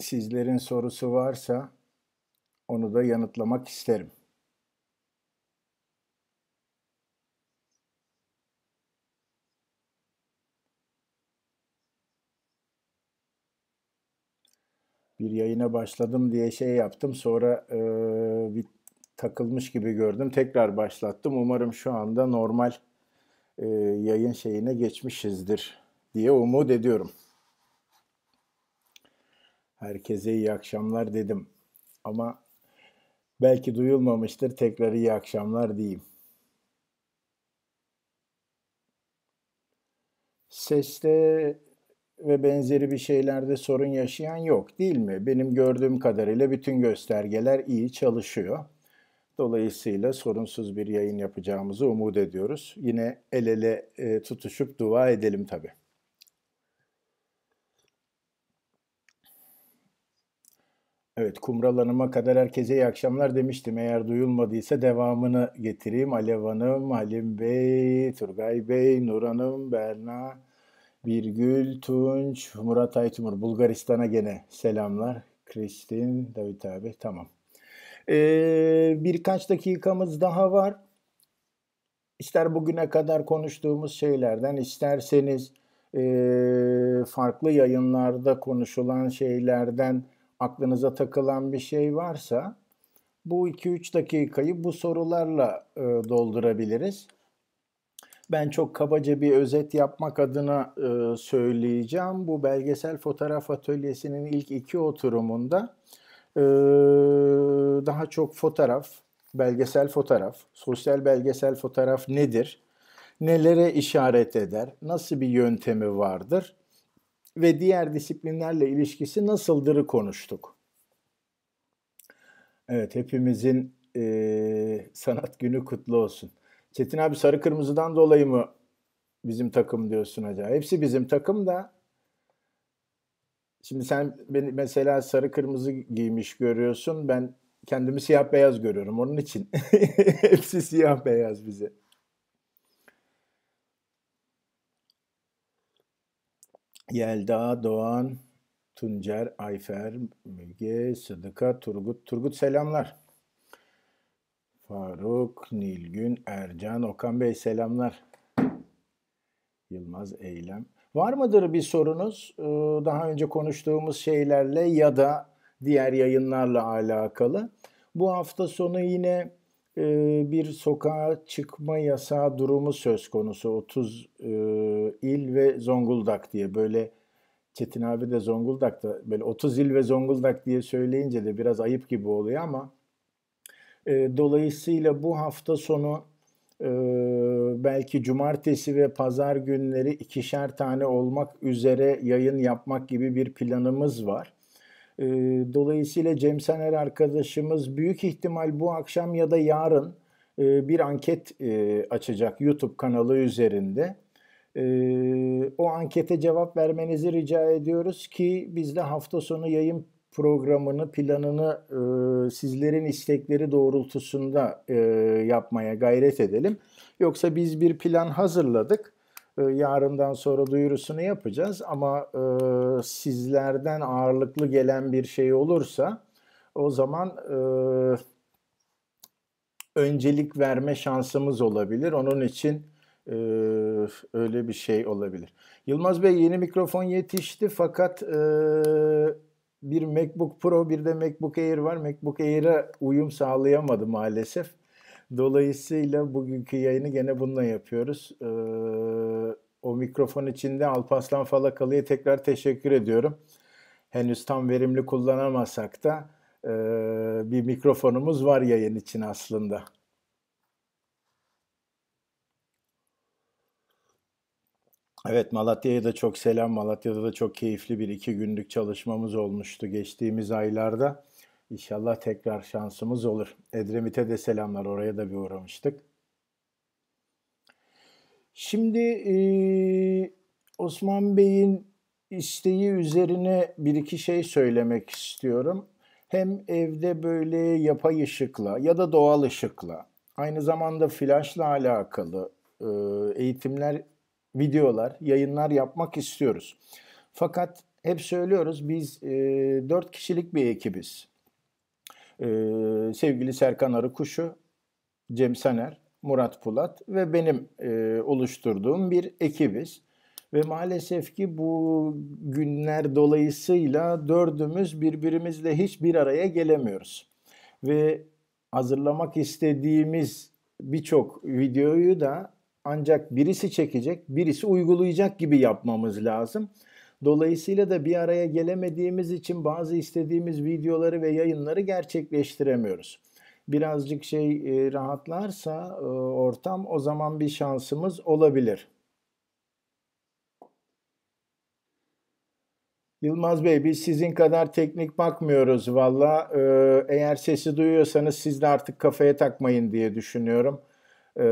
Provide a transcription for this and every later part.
sizlerin sorusu varsa onu da yanıtlamak isterim. bir yayına başladım diye şey yaptım. Sonra e, bir takılmış gibi gördüm. Tekrar başlattım. Umarım şu anda normal e, yayın şeyine geçmişizdir diye umut ediyorum. Herkese iyi akşamlar dedim. Ama belki duyulmamıştır. Tekrar iyi akşamlar diyeyim. Seste ve benzeri bir şeylerde sorun yaşayan yok değil mi? Benim gördüğüm kadarıyla bütün göstergeler iyi çalışıyor. Dolayısıyla sorunsuz bir yayın yapacağımızı umut ediyoruz. Yine el ele e, tutuşup dua edelim tabii. Evet Kumral Hanım'a kadar herkese iyi akşamlar demiştim. Eğer duyulmadıysa devamını getireyim. Alev Hanım, Halim Bey, Turgay Bey, Nur Hanım, Berna, Birgül, Tunç, Murat Aytumur. Bulgaristan'a gene selamlar. Kristin, David abi tamam. Ee, birkaç dakikamız daha var. İster bugüne kadar konuştuğumuz şeylerden isterseniz e, farklı yayınlarda konuşulan şeylerden aklınıza takılan bir şey varsa bu 2-3 dakikayı bu sorularla e, doldurabiliriz. Ben çok kabaca bir özet yapmak adına e, söyleyeceğim. Bu belgesel fotoğraf atölyesinin ilk iki oturumunda e, daha çok fotoğraf, belgesel fotoğraf, sosyal belgesel fotoğraf nedir? Nelere işaret eder? Nasıl bir yöntemi vardır? ve diğer disiplinlerle ilişkisi nasıldırı konuştuk. Evet hepimizin e, sanat günü kutlu olsun. Çetin abi sarı kırmızıdan dolayı mı bizim takım diyorsun acaba? Hepsi bizim takım da Şimdi sen beni mesela sarı kırmızı giymiş görüyorsun. Ben kendimi siyah beyaz görüyorum. Onun için hepsi siyah beyaz bize. Yelda, Doğan, Tuncer, Ayfer, Müge, Sıdıka, Turgut. Turgut selamlar. Faruk, Nilgün, Ercan, Okan Bey selamlar. Yılmaz Eylem. Var mıdır bir sorunuz? Ee, daha önce konuştuğumuz şeylerle ya da diğer yayınlarla alakalı. Bu hafta sonu yine ee, bir sokağa çıkma yasağı durumu söz konusu. 30 e, il ve Zonguldak diye böyle Çetin abi de Zonguldak'ta böyle 30 il ve Zonguldak diye söyleyince de biraz ayıp gibi oluyor ama e, dolayısıyla bu hafta sonu e, belki cumartesi ve pazar günleri ikişer tane olmak üzere yayın yapmak gibi bir planımız var. E, dolayısıyla Cem Saner arkadaşımız büyük ihtimal bu akşam ya da yarın e, bir anket e, açacak YouTube kanalı üzerinde. E, o ankete cevap vermenizi rica ediyoruz ki biz de hafta sonu yayın programını, planını e, sizlerin istekleri doğrultusunda e, yapmaya gayret edelim. Yoksa biz bir plan hazırladık. Ee, yarından sonra duyurusunu yapacağız ama e, sizlerden ağırlıklı gelen bir şey olursa o zaman e, öncelik verme şansımız olabilir. Onun için e, öyle bir şey olabilir. Yılmaz Bey yeni mikrofon yetişti fakat e, bir MacBook Pro bir de MacBook Air var. MacBook Air'e uyum sağlayamadı maalesef. Dolayısıyla bugünkü yayını gene bununla yapıyoruz. Ee, o mikrofon içinde Alpaslan Falakalı'ya tekrar teşekkür ediyorum. Henüz tam verimli kullanamasak da e, bir mikrofonumuz var yayın için aslında. Evet Malatya'ya da çok selam. Malatya'da da çok keyifli bir iki günlük çalışmamız olmuştu geçtiğimiz aylarda. İnşallah tekrar şansımız olur. Edremit'e de selamlar. Oraya da bir uğramıştık. Şimdi e, Osman Bey'in isteği üzerine bir iki şey söylemek istiyorum. Hem evde böyle yapay ışıkla ya da doğal ışıkla aynı zamanda flashla alakalı e, eğitimler, videolar, yayınlar yapmak istiyoruz. Fakat hep söylüyoruz biz e, 4 kişilik bir ekibiz e, sevgili Serkan Arıkuşu, Cem Saner, Murat Pulat ve benim e, oluşturduğum bir ekibiz. Ve maalesef ki bu günler dolayısıyla dördümüz birbirimizle hiçbir araya gelemiyoruz. Ve hazırlamak istediğimiz birçok videoyu da ancak birisi çekecek, birisi uygulayacak gibi yapmamız lazım. Dolayısıyla da bir araya gelemediğimiz için bazı istediğimiz videoları ve yayınları gerçekleştiremiyoruz. Birazcık şey e, rahatlarsa e, ortam o zaman bir şansımız olabilir. Yılmaz Bey biz sizin kadar teknik bakmıyoruz valla. E, eğer sesi duyuyorsanız siz de artık kafaya takmayın diye düşünüyorum e,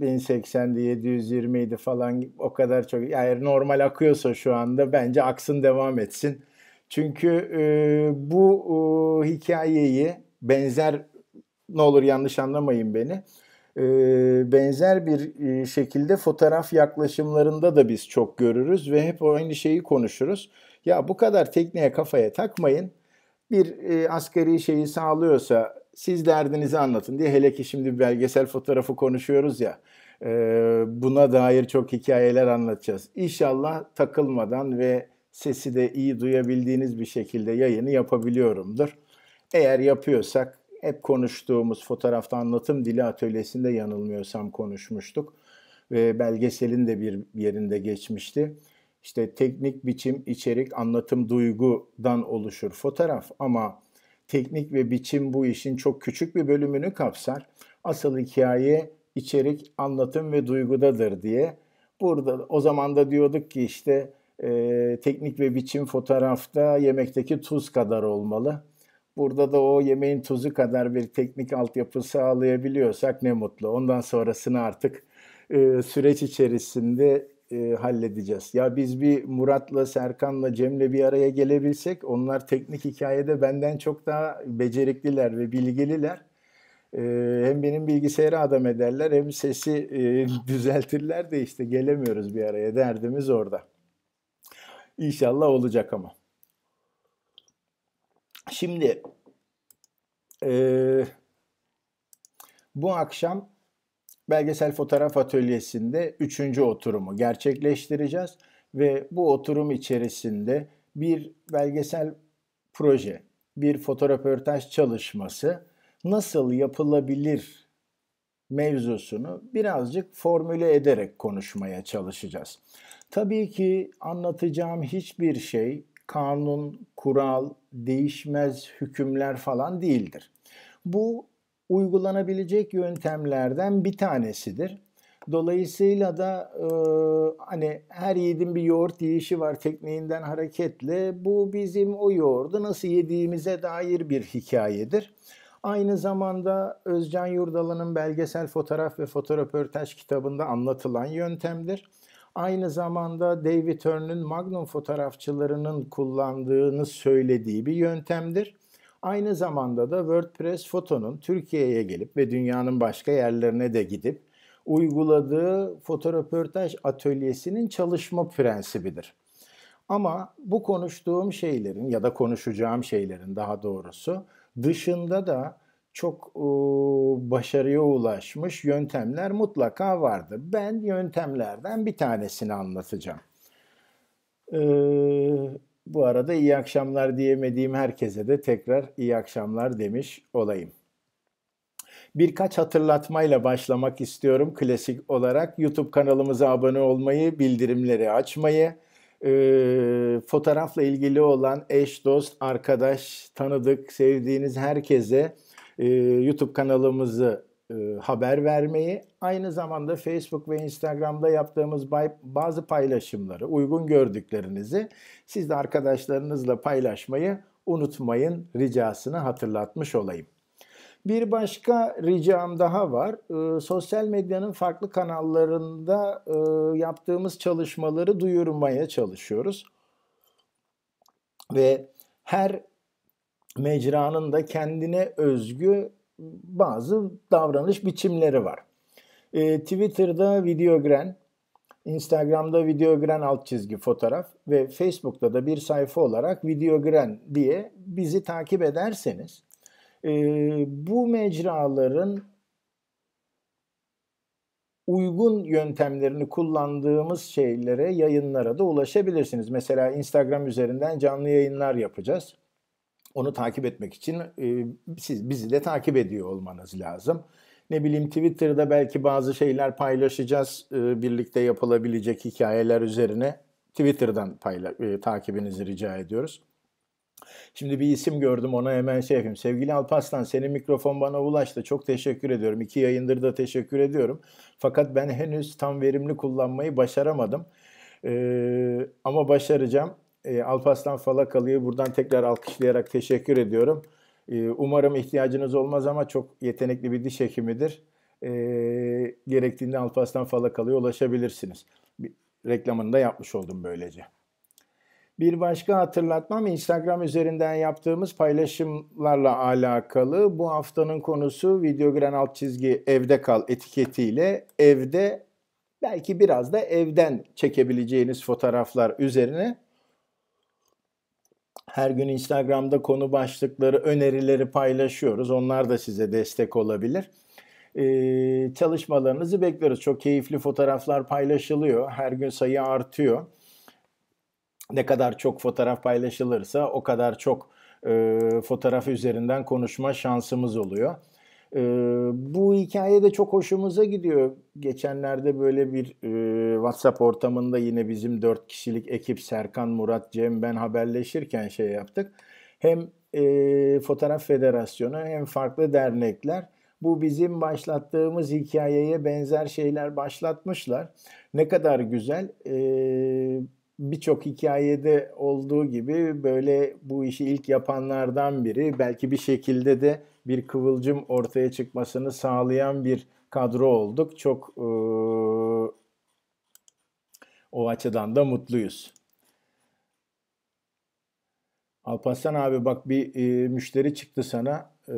1080'di 720 idi falan o kadar çok eğer normal akıyorsa şu anda bence aksın devam etsin. Çünkü e, bu e, hikayeyi benzer ne olur yanlış anlamayın beni e, benzer bir e, şekilde fotoğraf yaklaşımlarında da biz çok görürüz ve hep aynı şeyi konuşuruz. Ya bu kadar tekneye kafaya takmayın. Bir e, askeri şeyi sağlıyorsa siz derdinizi anlatın diye hele ki şimdi belgesel fotoğrafı konuşuyoruz ya e, buna dair çok hikayeler anlatacağız. İnşallah takılmadan ve sesi de iyi duyabildiğiniz bir şekilde yayını yapabiliyorumdur. Eğer yapıyorsak hep konuştuğumuz fotoğrafta anlatım dili atölyesinde yanılmıyorsam konuşmuştuk. Ve belgeselin de bir yerinde geçmişti. İşte teknik, biçim, içerik, anlatım, duygudan oluşur fotoğraf ama teknik ve biçim bu işin çok küçük bir bölümünü kapsar. Asıl hikaye içerik, anlatım ve duygudadır diye. Burada o zaman da diyorduk ki işte e, teknik ve biçim fotoğrafta yemekteki tuz kadar olmalı. Burada da o yemeğin tuzu kadar bir teknik altyapı sağlayabiliyorsak ne mutlu. Ondan sonrasını artık e, süreç içerisinde e, halledeceğiz. Ya biz bir Murat'la, Serkan'la, Cem'le bir araya gelebilsek onlar teknik hikayede benden çok daha becerikliler ve bilgililer. E, hem benim bilgisayarı adam ederler hem sesi e, düzeltirler de işte gelemiyoruz bir araya. Derdimiz orada. İnşallah olacak ama. Şimdi e, bu akşam belgesel fotoğraf atölyesinde üçüncü oturumu gerçekleştireceğiz ve bu oturum içerisinde bir belgesel proje, bir fotoğraförtaj çalışması nasıl yapılabilir mevzusunu birazcık formüle ederek konuşmaya çalışacağız. Tabii ki anlatacağım hiçbir şey kanun, kural, değişmez hükümler falan değildir. Bu uygulanabilecek yöntemlerden bir tanesidir. Dolayısıyla da e, hani her yiğidin bir yoğurt yiyişi var tekniğinden hareketle bu bizim o yoğurdu nasıl yediğimize dair bir hikayedir. Aynı zamanda Özcan Yurdalı'nın belgesel fotoğraf ve fotoröportaj kitabında anlatılan yöntemdir. Aynı zamanda David Hearn'ün Magnum fotoğrafçılarının kullandığını söylediği bir yöntemdir. Aynı zamanda da WordPress Foto'nun Türkiye'ye gelip ve dünyanın başka yerlerine de gidip uyguladığı fotoröportaj atölyesinin çalışma prensibidir. Ama bu konuştuğum şeylerin ya da konuşacağım şeylerin daha doğrusu dışında da çok e, başarıya ulaşmış yöntemler mutlaka vardı. Ben yöntemlerden bir tanesini anlatacağım. Ee, bu arada iyi akşamlar diyemediğim herkese de tekrar iyi akşamlar demiş olayım. Birkaç hatırlatmayla başlamak istiyorum klasik olarak. YouTube kanalımıza abone olmayı, bildirimleri açmayı, e, fotoğrafla ilgili olan eş, dost, arkadaş, tanıdık, sevdiğiniz herkese e, YouTube kanalımızı e, haber vermeyi, aynı zamanda Facebook ve Instagram'da yaptığımız bazı paylaşımları, uygun gördüklerinizi siz de arkadaşlarınızla paylaşmayı unutmayın ricasını hatırlatmış olayım. Bir başka ricam daha var. E, sosyal medyanın farklı kanallarında e, yaptığımız çalışmaları duyurmaya çalışıyoruz. Ve her mecranın da kendine özgü bazı davranış biçimleri var. E, Twitter'da videogren, Instagram'da videogren alt çizgi fotoğraf ve Facebook'ta da bir sayfa olarak videogren diye bizi takip ederseniz e, bu mecraların uygun yöntemlerini kullandığımız şeylere, yayınlara da ulaşabilirsiniz. Mesela Instagram üzerinden canlı yayınlar yapacağız. Onu takip etmek için e, siz bizi de takip ediyor olmanız lazım. Ne bileyim Twitter'da belki bazı şeyler paylaşacağız. E, birlikte yapılabilecek hikayeler üzerine Twitter'dan payla- e, takibinizi rica ediyoruz. Şimdi bir isim gördüm ona hemen şey yapayım. Sevgili Alpaslan senin mikrofon bana ulaştı. Çok teşekkür ediyorum. İki yayındır da teşekkür ediyorum. Fakat ben henüz tam verimli kullanmayı başaramadım. Ee, ama başaracağım e, Alparslan Falakalı'yı buradan tekrar alkışlayarak teşekkür ediyorum. E, umarım ihtiyacınız olmaz ama çok yetenekli bir diş hekimidir. E, gerektiğinde Alparslan Falakalı'ya ulaşabilirsiniz. Bir, reklamını da yapmış oldum böylece. Bir başka hatırlatmam Instagram üzerinden yaptığımız paylaşımlarla alakalı. Bu haftanın konusu videogren alt çizgi evde kal etiketiyle evde belki biraz da evden çekebileceğiniz fotoğraflar üzerine her gün Instagram'da konu başlıkları, önerileri paylaşıyoruz. Onlar da size destek olabilir. Ee, çalışmalarınızı bekliyoruz. Çok keyifli fotoğraflar paylaşılıyor. Her gün sayı artıyor. Ne kadar çok fotoğraf paylaşılırsa o kadar çok e, fotoğraf üzerinden konuşma şansımız oluyor. E, bu hikaye de çok hoşumuza gidiyor. Geçenlerde böyle bir e, WhatsApp ortamında yine bizim dört kişilik ekip Serkan, Murat, Cem ben haberleşirken şey yaptık. Hem e, Fotoğraf Federasyonu hem farklı dernekler bu bizim başlattığımız hikayeye benzer şeyler başlatmışlar. Ne kadar güzel. Ee, Birçok hikayede olduğu gibi böyle bu işi ilk yapanlardan biri belki bir şekilde de bir kıvılcım ortaya çıkmasını sağlayan bir kadro olduk. Çok e, o açıdan da mutluyuz. Alparslan abi bak bir e, müşteri çıktı sana. E,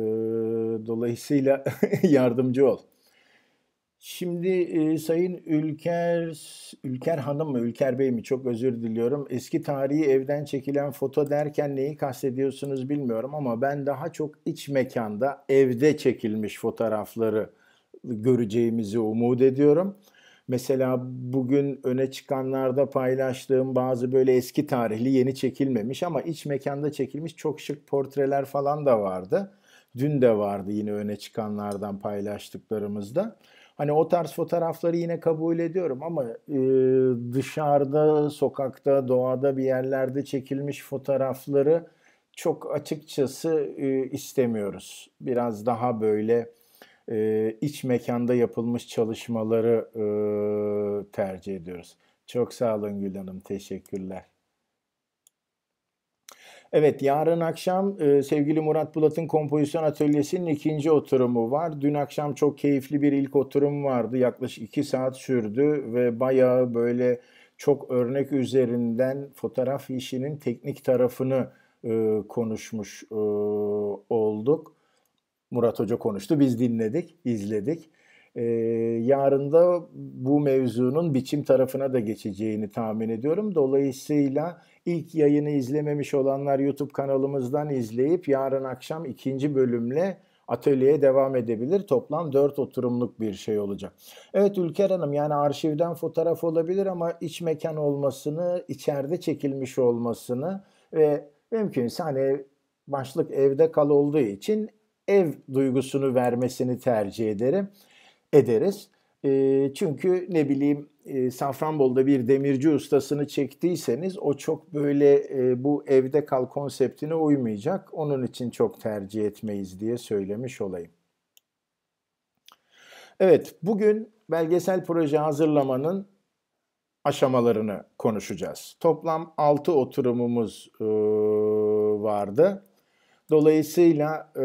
dolayısıyla yardımcı ol. Şimdi e, Sayın Ülker Ülker Hanım mı Ülker Bey mi çok özür diliyorum. Eski tarihi evden çekilen foto derken neyi kastediyorsunuz bilmiyorum ama ben daha çok iç mekanda evde çekilmiş fotoğrafları göreceğimizi umut ediyorum. Mesela bugün öne çıkanlarda paylaştığım bazı böyle eski tarihli yeni çekilmemiş ama iç mekanda çekilmiş çok şık portreler falan da vardı. Dün de vardı yine öne çıkanlardan paylaştıklarımızda. Hani o tarz fotoğrafları yine kabul ediyorum ama e, dışarıda, sokakta, doğada bir yerlerde çekilmiş fotoğrafları çok açıkçası e, istemiyoruz. Biraz daha böyle e, iç mekanda yapılmış çalışmaları e, tercih ediyoruz. Çok sağ olun Gül Hanım, teşekkürler. Evet yarın akşam e, sevgili Murat Bulat'ın kompozisyon atölyesinin ikinci oturumu var. Dün akşam çok keyifli bir ilk oturum vardı. Yaklaşık iki saat sürdü ve bayağı böyle çok örnek üzerinden fotoğraf işinin teknik tarafını e, konuşmuş e, olduk. Murat Hoca konuştu, biz dinledik, izledik. E, yarın da bu mevzunun biçim tarafına da geçeceğini tahmin ediyorum. Dolayısıyla İlk yayını izlememiş olanlar YouTube kanalımızdan izleyip yarın akşam ikinci bölümle atölyeye devam edebilir. Toplam dört oturumluk bir şey olacak. Evet Ülker Hanım yani arşivden fotoğraf olabilir ama iç mekan olmasını, içeride çekilmiş olmasını ve mümkünse hani başlık evde kal olduğu için ev duygusunu vermesini tercih ederim ederiz. E, çünkü ne bileyim e, Safranbolu'da bir demirci ustasını çektiyseniz o çok böyle e, bu evde kal konseptine uymayacak. Onun için çok tercih etmeyiz diye söylemiş olayım. Evet, bugün belgesel proje hazırlamanın aşamalarını konuşacağız. Toplam 6 oturumumuz vardı. Dolayısıyla e,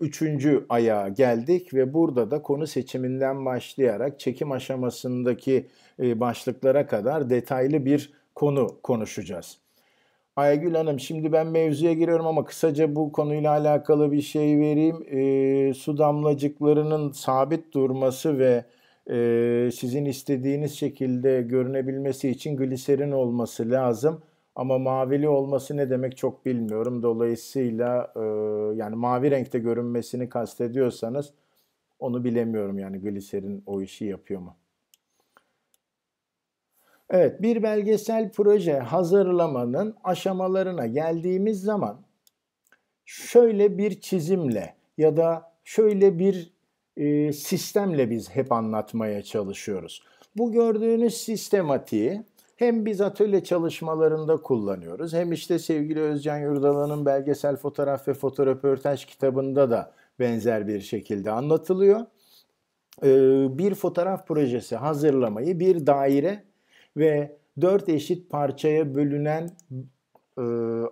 üçüncü ayağa geldik ve burada da konu seçiminden başlayarak çekim aşamasındaki e, başlıklara kadar detaylı bir konu konuşacağız. Aygül Hanım şimdi ben mevzuya giriyorum ama kısaca bu konuyla alakalı bir şey vereyim. E, su damlacıklarının sabit durması ve e, sizin istediğiniz şekilde görünebilmesi için gliserin olması lazım. Ama mavili olması ne demek çok bilmiyorum. Dolayısıyla e, yani mavi renkte görünmesini kastediyorsanız onu bilemiyorum yani gliserin o işi yapıyor mu? Evet bir belgesel proje hazırlamanın aşamalarına geldiğimiz zaman şöyle bir çizimle ya da şöyle bir e, sistemle biz hep anlatmaya çalışıyoruz. Bu gördüğünüz sistematiği hem biz atölye çalışmalarında kullanıyoruz hem işte sevgili Özcan Yurdalan'ın belgesel fotoğraf ve fotoröportaj kitabında da benzer bir şekilde anlatılıyor. Ee, bir fotoğraf projesi hazırlamayı bir daire ve dört eşit parçaya bölünen e,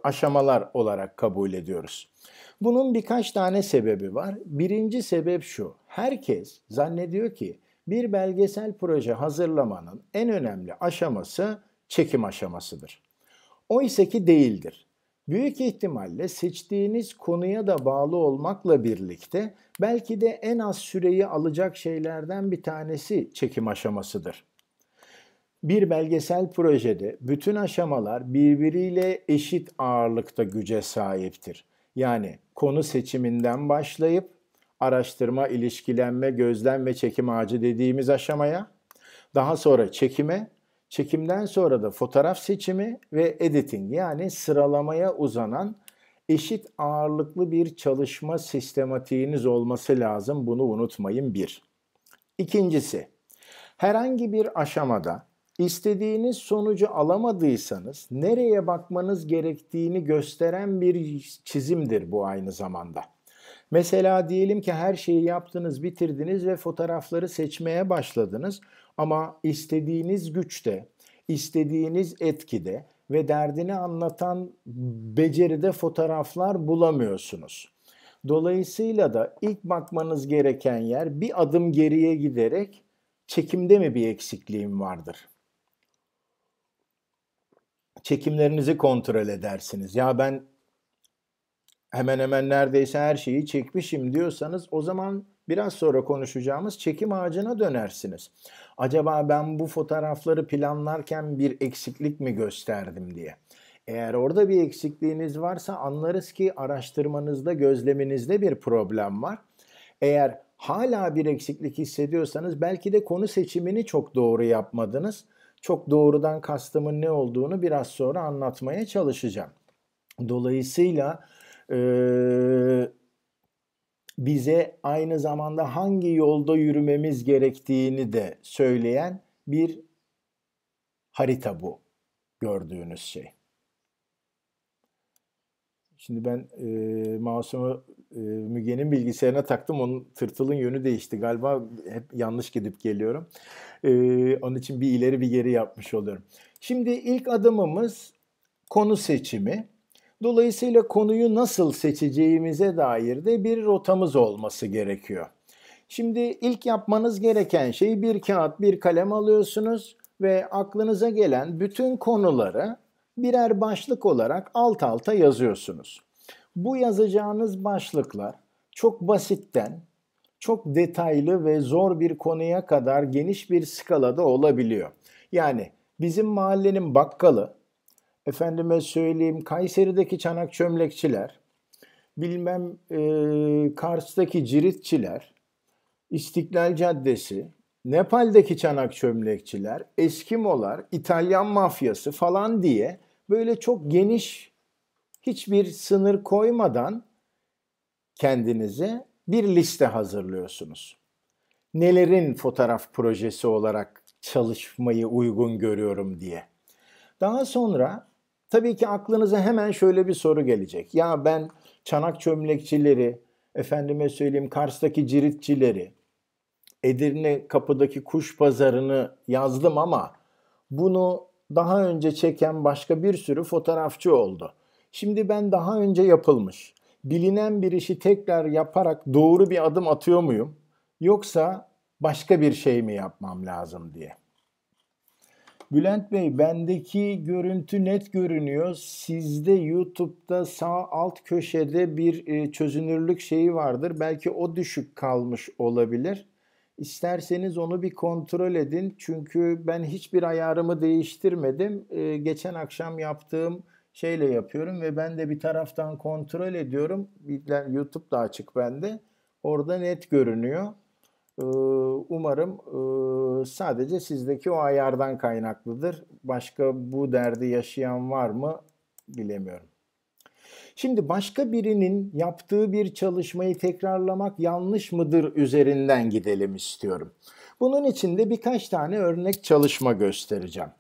aşamalar olarak kabul ediyoruz. Bunun birkaç tane sebebi var. Birinci sebep şu. Herkes zannediyor ki bir belgesel proje hazırlamanın en önemli aşaması çekim aşamasıdır. Oysa ki değildir. Büyük ihtimalle seçtiğiniz konuya da bağlı olmakla birlikte belki de en az süreyi alacak şeylerden bir tanesi çekim aşamasıdır. Bir belgesel projede bütün aşamalar birbiriyle eşit ağırlıkta güce sahiptir. Yani konu seçiminden başlayıp araştırma, ilişkilenme, gözlem ve çekim ağacı dediğimiz aşamaya, daha sonra çekime, çekimden sonra da fotoğraf seçimi ve editing yani sıralamaya uzanan eşit ağırlıklı bir çalışma sistematiğiniz olması lazım. Bunu unutmayın bir. İkincisi, herhangi bir aşamada istediğiniz sonucu alamadıysanız nereye bakmanız gerektiğini gösteren bir çizimdir bu aynı zamanda. Mesela diyelim ki her şeyi yaptınız, bitirdiniz ve fotoğrafları seçmeye başladınız ama istediğiniz güçte, istediğiniz etkide ve derdini anlatan beceride fotoğraflar bulamıyorsunuz. Dolayısıyla da ilk bakmanız gereken yer bir adım geriye giderek çekimde mi bir eksikliğim vardır? Çekimlerinizi kontrol edersiniz. Ya ben hemen hemen neredeyse her şeyi çekmişim diyorsanız o zaman biraz sonra konuşacağımız çekim ağacına dönersiniz. Acaba ben bu fotoğrafları planlarken bir eksiklik mi gösterdim diye. Eğer orada bir eksikliğiniz varsa anlarız ki araştırmanızda, gözleminizde bir problem var. Eğer hala bir eksiklik hissediyorsanız belki de konu seçimini çok doğru yapmadınız. Çok doğrudan kastımın ne olduğunu biraz sonra anlatmaya çalışacağım. Dolayısıyla ee, bize aynı zamanda hangi yolda yürümemiz gerektiğini de söyleyen bir harita bu gördüğünüz şey. Şimdi ben e, mouse'umu e, Müge'nin bilgisayarına taktım. Onun tırtılın yönü değişti. Galiba hep yanlış gidip geliyorum. E, onun için bir ileri bir geri yapmış oluyorum. Şimdi ilk adımımız konu seçimi. Dolayısıyla konuyu nasıl seçeceğimize dair de bir rotamız olması gerekiyor. Şimdi ilk yapmanız gereken şey bir kağıt, bir kalem alıyorsunuz ve aklınıza gelen bütün konuları birer başlık olarak alt alta yazıyorsunuz. Bu yazacağınız başlıklar çok basitten çok detaylı ve zor bir konuya kadar geniş bir skalada olabiliyor. Yani bizim mahallenin bakkalı efendime söyleyeyim Kayseri'deki çanak çömlekçiler, bilmem e, Kars'taki ciritçiler, İstiklal Caddesi, Nepal'deki çanak çömlekçiler, Eskimolar, İtalyan mafyası falan diye böyle çok geniş hiçbir sınır koymadan kendinize bir liste hazırlıyorsunuz. Nelerin fotoğraf projesi olarak çalışmayı uygun görüyorum diye. Daha sonra Tabii ki aklınıza hemen şöyle bir soru gelecek. Ya ben çanak çömlekçileri, efendime söyleyeyim Kars'taki ciritçileri, Edirne kapıdaki kuş pazarını yazdım ama bunu daha önce çeken başka bir sürü fotoğrafçı oldu. Şimdi ben daha önce yapılmış, bilinen bir işi tekrar yaparak doğru bir adım atıyor muyum? Yoksa başka bir şey mi yapmam lazım diye. Bülent Bey bendeki görüntü net görünüyor. Sizde YouTube'da sağ alt köşede bir e, çözünürlük şeyi vardır. Belki o düşük kalmış olabilir. İsterseniz onu bir kontrol edin. Çünkü ben hiçbir ayarımı değiştirmedim. E, geçen akşam yaptığım şeyle yapıyorum ve ben de bir taraftan kontrol ediyorum. YouTube da açık bende. Orada net görünüyor. Umarım sadece sizdeki o ayardan kaynaklıdır. Başka bu derdi yaşayan var mı bilemiyorum. Şimdi başka birinin yaptığı bir çalışmayı tekrarlamak yanlış mıdır üzerinden gidelim istiyorum. Bunun için de birkaç tane örnek çalışma göstereceğim.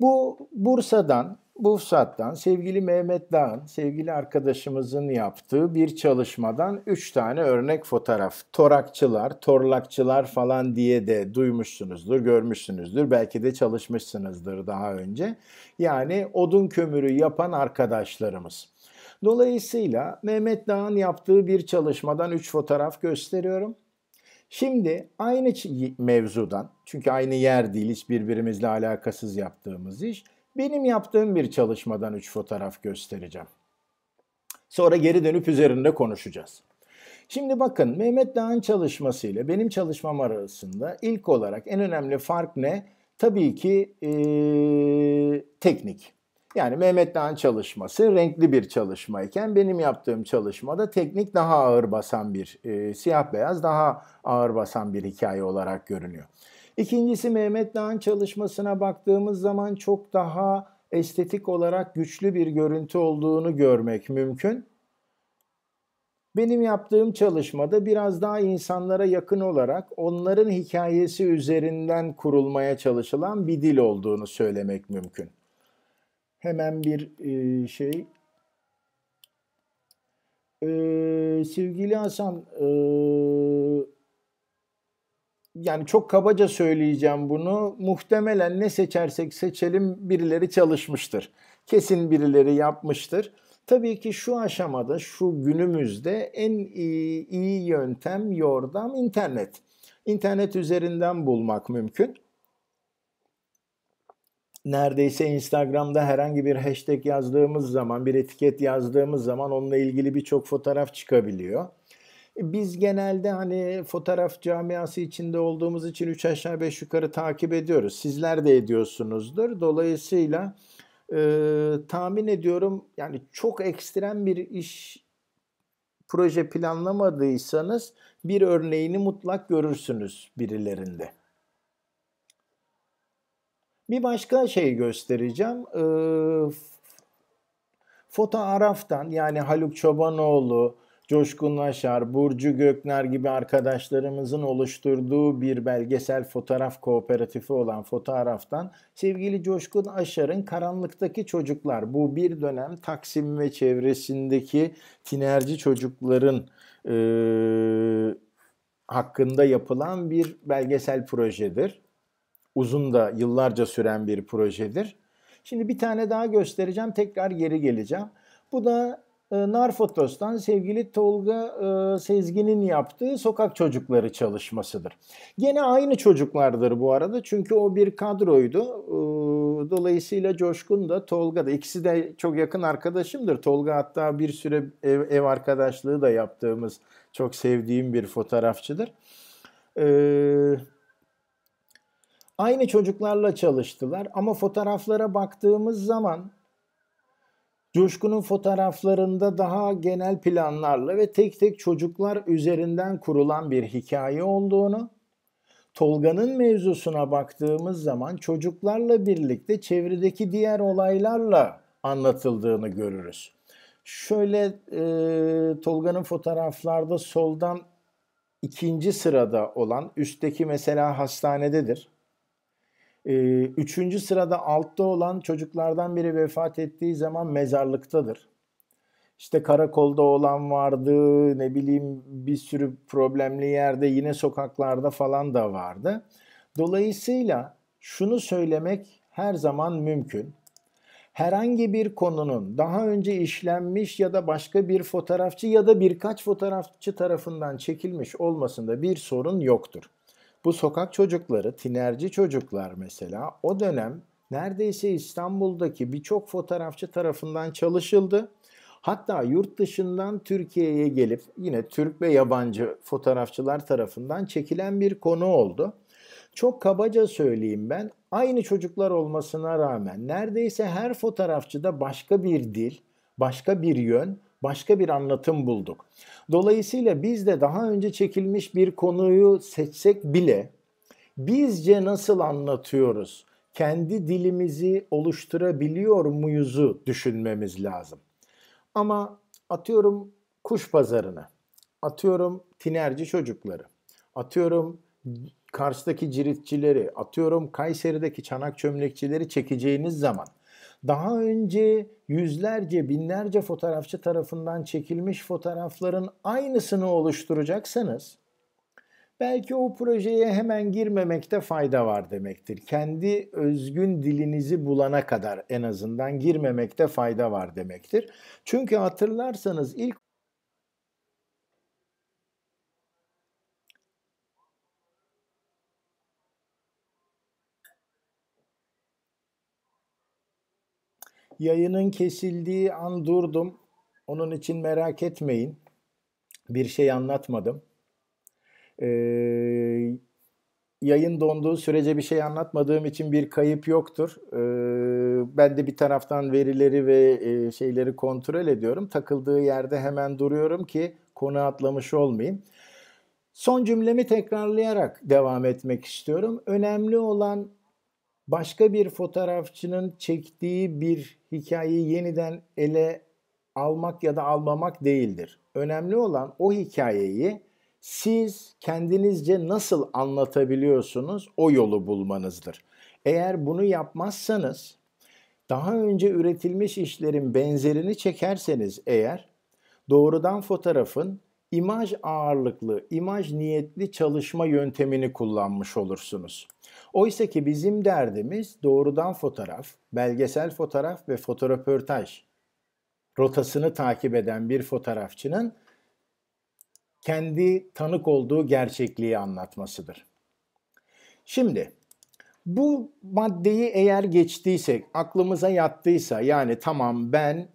Bu Bursa'dan bu saatten sevgili Mehmet Dağ'ın, sevgili arkadaşımızın yaptığı bir çalışmadan 3 tane örnek fotoğraf. Torakçılar, torlakçılar falan diye de duymuşsunuzdur, görmüşsünüzdür. Belki de çalışmışsınızdır daha önce. Yani odun kömürü yapan arkadaşlarımız. Dolayısıyla Mehmet Dağ'ın yaptığı bir çalışmadan 3 fotoğraf gösteriyorum. Şimdi aynı mevzudan, çünkü aynı yer değil, hiç birbirimizle alakasız yaptığımız iş. Benim yaptığım bir çalışmadan 3 fotoğraf göstereceğim. Sonra geri dönüp üzerinde konuşacağız. Şimdi bakın Mehmet Dağ'ın çalışması ile benim çalışmam arasında ilk olarak en önemli fark ne? Tabii ki ee, teknik. Yani Mehmet Dağ'ın çalışması renkli bir çalışmayken benim yaptığım çalışmada teknik daha ağır basan bir, e, siyah beyaz daha ağır basan bir hikaye olarak görünüyor. İkincisi Mehmet Dağ'ın çalışmasına baktığımız zaman çok daha estetik olarak güçlü bir görüntü olduğunu görmek mümkün. Benim yaptığım çalışmada biraz daha insanlara yakın olarak onların hikayesi üzerinden kurulmaya çalışılan bir dil olduğunu söylemek mümkün. Hemen bir e, şey. Ee, sevgili Hasan, ee, yani çok kabaca söyleyeceğim bunu. Muhtemelen ne seçersek seçelim birileri çalışmıştır. Kesin birileri yapmıştır. Tabii ki şu aşamada, şu günümüzde en iyi, iyi yöntem, yordam internet. İnternet üzerinden bulmak mümkün. Neredeyse Instagram'da herhangi bir hashtag yazdığımız zaman, bir etiket yazdığımız zaman onunla ilgili birçok fotoğraf çıkabiliyor. Biz genelde hani fotoğraf camiası içinde olduğumuz için üç aşağı beş yukarı takip ediyoruz. Sizler de ediyorsunuzdur. Dolayısıyla e, tahmin ediyorum yani çok ekstrem bir iş proje planlamadıysanız bir örneğini mutlak görürsünüz birilerinde. Bir başka şey göstereceğim. E, Foto Araf'tan yani Haluk Çobanoğlu, Coşkun Aşar, Burcu Gökner gibi arkadaşlarımızın oluşturduğu bir belgesel fotoğraf kooperatifi olan fotoğraftan sevgili Coşkun Aşar'ın Karanlıktaki Çocuklar bu bir dönem Taksim ve çevresindeki tinerci çocukların e, hakkında yapılan bir belgesel projedir. Uzun da yıllarca süren bir projedir. Şimdi bir tane daha göstereceğim tekrar geri geleceğim. Bu da ee, Narfotos'tan sevgili Tolga e, Sezgin'in yaptığı sokak çocukları çalışmasıdır. Gene aynı çocuklardır bu arada çünkü o bir kadroydu. Ee, dolayısıyla Coşkun da Tolga da ikisi de çok yakın arkadaşımdır. Tolga hatta bir süre ev, ev arkadaşlığı da yaptığımız çok sevdiğim bir fotoğrafçıdır. Ee, aynı çocuklarla çalıştılar ama fotoğraflara baktığımız zaman Coşkun'un fotoğraflarında daha genel planlarla ve tek tek çocuklar üzerinden kurulan bir hikaye olduğunu, Tolga'nın mevzusuna baktığımız zaman çocuklarla birlikte çevredeki diğer olaylarla anlatıldığını görürüz. Şöyle e, Tolga'nın fotoğraflarda soldan ikinci sırada olan üstteki mesela hastanededir. E, üçüncü sırada altta olan çocuklardan biri vefat ettiği zaman mezarlıktadır. İşte karakolda olan vardı, ne bileyim bir sürü problemli yerde yine sokaklarda falan da vardı. Dolayısıyla şunu söylemek her zaman mümkün. Herhangi bir konunun daha önce işlenmiş ya da başka bir fotoğrafçı ya da birkaç fotoğrafçı tarafından çekilmiş olmasında bir sorun yoktur. Bu sokak çocukları, tinerci çocuklar mesela o dönem neredeyse İstanbul'daki birçok fotoğrafçı tarafından çalışıldı. Hatta yurt dışından Türkiye'ye gelip yine Türk ve yabancı fotoğrafçılar tarafından çekilen bir konu oldu. Çok kabaca söyleyeyim ben aynı çocuklar olmasına rağmen neredeyse her fotoğrafçıda başka bir dil, başka bir yön başka bir anlatım bulduk. Dolayısıyla biz de daha önce çekilmiş bir konuyu seçsek bile bizce nasıl anlatıyoruz? Kendi dilimizi oluşturabiliyor muyuzu düşünmemiz lazım. Ama atıyorum kuş pazarını, atıyorum tinerci çocukları, atıyorum Kars'taki ciritçileri, atıyorum Kayseri'deki çanak çömlekçileri çekeceğiniz zaman daha önce yüzlerce, binlerce fotoğrafçı tarafından çekilmiş fotoğrafların aynısını oluşturacaksanız belki o projeye hemen girmemekte fayda var demektir. Kendi özgün dilinizi bulana kadar en azından girmemekte fayda var demektir. Çünkü hatırlarsanız ilk Yayının kesildiği an durdum. Onun için merak etmeyin. Bir şey anlatmadım. Ee, yayın donduğu sürece bir şey anlatmadığım için bir kayıp yoktur. Ee, ben de bir taraftan verileri ve e, şeyleri kontrol ediyorum. Takıldığı yerde hemen duruyorum ki konu atlamış olmayayım. Son cümlemi tekrarlayarak devam etmek istiyorum. Önemli olan başka bir fotoğrafçının çektiği bir hikayeyi yeniden ele almak ya da almamak değildir. Önemli olan o hikayeyi siz kendinizce nasıl anlatabiliyorsunuz o yolu bulmanızdır. Eğer bunu yapmazsanız daha önce üretilmiş işlerin benzerini çekerseniz eğer doğrudan fotoğrafın imaj ağırlıklı, imaj niyetli çalışma yöntemini kullanmış olursunuz. Oysa ki bizim derdimiz doğrudan fotoğraf, belgesel fotoğraf ve fotoröportaj rotasını takip eden bir fotoğrafçının kendi tanık olduğu gerçekliği anlatmasıdır. Şimdi bu maddeyi eğer geçtiysek, aklımıza yattıysa yani tamam ben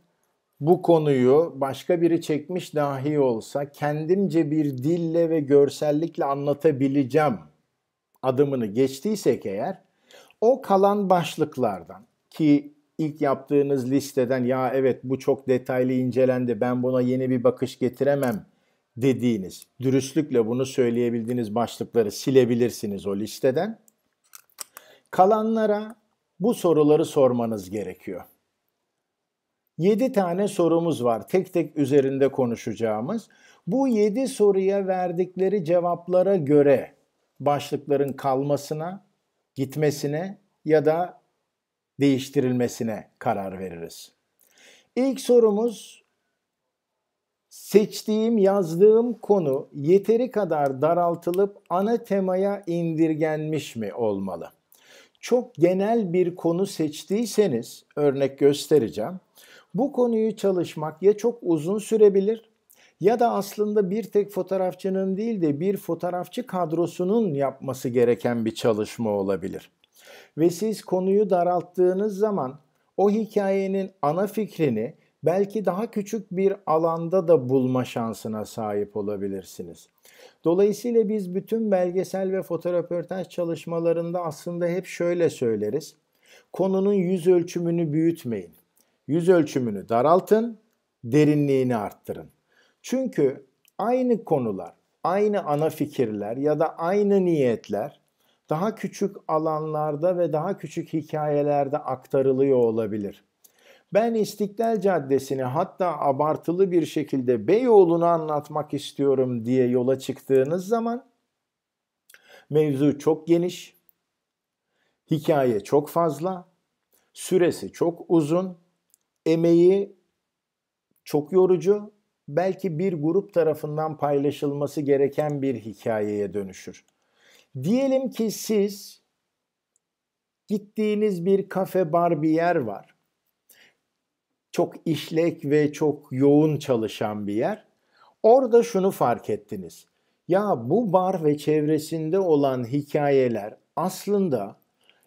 bu konuyu başka biri çekmiş dahi olsa kendimce bir dille ve görsellikle anlatabileceğim adımını geçtiysek eğer o kalan başlıklardan ki ilk yaptığınız listeden ya evet bu çok detaylı incelendi ben buna yeni bir bakış getiremem dediğiniz, dürüstlükle bunu söyleyebildiğiniz başlıkları silebilirsiniz o listeden. Kalanlara bu soruları sormanız gerekiyor. 7 tane sorumuz var tek tek üzerinde konuşacağımız. Bu 7 soruya verdikleri cevaplara göre başlıkların kalmasına, gitmesine ya da değiştirilmesine karar veririz. İlk sorumuz seçtiğim, yazdığım konu yeteri kadar daraltılıp ana temaya indirgenmiş mi olmalı? Çok genel bir konu seçtiyseniz örnek göstereceğim. Bu konuyu çalışmak ya çok uzun sürebilir ya da aslında bir tek fotoğrafçının değil de bir fotoğrafçı kadrosunun yapması gereken bir çalışma olabilir. Ve siz konuyu daralttığınız zaman o hikayenin ana fikrini belki daha küçük bir alanda da bulma şansına sahip olabilirsiniz. Dolayısıyla biz bütün belgesel ve fotoğraförtaj çalışmalarında aslında hep şöyle söyleriz. Konunun yüz ölçümünü büyütmeyin. Yüz ölçümünü daraltın, derinliğini arttırın. Çünkü aynı konular, aynı ana fikirler ya da aynı niyetler daha küçük alanlarda ve daha küçük hikayelerde aktarılıyor olabilir. Ben İstiklal Caddesi'ni hatta abartılı bir şekilde Beyoğlu'nu anlatmak istiyorum diye yola çıktığınız zaman mevzu çok geniş, hikaye çok fazla, süresi çok uzun, emeği çok yorucu belki bir grup tarafından paylaşılması gereken bir hikayeye dönüşür. Diyelim ki siz gittiğiniz bir kafe bar bir yer var. Çok işlek ve çok yoğun çalışan bir yer. Orada şunu fark ettiniz. Ya bu bar ve çevresinde olan hikayeler aslında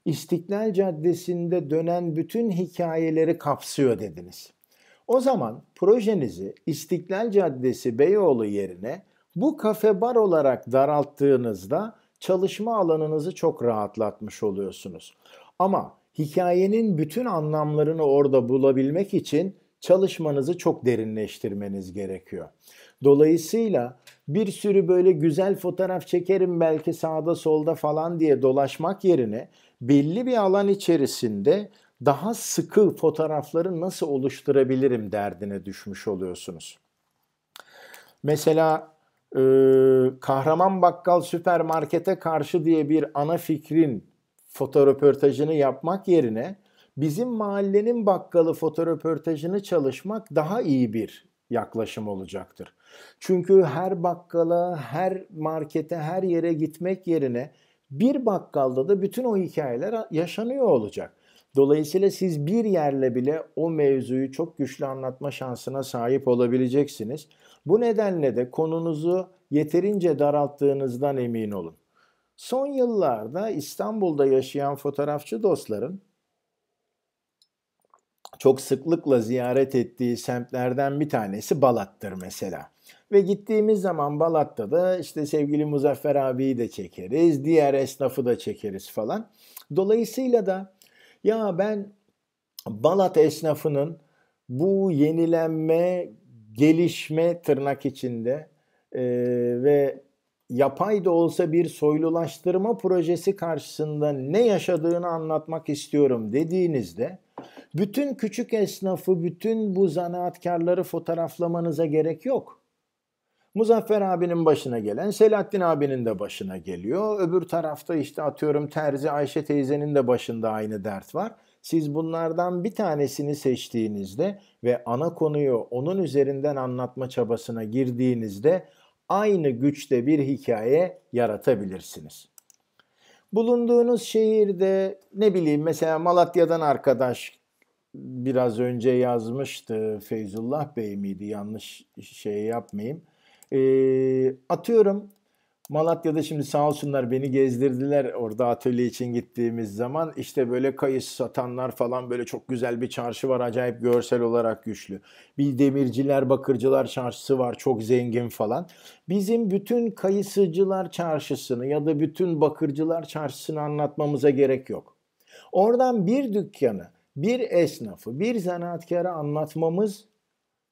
İstiklal Caddesi'nde dönen bütün hikayeleri kapsıyor dediniz. O zaman projenizi İstiklal Caddesi Beyoğlu yerine bu kafe bar olarak daralttığınızda çalışma alanınızı çok rahatlatmış oluyorsunuz. Ama hikayenin bütün anlamlarını orada bulabilmek için çalışmanızı çok derinleştirmeniz gerekiyor. Dolayısıyla bir sürü böyle güzel fotoğraf çekerim belki sağda solda falan diye dolaşmak yerine belli bir alan içerisinde daha sıkı fotoğrafları nasıl oluşturabilirim derdine düşmüş oluyorsunuz. Mesela e, Kahraman Bakkal Süpermarkete Karşı diye bir ana fikrin fotoröportajını yapmak yerine bizim mahallenin bakkalı fotoröportajını çalışmak daha iyi bir yaklaşım olacaktır. Çünkü her bakkala, her markete, her yere gitmek yerine bir bakkalda da bütün o hikayeler yaşanıyor olacak. Dolayısıyla siz bir yerle bile o mevzuyu çok güçlü anlatma şansına sahip olabileceksiniz. Bu nedenle de konunuzu yeterince daralttığınızdan emin olun. Son yıllarda İstanbul'da yaşayan fotoğrafçı dostların çok sıklıkla ziyaret ettiği semtlerden bir tanesi Balat'tır mesela. Ve gittiğimiz zaman Balat'ta da işte sevgili Muzaffer abiyi de çekeriz, diğer esnafı da çekeriz falan. Dolayısıyla da ya ben Balat esnafının bu yenilenme, gelişme tırnak içinde e, ve yapay da olsa bir soylulaştırma projesi karşısında ne yaşadığını anlatmak istiyorum dediğinizde bütün küçük esnafı, bütün bu zanaatkarları fotoğraflamanıza gerek yok. Muzaffer abinin başına gelen Selahattin abinin de başına geliyor. Öbür tarafta işte atıyorum Terzi Ayşe teyzenin de başında aynı dert var. Siz bunlardan bir tanesini seçtiğinizde ve ana konuyu onun üzerinden anlatma çabasına girdiğinizde aynı güçte bir hikaye yaratabilirsiniz. Bulunduğunuz şehirde ne bileyim mesela Malatya'dan arkadaş biraz önce yazmıştı Feyzullah Bey miydi yanlış şey yapmayayım. Ee, atıyorum Malatya'da şimdi sağ olsunlar beni gezdirdiler orada atölye için gittiğimiz zaman işte böyle kayısı satanlar falan böyle çok güzel bir çarşı var acayip görsel olarak güçlü. Bir demirciler bakırcılar çarşısı var çok zengin falan. Bizim bütün kayısıcılar çarşısını ya da bütün bakırcılar çarşısını anlatmamıza gerek yok. Oradan bir dükkanı bir esnafı, bir zanaatkara anlatmamız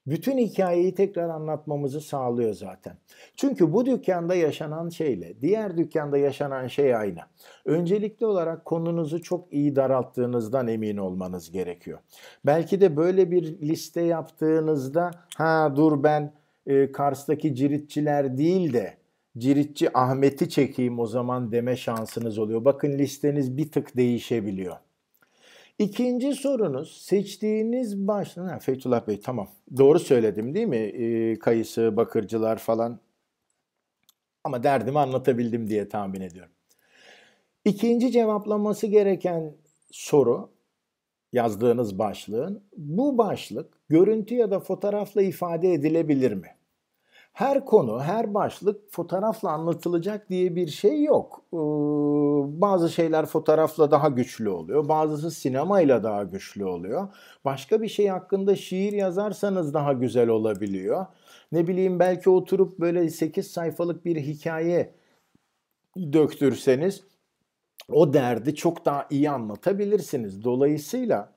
bütün hikayeyi tekrar anlatmamızı sağlıyor zaten. Çünkü bu dükkanda yaşanan şeyle diğer dükkanda yaşanan şey aynı. Öncelikli olarak konunuzu çok iyi daralttığınızdan emin olmanız gerekiyor. Belki de böyle bir liste yaptığınızda ha dur ben e, Kars'taki ciritçiler değil de ciritçi Ahmet'i çekeyim o zaman deme şansınız oluyor. Bakın listeniz bir tık değişebiliyor. İkinci sorunuz seçtiğiniz başlık. Ha, Fethullah Bey tamam doğru söyledim değil mi? E, kayısı, bakırcılar falan. Ama derdimi anlatabildim diye tahmin ediyorum. İkinci cevaplanması gereken soru yazdığınız başlığın bu başlık görüntü ya da fotoğrafla ifade edilebilir mi? her konu, her başlık fotoğrafla anlatılacak diye bir şey yok. Ee, bazı şeyler fotoğrafla daha güçlü oluyor, bazısı sinemayla daha güçlü oluyor. Başka bir şey hakkında şiir yazarsanız daha güzel olabiliyor. Ne bileyim belki oturup böyle 8 sayfalık bir hikaye döktürseniz o derdi çok daha iyi anlatabilirsiniz. Dolayısıyla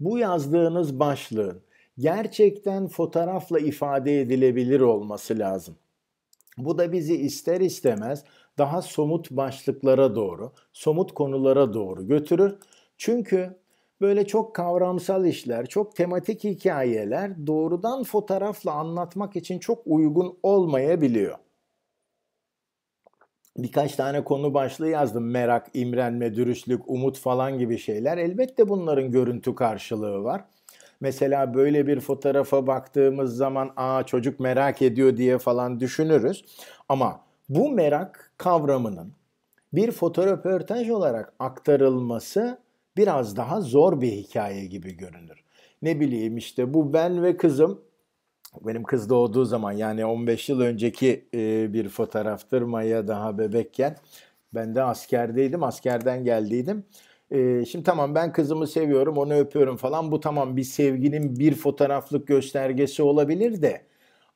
bu yazdığınız başlığın gerçekten fotoğrafla ifade edilebilir olması lazım. Bu da bizi ister istemez daha somut başlıklara doğru, somut konulara doğru götürür. Çünkü böyle çok kavramsal işler, çok tematik hikayeler doğrudan fotoğrafla anlatmak için çok uygun olmayabiliyor. Birkaç tane konu başlığı yazdım. Merak, imrenme, dürüstlük, umut falan gibi şeyler. Elbette bunların görüntü karşılığı var. Mesela böyle bir fotoğrafa baktığımız zaman aa çocuk merak ediyor diye falan düşünürüz. Ama bu merak kavramının bir fotoröportaj olarak aktarılması biraz daha zor bir hikaye gibi görünür. Ne bileyim işte bu ben ve kızım benim kız doğduğu zaman yani 15 yıl önceki e, bir fotoğraftır Maya daha bebekken ben de askerdeydim askerden geldiydim şimdi tamam ben kızımı seviyorum onu öpüyorum falan bu tamam bir sevginin bir fotoğraflık göstergesi olabilir de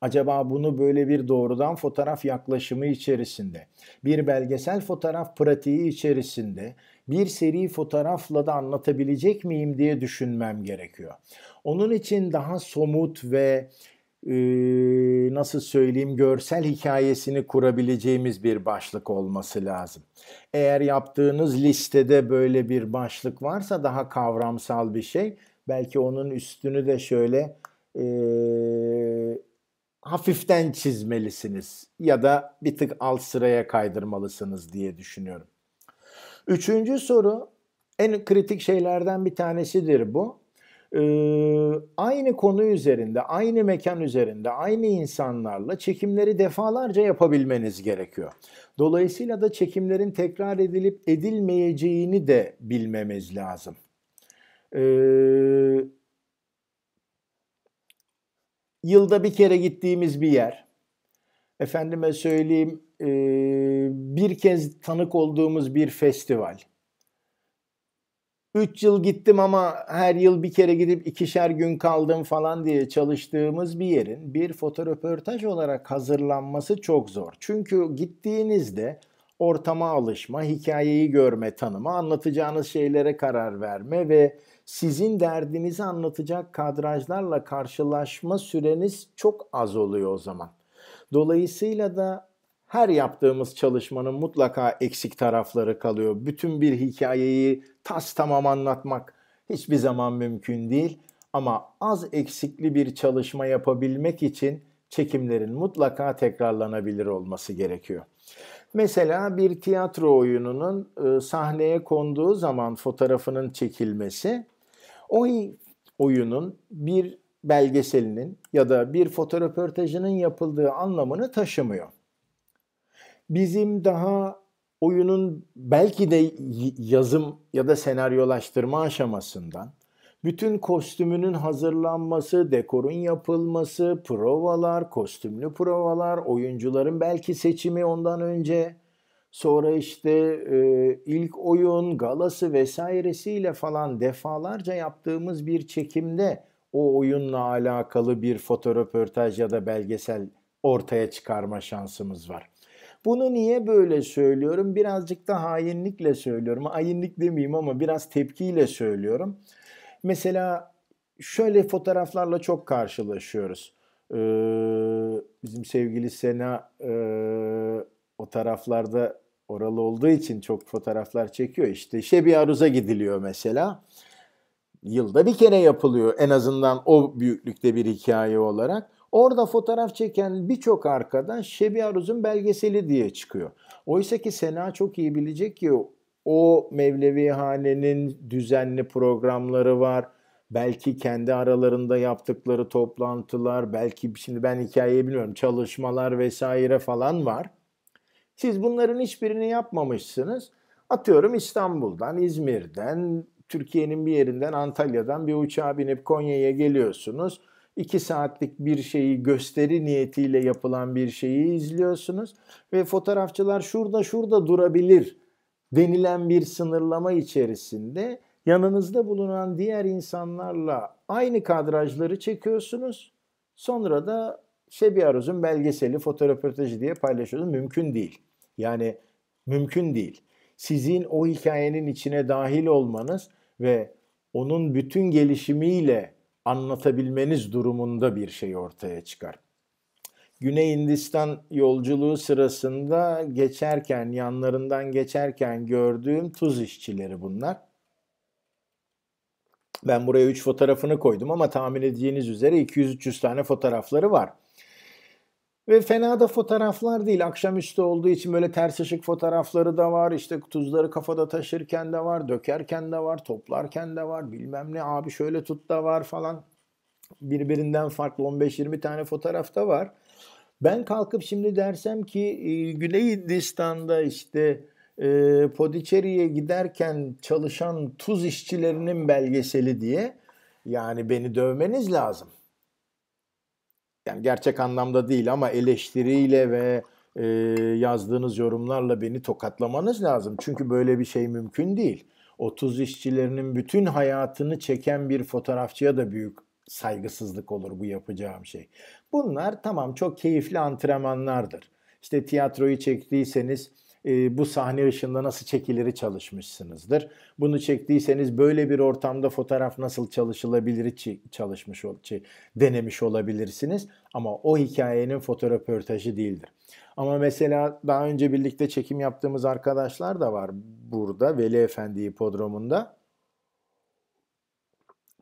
acaba bunu böyle bir doğrudan fotoğraf yaklaşımı içerisinde, bir belgesel fotoğraf pratiği içerisinde, bir seri fotoğrafla da anlatabilecek miyim diye düşünmem gerekiyor. Onun için daha somut ve nasıl söyleyeyim görsel hikayesini kurabileceğimiz bir başlık olması lazım. Eğer yaptığınız listede böyle bir başlık varsa daha kavramsal bir şey belki onun üstünü de şöyle e, hafiften çizmelisiniz ya da bir tık alt sıraya kaydırmalısınız diye düşünüyorum. Üçüncü soru en kritik şeylerden bir tanesidir bu. Ee, aynı konu üzerinde, aynı mekan üzerinde, aynı insanlarla çekimleri defalarca yapabilmeniz gerekiyor. Dolayısıyla da çekimlerin tekrar edilip edilmeyeceğini de bilmemiz lazım. E, yılda bir kere gittiğimiz bir yer, efendime söyleyeyim ee, bir kez tanık olduğumuz bir festival, 3 yıl gittim ama her yıl bir kere gidip ikişer gün kaldım falan diye çalıştığımız bir yerin bir fotoröportaj olarak hazırlanması çok zor. Çünkü gittiğinizde ortama alışma, hikayeyi görme, tanıma, anlatacağınız şeylere karar verme ve sizin derdinizi anlatacak kadrajlarla karşılaşma süreniz çok az oluyor o zaman. Dolayısıyla da her yaptığımız çalışmanın mutlaka eksik tarafları kalıyor. Bütün bir hikayeyi tas tamam anlatmak hiçbir zaman mümkün değil ama az eksikli bir çalışma yapabilmek için çekimlerin mutlaka tekrarlanabilir olması gerekiyor. Mesela bir tiyatro oyununun e, sahneye konduğu zaman fotoğrafının çekilmesi o oyunun bir belgeselinin ya da bir fotoğraförtajının yapıldığı anlamını taşımıyor. Bizim daha oyunun belki de yazım ya da senaryolaştırma aşamasından bütün kostümünün hazırlanması, dekorun yapılması, provalar, kostümlü provalar, oyuncuların belki seçimi ondan önce, sonra işte e, ilk oyun, galası vesairesiyle falan defalarca yaptığımız bir çekimde o oyunla alakalı bir fotoröportaj ya da belgesel ortaya çıkarma şansımız var. Bunu niye böyle söylüyorum? Birazcık da hainlikle söylüyorum. Hainlik demeyeyim ama biraz tepkiyle söylüyorum. Mesela şöyle fotoğraflarla çok karşılaşıyoruz. Ee, bizim sevgili Sena e, o taraflarda oralı olduğu için çok fotoğraflar çekiyor. İşte Şebi Aruz'a gidiliyor mesela. Yılda bir kere yapılıyor en azından o büyüklükte bir hikaye olarak. Orada fotoğraf çeken birçok arkadan Şebi Aruz'un belgeseli diye çıkıyor. Oysa ki Sena çok iyi bilecek ki o Mevlevi hanenin düzenli programları var. Belki kendi aralarında yaptıkları toplantılar, belki şimdi ben hikayeyi bilmiyorum çalışmalar vesaire falan var. Siz bunların hiçbirini yapmamışsınız. Atıyorum İstanbul'dan, İzmir'den, Türkiye'nin bir yerinden, Antalya'dan bir uçağa binip Konya'ya geliyorsunuz 2 saatlik bir şeyi gösteri niyetiyle yapılan bir şeyi izliyorsunuz ve fotoğrafçılar şurada şurada durabilir denilen bir sınırlama içerisinde yanınızda bulunan diğer insanlarla aynı kadrajları çekiyorsunuz. Sonra da Şebi Aruz'un belgeseli fotoğraförteji diye paylaşıyorsunuz. Mümkün değil. Yani mümkün değil. Sizin o hikayenin içine dahil olmanız ve onun bütün gelişimiyle anlatabilmeniz durumunda bir şey ortaya çıkar. Güney Hindistan yolculuğu sırasında geçerken, yanlarından geçerken gördüğüm tuz işçileri bunlar. Ben buraya 3 fotoğrafını koydum ama tahmin edeceğiniz üzere 200-300 tane fotoğrafları var. Ve fena da fotoğraflar değil. Akşamüstü olduğu için böyle ters ışık fotoğrafları da var. İşte tuzları kafada taşırken de var, dökerken de var, toplarken de var. Bilmem ne abi şöyle tut da var falan. Birbirinden farklı 15-20 tane fotoğraf da var. Ben kalkıp şimdi dersem ki e, Güney Hindistan'da işte e, Podicherry'e giderken çalışan tuz işçilerinin belgeseli diye yani beni dövmeniz lazım yani gerçek anlamda değil ama eleştiriyle ve e, yazdığınız yorumlarla beni tokatlamanız lazım. Çünkü böyle bir şey mümkün değil. 30 işçilerinin bütün hayatını çeken bir fotoğrafçıya da büyük saygısızlık olur bu yapacağım şey. Bunlar tamam çok keyifli antrenmanlardır. İşte tiyatroyu çektiyseniz bu sahne ışığında nasıl çekiliri çalışmışsınızdır. Bunu çektiyseniz böyle bir ortamda fotoğraf nasıl çalışılabilir çalışmış denemiş olabilirsiniz. Ama o hikayenin fotoröportajı değildir. Ama mesela daha önce birlikte çekim yaptığımız arkadaşlar da var burada Veli Efendi hipodromunda.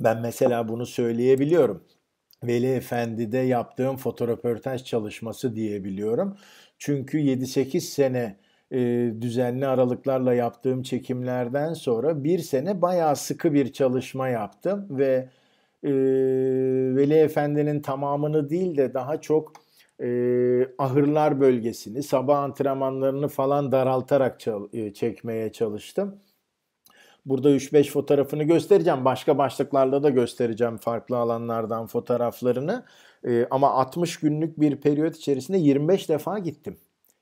Ben mesela bunu söyleyebiliyorum. Veli Efendi'de yaptığım fotoröportaj çalışması diyebiliyorum. Çünkü 7-8 sene e, düzenli aralıklarla yaptığım çekimlerden sonra bir sene bayağı sıkı bir çalışma yaptım ve e, Veli Efendi'nin tamamını değil de daha çok e, ahırlar bölgesini, sabah antrenmanlarını falan daraltarak çal- e, çekmeye çalıştım. Burada 3-5 fotoğrafını göstereceğim. Başka başlıklarla da göstereceğim farklı alanlardan fotoğraflarını. E, ama 60 günlük bir periyot içerisinde 25 defa gittim.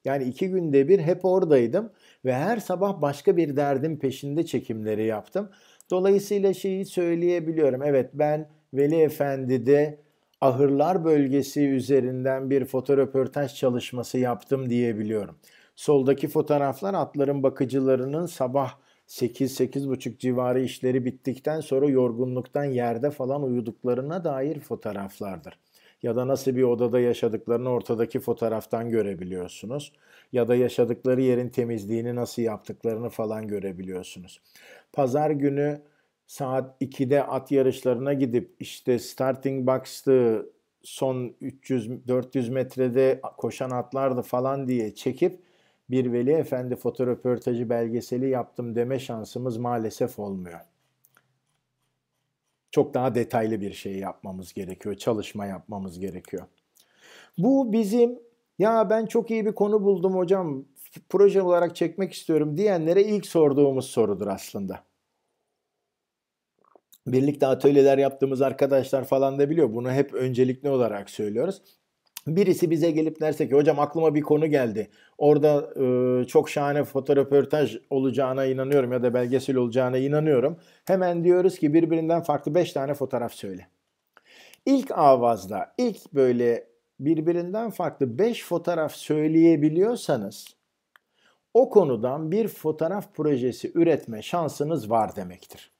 Yani iki günde bir hep oradaydım ve her sabah başka bir derdin peşinde çekimleri yaptım. Dolayısıyla şeyi söyleyebiliyorum. Evet ben Veli Efendi'de ahırlar bölgesi üzerinden bir fotoröportaj çalışması yaptım diyebiliyorum. Soldaki fotoğraflar atların bakıcılarının sabah 8-8.30 civarı işleri bittikten sonra yorgunluktan yerde falan uyuduklarına dair fotoğraflardır ya da nasıl bir odada yaşadıklarını ortadaki fotoğraftan görebiliyorsunuz. Ya da yaşadıkları yerin temizliğini nasıl yaptıklarını falan görebiliyorsunuz. Pazar günü saat 2'de at yarışlarına gidip işte starting box'tı, son 300-400 metrede koşan atlardı falan diye çekip bir Veli Efendi fotoröportajı belgeseli yaptım deme şansımız maalesef olmuyor çok daha detaylı bir şey yapmamız gerekiyor, çalışma yapmamız gerekiyor. Bu bizim ya ben çok iyi bir konu buldum hocam, proje olarak çekmek istiyorum diyenlere ilk sorduğumuz sorudur aslında. Birlikte atölyeler yaptığımız arkadaşlar falan da biliyor. Bunu hep öncelikli olarak söylüyoruz. Birisi bize gelip derse ki hocam aklıma bir konu geldi. Orada e, çok şahane fotoğraförtaj olacağına inanıyorum ya da belgesel olacağına inanıyorum. Hemen diyoruz ki birbirinden farklı 5 tane fotoğraf söyle. İlk avazda ilk böyle birbirinden farklı 5 fotoğraf söyleyebiliyorsanız o konudan bir fotoğraf projesi üretme şansınız var demektir.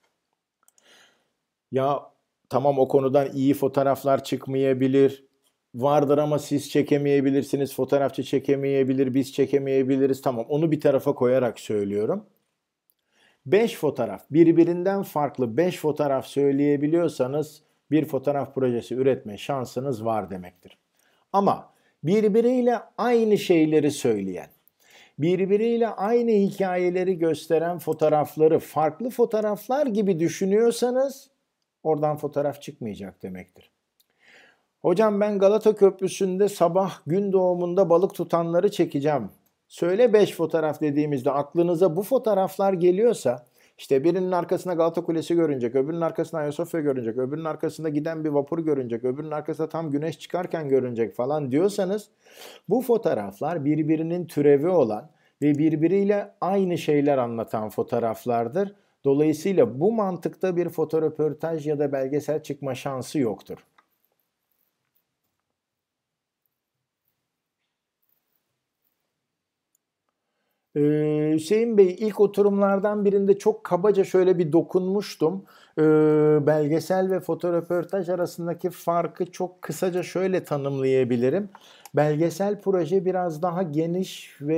Ya tamam o konudan iyi fotoğraflar çıkmayabilir vardır ama siz çekemeyebilirsiniz, fotoğrafçı çekemeyebilir, biz çekemeyebiliriz. Tamam onu bir tarafa koyarak söylüyorum. 5 fotoğraf, birbirinden farklı 5 fotoğraf söyleyebiliyorsanız bir fotoğraf projesi üretme şansınız var demektir. Ama birbiriyle aynı şeyleri söyleyen, birbiriyle aynı hikayeleri gösteren fotoğrafları farklı fotoğraflar gibi düşünüyorsanız oradan fotoğraf çıkmayacak demektir. Hocam ben Galata Köprüsü'nde sabah gün doğumunda balık tutanları çekeceğim. Söyle 5 fotoğraf dediğimizde aklınıza bu fotoğraflar geliyorsa işte birinin arkasında Galata Kulesi görünecek, öbürünün arkasında Ayasofya görünecek, öbürünün arkasında giden bir vapur görünecek, öbürünün arkasında tam güneş çıkarken görünecek falan diyorsanız bu fotoğraflar birbirinin türevi olan ve birbiriyle aynı şeyler anlatan fotoğraflardır. Dolayısıyla bu mantıkta bir fotoröportaj ya da belgesel çıkma şansı yoktur. Ee, Hüseyin Bey ilk oturumlardan birinde çok kabaca şöyle bir dokunmuştum. Ee, belgesel ve fotoröportaj arasındaki farkı çok kısaca şöyle tanımlayabilirim. Belgesel proje biraz daha geniş ve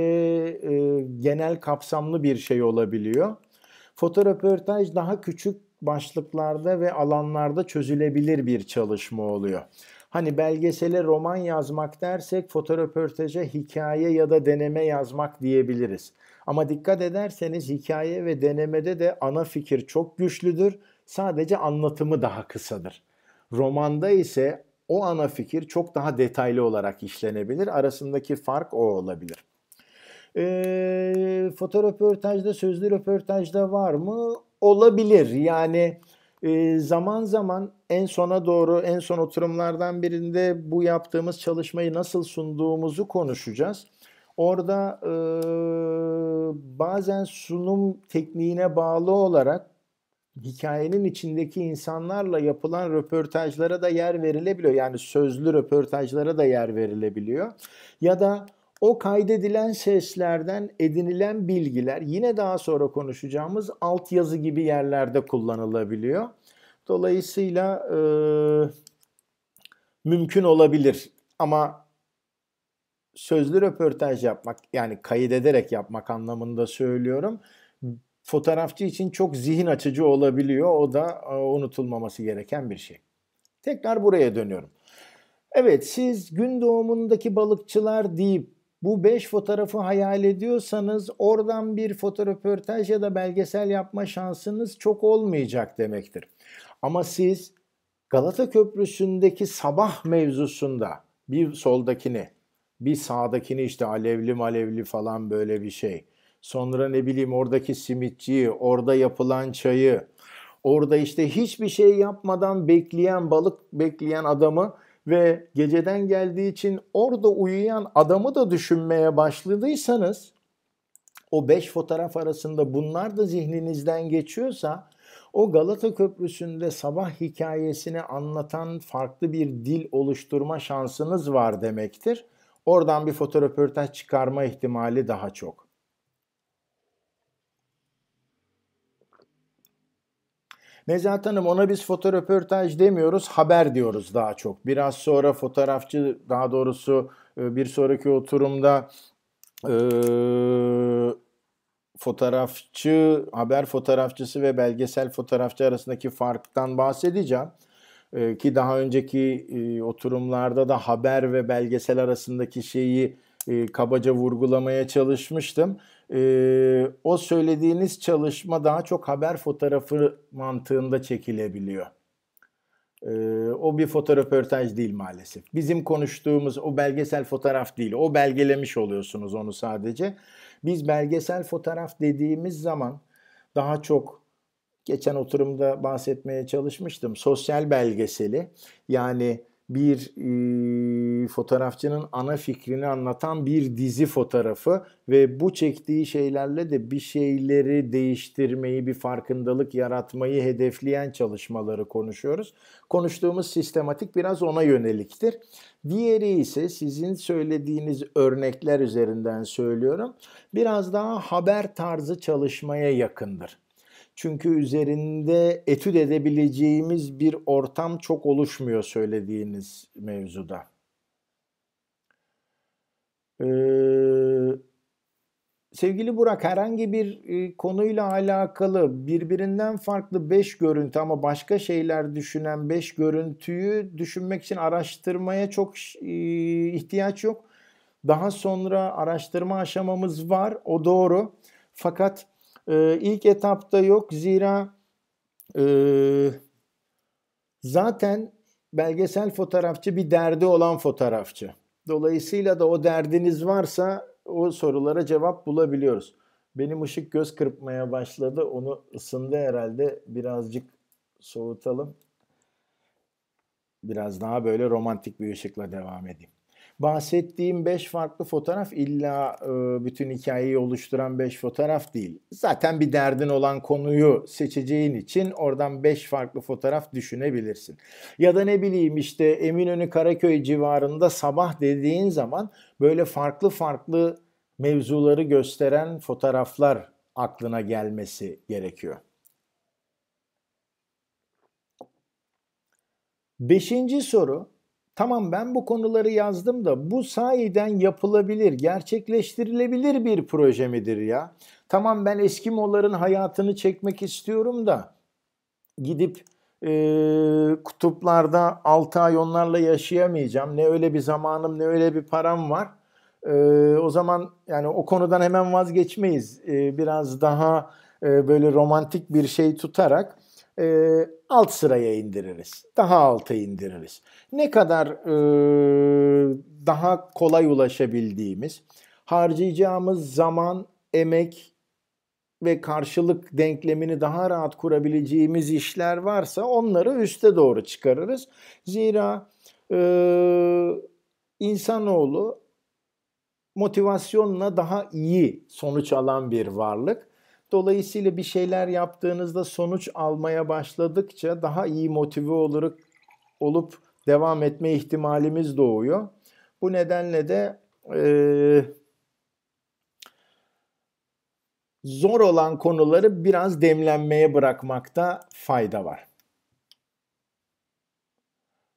e, genel kapsamlı bir şey olabiliyor. Fotoröportaj daha küçük başlıklarda ve alanlarda çözülebilir bir çalışma oluyor. Hani belgesele roman yazmak dersek fotoröportaja hikaye ya da deneme yazmak diyebiliriz. Ama dikkat ederseniz hikaye ve denemede de ana fikir çok güçlüdür. Sadece anlatımı daha kısadır. Romanda ise o ana fikir çok daha detaylı olarak işlenebilir. Arasındaki fark o olabilir. E, fotoröportajda, sözlü röportajda var mı? Olabilir. Yani ee, zaman zaman en sona doğru en son oturumlardan birinde bu yaptığımız çalışmayı nasıl sunduğumuzu konuşacağız. Orada e, bazen sunum tekniğine bağlı olarak hikayenin içindeki insanlarla yapılan röportajlara da yer verilebiliyor. Yani sözlü röportajlara da yer verilebiliyor. Ya da o kaydedilen seslerden edinilen bilgiler yine daha sonra konuşacağımız altyazı gibi yerlerde kullanılabiliyor. Dolayısıyla e, mümkün olabilir ama sözlü röportaj yapmak yani kaydederek yapmak anlamında söylüyorum. Fotoğrafçı için çok zihin açıcı olabiliyor. O da e, unutulmaması gereken bir şey. Tekrar buraya dönüyorum. Evet siz gün doğumundaki balıkçılar deyip bu 5 fotoğrafı hayal ediyorsanız oradan bir fotoğraförtaj ya da belgesel yapma şansınız çok olmayacak demektir. Ama siz Galata Köprüsü'ndeki sabah mevzusunda bir soldakini, bir sağdakini işte alevli malevli falan böyle bir şey. Sonra ne bileyim oradaki simitçiyi, orada yapılan çayı, orada işte hiçbir şey yapmadan bekleyen balık bekleyen adamı ve geceden geldiği için orada uyuyan adamı da düşünmeye başladıysanız o beş fotoğraf arasında bunlar da zihninizden geçiyorsa o Galata Köprüsü'nde sabah hikayesini anlatan farklı bir dil oluşturma şansınız var demektir. Oradan bir fotoğraf fotoröportaj çıkarma ihtimali daha çok. Nezahat Hanım ona biz fotoröportaj demiyoruz, haber diyoruz daha çok. Biraz sonra fotoğrafçı daha doğrusu e, bir sonraki oturumda e, fotoğrafçı, haber fotoğrafçısı ve belgesel fotoğrafçı arasındaki farktan bahsedeceğim e, ki daha önceki e, oturumlarda da haber ve belgesel arasındaki şeyi kabaca vurgulamaya çalışmıştım e, o söylediğiniz çalışma daha çok haber fotoğrafı mantığında çekilebiliyor. E, o bir fotoğraförtaj değil maalesef. Bizim konuştuğumuz o belgesel fotoğraf değil. O belgelemiş oluyorsunuz onu sadece. Biz belgesel fotoğraf dediğimiz zaman daha çok geçen oturumda bahsetmeye çalışmıştım. Sosyal belgeseli yani bir e, fotoğrafçının ana fikrini anlatan bir dizi fotoğrafı ve bu çektiği şeylerle de bir şeyleri değiştirmeyi, bir farkındalık yaratmayı hedefleyen çalışmaları konuşuyoruz. Konuştuğumuz sistematik biraz ona yöneliktir. Diğeri ise sizin söylediğiniz örnekler üzerinden söylüyorum. Biraz daha haber tarzı çalışmaya yakındır. Çünkü üzerinde etüt edebileceğimiz bir ortam çok oluşmuyor söylediğiniz mevzuda. Ee, sevgili Burak herhangi bir e, konuyla alakalı birbirinden farklı 5 görüntü ama başka şeyler düşünen 5 görüntüyü düşünmek için araştırmaya çok e, ihtiyaç yok. Daha sonra araştırma aşamamız var o doğru. Fakat e, ilk etapta yok zira e, zaten belgesel fotoğrafçı bir derdi olan fotoğrafçı. Dolayısıyla da o derdiniz varsa o sorulara cevap bulabiliyoruz. Benim ışık göz kırpmaya başladı. Onu ısındı herhalde. Birazcık soğutalım. Biraz daha böyle romantik bir ışıkla devam edeyim bahsettiğim 5 farklı fotoğraf illa e, bütün hikayeyi oluşturan 5 fotoğraf değil. Zaten bir derdin olan konuyu seçeceğin için oradan 5 farklı fotoğraf düşünebilirsin. Ya da ne bileyim işte Eminönü Karaköy civarında sabah dediğin zaman böyle farklı farklı mevzuları gösteren fotoğraflar aklına gelmesi gerekiyor. Beşinci soru Tamam ben bu konuları yazdım da bu sayeden yapılabilir, gerçekleştirilebilir bir proje midir ya? Tamam ben Eskimoların hayatını çekmek istiyorum da gidip e, kutuplarda 6 ay onlarla yaşayamayacağım. Ne öyle bir zamanım ne öyle bir param var. E, o zaman yani o konudan hemen vazgeçmeyiz. E, biraz daha e, böyle romantik bir şey tutarak e, alt sıraya indiririz. Daha alta indiririz. Ne kadar e, daha kolay ulaşabildiğimiz, harcayacağımız zaman, emek ve karşılık denklemini daha rahat kurabileceğimiz işler varsa onları üste doğru çıkarırız. Zira e, insanoğlu motivasyonla daha iyi sonuç alan bir varlık Dolayısıyla bir şeyler yaptığınızda sonuç almaya başladıkça daha iyi motive olarak olup devam etme ihtimalimiz doğuyor. Bu nedenle de e, zor olan konuları biraz demlenmeye bırakmakta fayda var.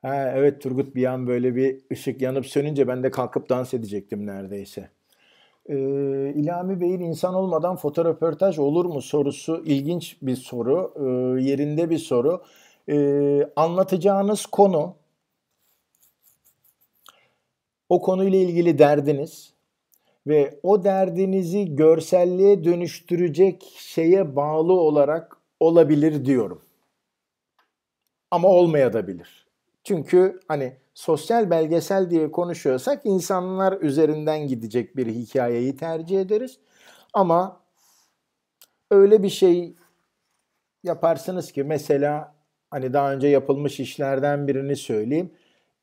Ha, evet Turgut bir an böyle bir ışık yanıp sönünce ben de kalkıp dans edecektim neredeyse e, İlhami Bey'in insan olmadan fotoröportaj olur mu sorusu ilginç bir soru, e, yerinde bir soru. E, anlatacağınız konu, o konuyla ilgili derdiniz ve o derdinizi görselliğe dönüştürecek şeye bağlı olarak olabilir diyorum. Ama olmaya da bilir. Çünkü hani sosyal belgesel diye konuşuyorsak insanlar üzerinden gidecek bir hikayeyi tercih ederiz. Ama öyle bir şey yaparsınız ki mesela hani daha önce yapılmış işlerden birini söyleyeyim.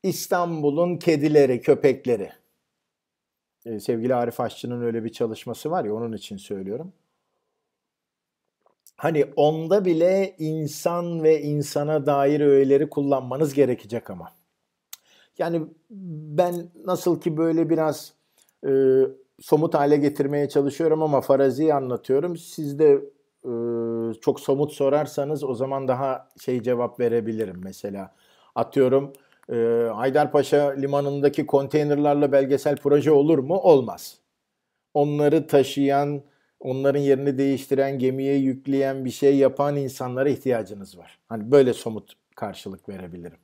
İstanbul'un kedileri, köpekleri. Ee, sevgili Arif Aşçı'nın öyle bir çalışması var ya onun için söylüyorum. Hani onda bile insan ve insana dair öğeleri kullanmanız gerekecek ama. Yani ben nasıl ki böyle biraz e, somut hale getirmeye çalışıyorum ama farazi anlatıyorum. Siz de e, çok somut sorarsanız o zaman daha şey cevap verebilirim mesela. Atıyorum e, Haydarpaşa limanındaki konteynerlarla belgesel proje olur mu? Olmaz. Onları taşıyan, onların yerini değiştiren, gemiye yükleyen bir şey yapan insanlara ihtiyacınız var. Hani böyle somut karşılık verebilirim.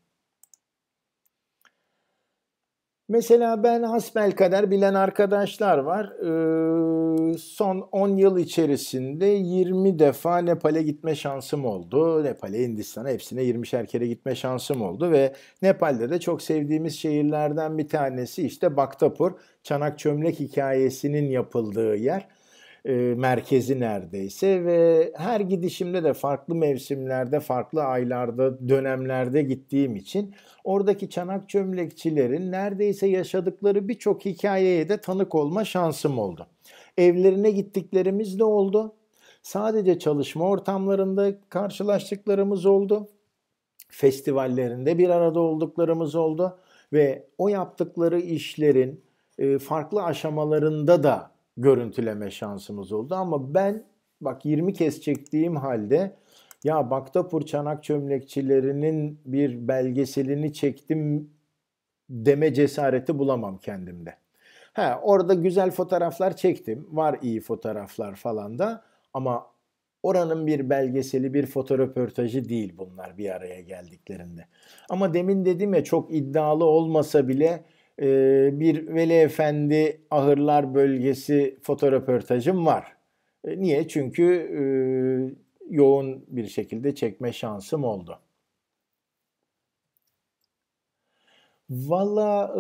Mesela ben hasbel kadar bilen arkadaşlar var. Ee, son 10 yıl içerisinde 20 defa Nepal'e gitme şansım oldu. Nepal'e, Hindistan'a hepsine 20'şer kere gitme şansım oldu ve Nepal'de de çok sevdiğimiz şehirlerden bir tanesi işte Baktapur, çanak çömlek hikayesinin yapıldığı yer e, merkezi neredeyse ve her gidişimde de farklı mevsimlerde, farklı aylarda, dönemlerde gittiğim için oradaki çanak çömlekçilerin neredeyse yaşadıkları birçok hikayeye de tanık olma şansım oldu. Evlerine gittiklerimiz de oldu. Sadece çalışma ortamlarında karşılaştıklarımız oldu. Festivallerinde bir arada olduklarımız oldu ve o yaptıkları işlerin farklı aşamalarında da görüntüleme şansımız oldu. Ama ben bak 20 kez çektiğim halde ya Baktapur Çanak Çömlekçilerinin bir belgeselini çektim deme cesareti bulamam kendimde. Ha, orada güzel fotoğraflar çektim. Var iyi fotoğraflar falan da ama oranın bir belgeseli, bir fotoröportajı değil bunlar bir araya geldiklerinde. Ama demin dedim ya çok iddialı olmasa bile ee, bir Veli Efendi Ahırlar Bölgesi fotoröportajım var. E, niye? Çünkü e, yoğun bir şekilde çekme şansım oldu. Valla e,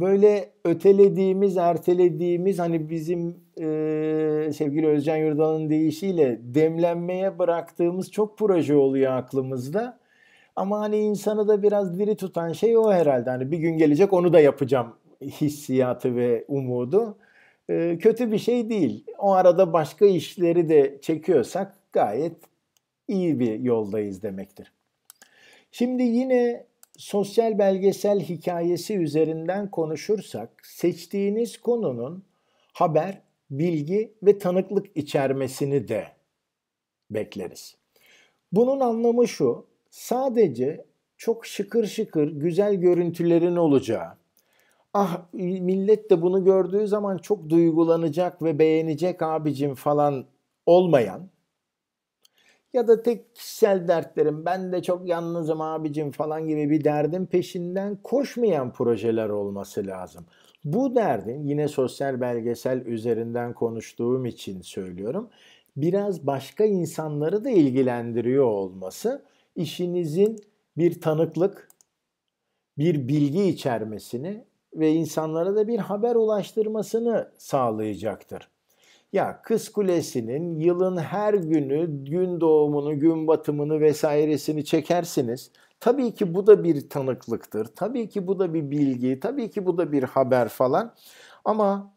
böyle ötelediğimiz, ertelediğimiz hani bizim e, sevgili Özcan Yurdal'ın deyişiyle demlenmeye bıraktığımız çok proje oluyor aklımızda. Ama hani insanı da biraz diri tutan şey o herhalde. Hani bir gün gelecek onu da yapacağım hissiyatı ve umudu. E, kötü bir şey değil. O arada başka işleri de çekiyorsak gayet iyi bir yoldayız demektir. Şimdi yine sosyal belgesel hikayesi üzerinden konuşursak seçtiğiniz konunun haber, bilgi ve tanıklık içermesini de bekleriz. Bunun anlamı şu, Sadece çok şıkır şıkır güzel görüntülerin olacağı, ah millet de bunu gördüğü zaman çok duygulanacak ve beğenecek abicim falan olmayan ya da tek kişisel dertlerim ben de çok yalnızım abicim falan gibi bir derdin peşinden koşmayan projeler olması lazım. Bu derdin yine sosyal belgesel üzerinden konuştuğum için söylüyorum. Biraz başka insanları da ilgilendiriyor olması işinizin bir tanıklık, bir bilgi içermesini ve insanlara da bir haber ulaştırmasını sağlayacaktır. Ya Kız Kulesi'nin yılın her günü, gün doğumunu, gün batımını vesairesini çekersiniz. Tabii ki bu da bir tanıklıktır. Tabii ki bu da bir bilgi, tabii ki bu da bir haber falan. Ama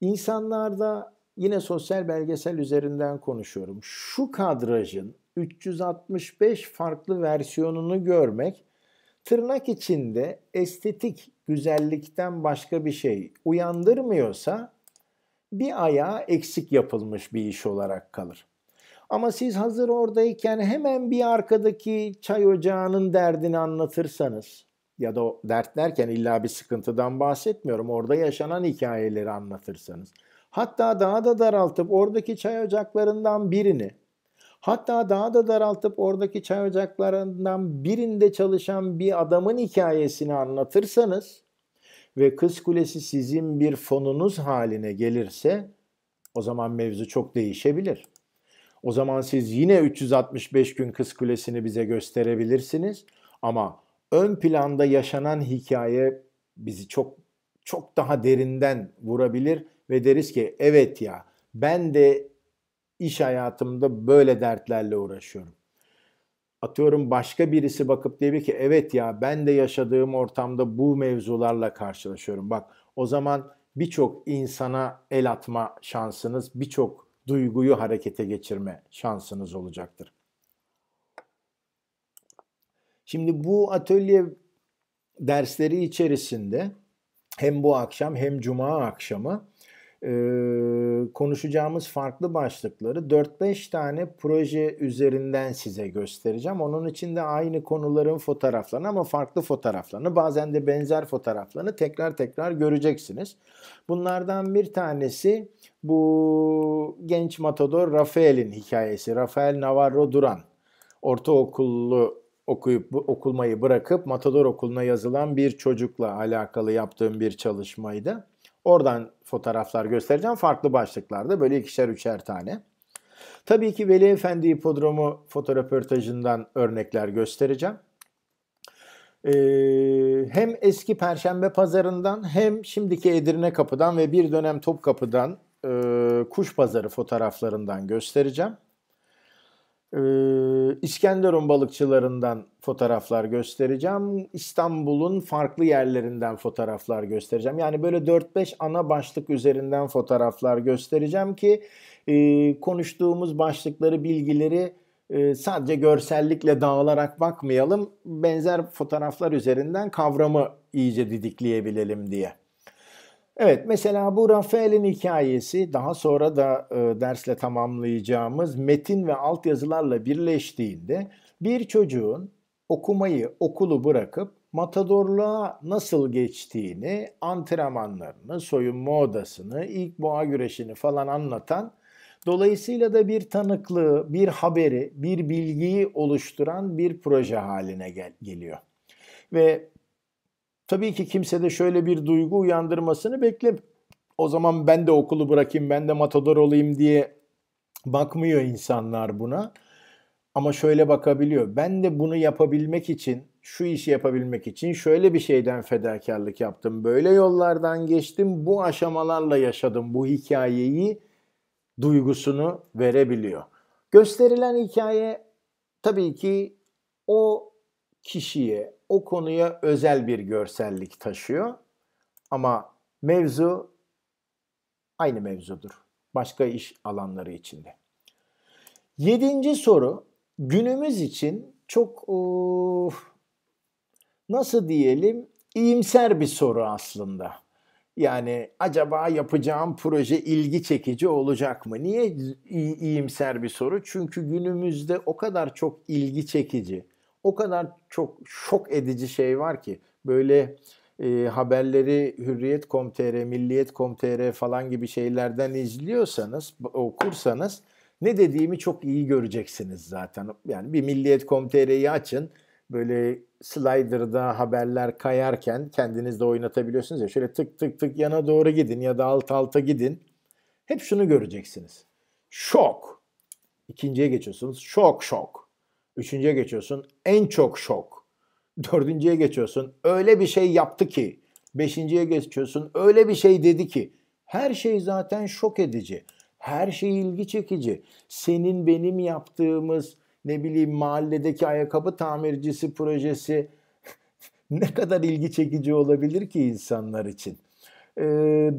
insanlarda yine sosyal belgesel üzerinden konuşuyorum. Şu kadrajın 365 farklı versiyonunu görmek tırnak içinde estetik güzellikten başka bir şey uyandırmıyorsa bir ayağı eksik yapılmış bir iş olarak kalır. Ama siz hazır oradayken hemen bir arkadaki çay ocağının derdini anlatırsanız ya da dert derken illa bir sıkıntıdan bahsetmiyorum. Orada yaşanan hikayeleri anlatırsanız. Hatta daha da daraltıp oradaki çay ocaklarından birini Hatta daha da daraltıp oradaki çay ocaklarından birinde çalışan bir adamın hikayesini anlatırsanız ve Kız Kulesi sizin bir fonunuz haline gelirse o zaman mevzu çok değişebilir. O zaman siz yine 365 gün Kız Kulesi'ni bize gösterebilirsiniz ama ön planda yaşanan hikaye bizi çok çok daha derinden vurabilir ve deriz ki evet ya ben de iş hayatımda böyle dertlerle uğraşıyorum. Atıyorum başka birisi bakıp diyebilir ki evet ya ben de yaşadığım ortamda bu mevzularla karşılaşıyorum. Bak o zaman birçok insana el atma şansınız, birçok duyguyu harekete geçirme şansınız olacaktır. Şimdi bu atölye dersleri içerisinde hem bu akşam hem cuma akşamı e, konuşacağımız farklı başlıkları 4-5 tane proje üzerinden size göstereceğim. Onun içinde aynı konuların fotoğraflarını ama farklı fotoğraflarını bazen de benzer fotoğraflarını tekrar tekrar göreceksiniz. Bunlardan bir tanesi bu genç matador Rafael'in hikayesi. Rafael Navarro Duran ortaokullu okuyup okulmayı bırakıp matador okuluna yazılan bir çocukla alakalı yaptığım bir çalışmaydı. Oradan fotoğraflar göstereceğim. Farklı başlıklarda böyle ikişer üçer tane. Tabii ki Veli Efendi Hipodromu fotoğraförtajından örnekler göstereceğim. Ee, hem eski Perşembe Pazarı'ndan hem şimdiki Edirne Kapı'dan ve bir dönem Topkapı'dan e, Kuş Pazarı fotoğraflarından göstereceğim. Ee, İskenderun balıkçılarından fotoğraflar göstereceğim. İstanbul'un farklı yerlerinden fotoğraflar göstereceğim. Yani böyle 4-5 ana başlık üzerinden fotoğraflar göstereceğim ki e, konuştuğumuz başlıkları, bilgileri e, sadece görsellikle dağılarak bakmayalım. Benzer fotoğraflar üzerinden kavramı iyice didikleyebilelim diye. Evet mesela bu Rafael'in hikayesi daha sonra da e, dersle tamamlayacağımız metin ve altyazılarla birleştiğinde bir çocuğun okumayı, okulu bırakıp matadorluğa nasıl geçtiğini, antrenmanlarını, soyunma odasını, ilk boğa güreşini falan anlatan Dolayısıyla da bir tanıklığı, bir haberi, bir bilgiyi oluşturan bir proje haline gel- geliyor. Ve Tabii ki kimse de şöyle bir duygu uyandırmasını bekle. O zaman ben de okulu bırakayım, ben de matador olayım diye bakmıyor insanlar buna. Ama şöyle bakabiliyor. Ben de bunu yapabilmek için, şu işi yapabilmek için şöyle bir şeyden fedakarlık yaptım. Böyle yollardan geçtim. Bu aşamalarla yaşadım bu hikayeyi duygusunu verebiliyor. Gösterilen hikaye tabii ki o kişiye, o konuya özel bir görsellik taşıyor. Ama mevzu aynı mevzudur. Başka iş alanları içinde. Yedinci soru günümüz için çok of, nasıl diyelim iyimser bir soru aslında. Yani acaba yapacağım proje ilgi çekici olacak mı? Niye iyimser bir soru? Çünkü günümüzde o kadar çok ilgi çekici, o kadar çok şok edici şey var ki böyle e, haberleri Hürriyet.com.tr, Milliyet.com.tr falan gibi şeylerden izliyorsanız, okursanız ne dediğimi çok iyi göreceksiniz zaten. Yani bir Milliyet.com.tr'yi açın. Böyle slider'da haberler kayarken kendiniz de oynatabiliyorsunuz ya. Şöyle tık tık tık yana doğru gidin ya da alt alta gidin. Hep şunu göreceksiniz. Şok. İkinciye geçiyorsunuz. Şok şok. Üçüncüye geçiyorsun. En çok şok. Dördüncüye geçiyorsun. Öyle bir şey yaptı ki. Beşinciye geçiyorsun. Öyle bir şey dedi ki. Her şey zaten şok edici. Her şey ilgi çekici. Senin benim yaptığımız ne bileyim mahalledeki ayakkabı tamircisi projesi ne kadar ilgi çekici olabilir ki insanlar için. Ee,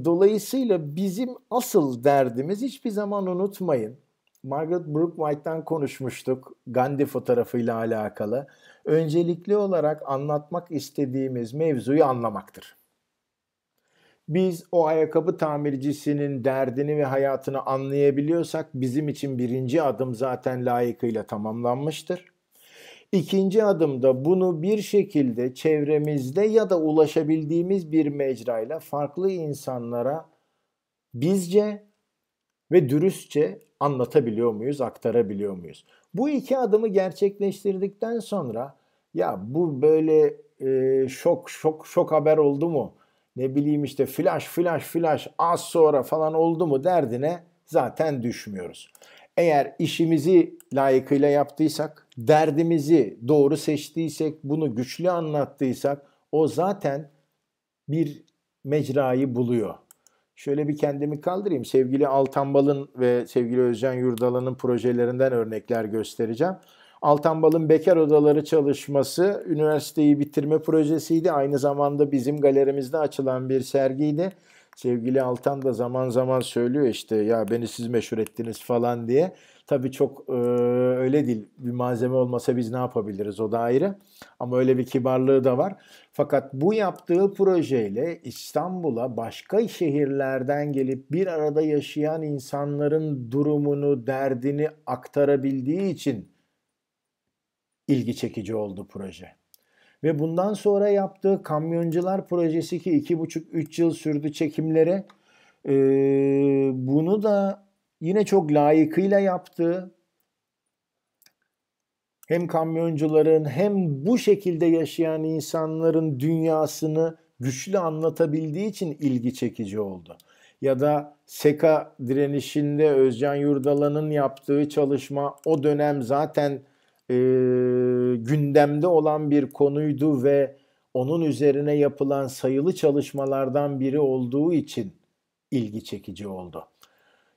dolayısıyla bizim asıl derdimiz hiçbir zaman unutmayın Margaret Brook White'tan konuşmuştuk Gandhi fotoğrafıyla alakalı. Öncelikli olarak anlatmak istediğimiz mevzuyu anlamaktır. Biz o ayakkabı tamircisinin derdini ve hayatını anlayabiliyorsak bizim için birinci adım zaten layıkıyla tamamlanmıştır. İkinci adımda bunu bir şekilde çevremizde ya da ulaşabildiğimiz bir mecrayla farklı insanlara bizce ve dürüstçe anlatabiliyor muyuz, aktarabiliyor muyuz? Bu iki adımı gerçekleştirdikten sonra ya bu böyle e, şok şok şok haber oldu mu? Ne bileyim işte flash flash flash az sonra falan oldu mu derdine zaten düşmüyoruz. Eğer işimizi layıkıyla yaptıysak, derdimizi doğru seçtiysek, bunu güçlü anlattıysak o zaten bir mecrayı buluyor şöyle bir kendimi kaldırayım. Sevgili Altan Balın ve sevgili Özcan Yurdalan'ın projelerinden örnekler göstereceğim. Altan Balın Bekar Odaları çalışması üniversiteyi bitirme projesiydi. Aynı zamanda bizim galerimizde açılan bir sergiydi. Sevgili Altan da zaman zaman söylüyor işte ya beni siz meşhur ettiniz falan diye. Tabii çok e, öyle değil. Bir malzeme olmasa biz ne yapabiliriz o da ayrı. Ama öyle bir kibarlığı da var. Fakat bu yaptığı projeyle İstanbul'a başka şehirlerden gelip bir arada yaşayan insanların durumunu, derdini aktarabildiği için ilgi çekici oldu proje. Ve bundan sonra yaptığı kamyoncular projesi ki 2,5-3 yıl sürdü çekimlere. bunu da yine çok layıkıyla yaptığı hem kamyoncuların hem bu şekilde yaşayan insanların dünyasını güçlü anlatabildiği için ilgi çekici oldu. Ya da Seka direnişinde Özcan Yurdalan'ın yaptığı çalışma o dönem zaten e, gündemde olan bir konuydu ve onun üzerine yapılan sayılı çalışmalardan biri olduğu için ilgi çekici oldu.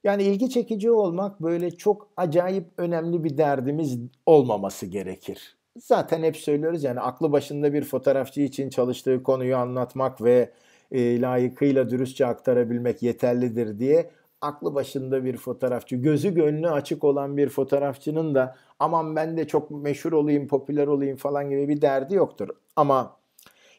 Yani ilgi çekici olmak böyle çok acayip önemli bir derdimiz olmaması gerekir. Zaten hep söylüyoruz yani aklı başında bir fotoğrafçı için çalıştığı konuyu anlatmak ve e, layıkıyla dürüstçe aktarabilmek yeterlidir diye aklı başında bir fotoğrafçı, gözü gönlü açık olan bir fotoğrafçının da aman ben de çok meşhur olayım, popüler olayım falan gibi bir derdi yoktur. Ama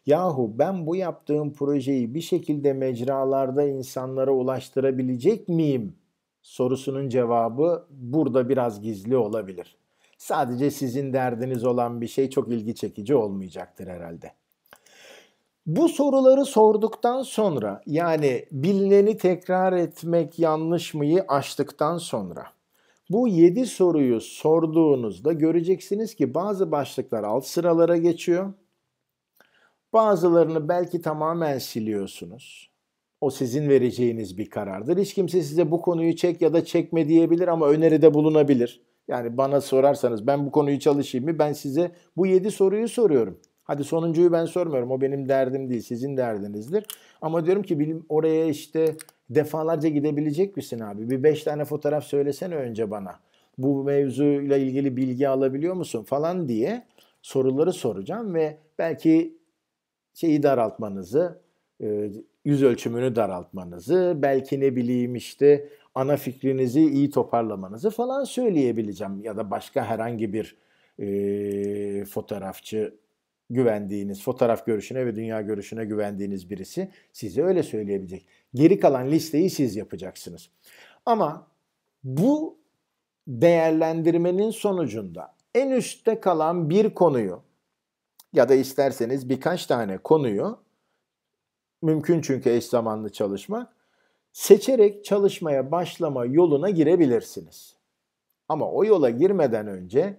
yahu ben bu yaptığım projeyi bir şekilde mecralarda insanlara ulaştırabilecek miyim? sorusunun cevabı burada biraz gizli olabilir. Sadece sizin derdiniz olan bir şey çok ilgi çekici olmayacaktır herhalde. Bu soruları sorduktan sonra yani bilineni tekrar etmek yanlış mıyı aştıktan sonra bu 7 soruyu sorduğunuzda göreceksiniz ki bazı başlıklar alt sıralara geçiyor. Bazılarını belki tamamen siliyorsunuz. O sizin vereceğiniz bir karardır. Hiç kimse size bu konuyu çek ya da çekme diyebilir ama öneride bulunabilir. Yani bana sorarsanız ben bu konuyu çalışayım mı? Ben size bu 7 soruyu soruyorum. Hadi sonuncuyu ben sormuyorum. O benim derdim değil, sizin derdinizdir. Ama diyorum ki oraya işte defalarca gidebilecek misin abi? Bir 5 tane fotoğraf söylesene önce bana. Bu mevzuyla ilgili bilgi alabiliyor musun falan diye soruları soracağım ve belki şeyi daraltmanızı, e, yüz ölçümünü daraltmanızı, belki ne bileyim işte ana fikrinizi iyi toparlamanızı falan söyleyebileceğim ya da başka herhangi bir e, fotoğrafçı güvendiğiniz, fotoğraf görüşüne ve dünya görüşüne güvendiğiniz birisi size öyle söyleyebilecek. Geri kalan listeyi siz yapacaksınız. Ama bu değerlendirmenin sonucunda en üstte kalan bir konuyu ya da isterseniz birkaç tane konuyu mümkün çünkü eş zamanlı çalışmak. Seçerek çalışmaya başlama yoluna girebilirsiniz. Ama o yola girmeden önce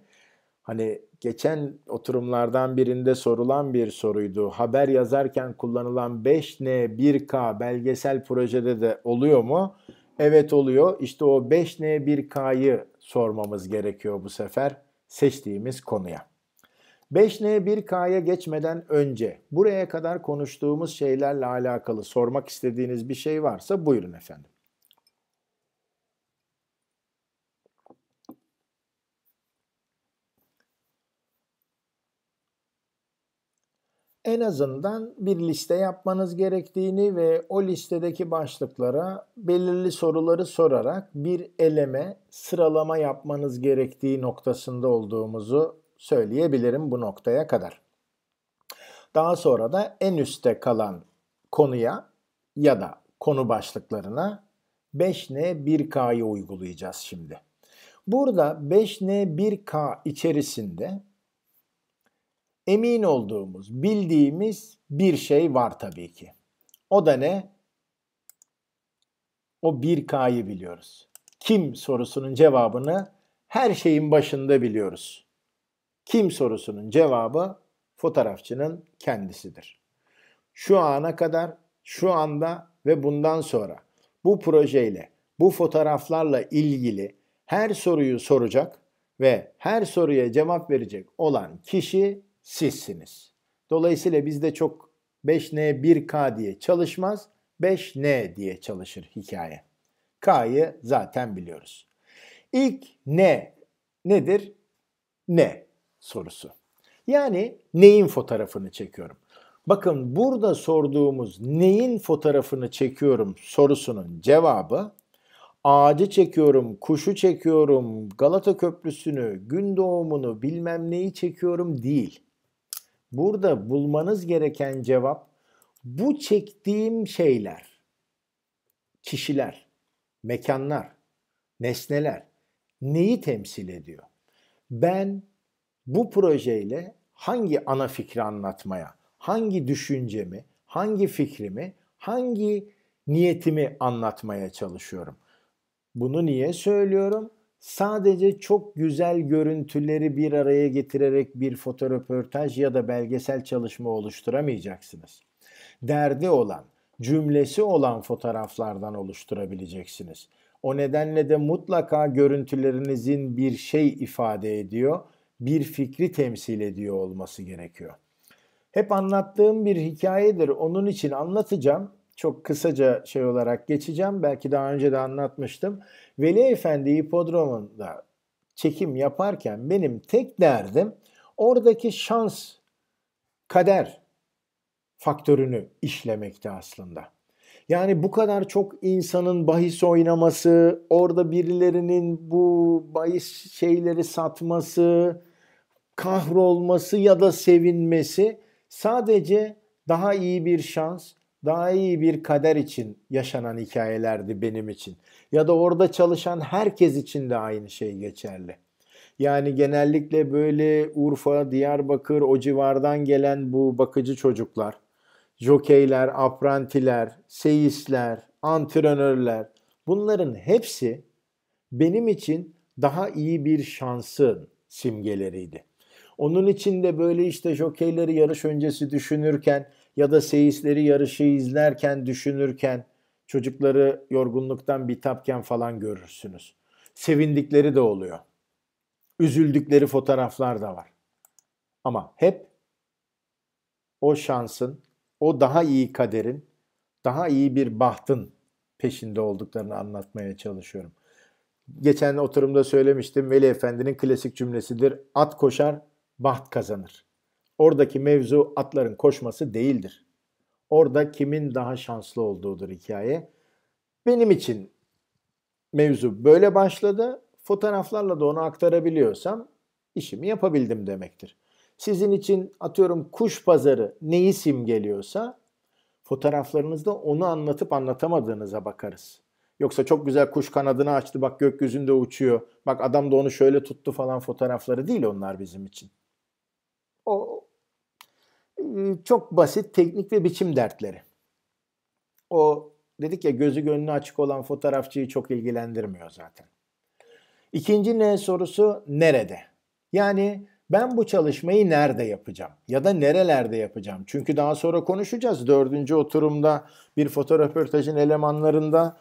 hani geçen oturumlardan birinde sorulan bir soruydu. Haber yazarken kullanılan 5N 1K belgesel projede de oluyor mu? Evet oluyor. İşte o 5N 1K'yı sormamız gerekiyor bu sefer seçtiğimiz konuya. 5N1K'ya geçmeden önce buraya kadar konuştuğumuz şeylerle alakalı sormak istediğiniz bir şey varsa buyurun efendim. en azından bir liste yapmanız gerektiğini ve o listedeki başlıklara belirli soruları sorarak bir eleme, sıralama yapmanız gerektiği noktasında olduğumuzu söyleyebilirim bu noktaya kadar. Daha sonra da en üstte kalan konuya ya da konu başlıklarına 5N1K'yı uygulayacağız şimdi. Burada 5N1K içerisinde emin olduğumuz, bildiğimiz bir şey var tabii ki. O da ne? O 1K'yı biliyoruz. Kim sorusunun cevabını her şeyin başında biliyoruz. Kim sorusunun cevabı fotoğrafçının kendisidir. Şu ana kadar, şu anda ve bundan sonra bu projeyle, bu fotoğraflarla ilgili her soruyu soracak ve her soruya cevap verecek olan kişi sizsiniz. Dolayısıyla bizde çok 5N 1K diye çalışmaz, 5N diye çalışır hikaye. K'yı zaten biliyoruz. İlk ne nedir? Ne sorusu. Yani neyin fotoğrafını çekiyorum? Bakın burada sorduğumuz neyin fotoğrafını çekiyorum sorusunun cevabı ağacı çekiyorum, kuşu çekiyorum, Galata Köprüsü'nü, gün doğumunu bilmem neyi çekiyorum değil. Burada bulmanız gereken cevap bu çektiğim şeyler, kişiler, mekanlar, nesneler neyi temsil ediyor? Ben bu projeyle hangi ana fikri anlatmaya, hangi düşüncemi, hangi fikrimi, hangi niyetimi anlatmaya çalışıyorum. Bunu niye söylüyorum? Sadece çok güzel görüntüleri bir araya getirerek bir fotoröportaj ya da belgesel çalışma oluşturamayacaksınız. Derdi olan, cümlesi olan fotoğraflardan oluşturabileceksiniz. O nedenle de mutlaka görüntülerinizin bir şey ifade ediyor bir fikri temsil ediyor olması gerekiyor. Hep anlattığım bir hikayedir. Onun için anlatacağım. Çok kısaca şey olarak geçeceğim. Belki daha önce de anlatmıştım. Veli Efendi hipodromunda çekim yaparken benim tek derdim oradaki şans, kader faktörünü işlemekti aslında. Yani bu kadar çok insanın bahis oynaması, orada birilerinin bu bahis şeyleri satması, kahrolması ya da sevinmesi sadece daha iyi bir şans, daha iyi bir kader için yaşanan hikayelerdi benim için. Ya da orada çalışan herkes için de aynı şey geçerli. Yani genellikle böyle Urfa, Diyarbakır o civardan gelen bu bakıcı çocuklar jokeyler, aprantiler, seyisler, antrenörler bunların hepsi benim için daha iyi bir şansın simgeleriydi. Onun için de böyle işte jokeyleri yarış öncesi düşünürken ya da seyisleri yarışı izlerken düşünürken çocukları yorgunluktan bitapken falan görürsünüz. Sevindikleri de oluyor. Üzüldükleri fotoğraflar da var. Ama hep o şansın o daha iyi kaderin, daha iyi bir bahtın peşinde olduklarını anlatmaya çalışıyorum. Geçen oturumda söylemiştim Veli Efendi'nin klasik cümlesidir. At koşar, baht kazanır. Oradaki mevzu atların koşması değildir. Orada kimin daha şanslı olduğudur hikaye. Benim için mevzu böyle başladı. Fotoğraflarla da onu aktarabiliyorsam işimi yapabildim demektir. Sizin için atıyorum kuş pazarı neyi simgeliyorsa fotoğraflarınızda onu anlatıp anlatamadığınıza bakarız. Yoksa çok güzel kuş kanadını açtı bak gökyüzünde uçuyor. Bak adam da onu şöyle tuttu falan fotoğrafları değil onlar bizim için. O ıı, çok basit teknik ve biçim dertleri. O dedik ya gözü gönlü açık olan fotoğrafçıyı çok ilgilendirmiyor zaten. İkinci ne sorusu nerede? Yani ben bu çalışmayı nerede yapacağım ya da nerelerde yapacağım? Çünkü daha sonra konuşacağız. Dördüncü oturumda bir fotoğraförtajın elemanlarında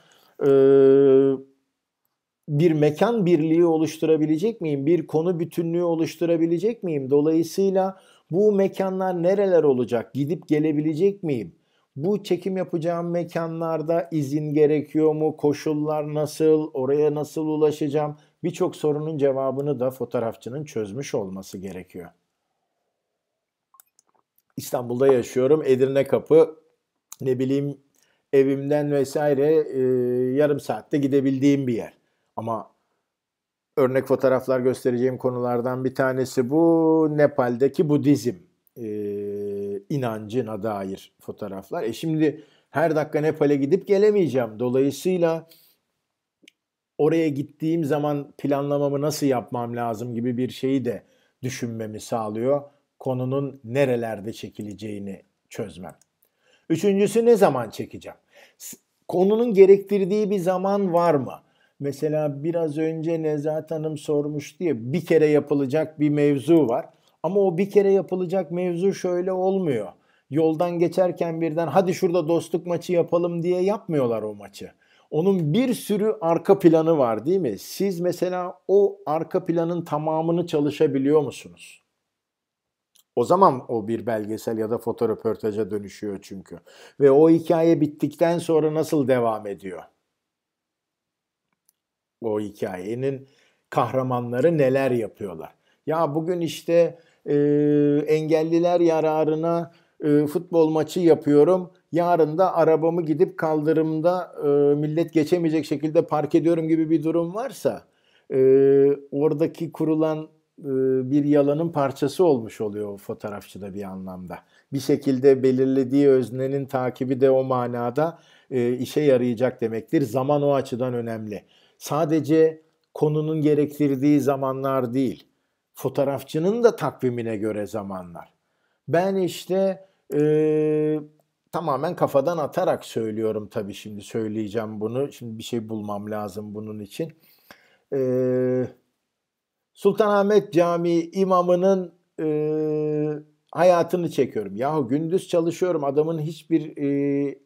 bir mekan birliği oluşturabilecek miyim? Bir konu bütünlüğü oluşturabilecek miyim? Dolayısıyla bu mekanlar nereler olacak? Gidip gelebilecek miyim? Bu çekim yapacağım mekanlarda izin gerekiyor mu? Koşullar nasıl? Oraya nasıl ulaşacağım? Birçok sorunun cevabını da fotoğrafçının çözmüş olması gerekiyor. İstanbul'da yaşıyorum. Edirne kapı ne bileyim evimden vesaire e, yarım saatte gidebildiğim bir yer. Ama örnek fotoğraflar göstereceğim konulardan bir tanesi bu Nepal'deki Budizm e, inancına dair fotoğraflar. E şimdi her dakika Nepal'e gidip gelemeyeceğim. Dolayısıyla oraya gittiğim zaman planlamamı nasıl yapmam lazım gibi bir şeyi de düşünmemi sağlıyor. Konunun nerelerde çekileceğini çözmem. Üçüncüsü ne zaman çekeceğim? Konunun gerektirdiği bir zaman var mı? Mesela biraz önce Nezahat Hanım sormuş diye bir kere yapılacak bir mevzu var. Ama o bir kere yapılacak mevzu şöyle olmuyor. Yoldan geçerken birden hadi şurada dostluk maçı yapalım diye yapmıyorlar o maçı. Onun bir sürü arka planı var değil mi? Siz mesela o arka planın tamamını çalışabiliyor musunuz? O zaman o bir belgesel ya da fotoröportaja dönüşüyor çünkü. Ve o hikaye bittikten sonra nasıl devam ediyor? O hikayenin kahramanları neler yapıyorlar? Ya bugün işte e, engelliler yararına e, futbol maçı yapıyorum Yarın da arabamı gidip kaldırımda e, millet geçemeyecek şekilde park ediyorum gibi bir durum varsa e, oradaki kurulan e, bir yalanın parçası olmuş oluyor o fotoğrafçı bir anlamda. Bir şekilde belirlediği öznenin takibi de o manada e, işe yarayacak demektir. Zaman o açıdan önemli. Sadece konunun gerektirdiği zamanlar değil. Fotoğrafçının da takvimine göre zamanlar. Ben işte e, tamamen kafadan atarak söylüyorum tabii şimdi söyleyeceğim bunu. Şimdi bir şey bulmam lazım bunun için. Ee, Sultanahmet Camii imamının e, hayatını çekiyorum. Yahu gündüz çalışıyorum adamın hiçbir e,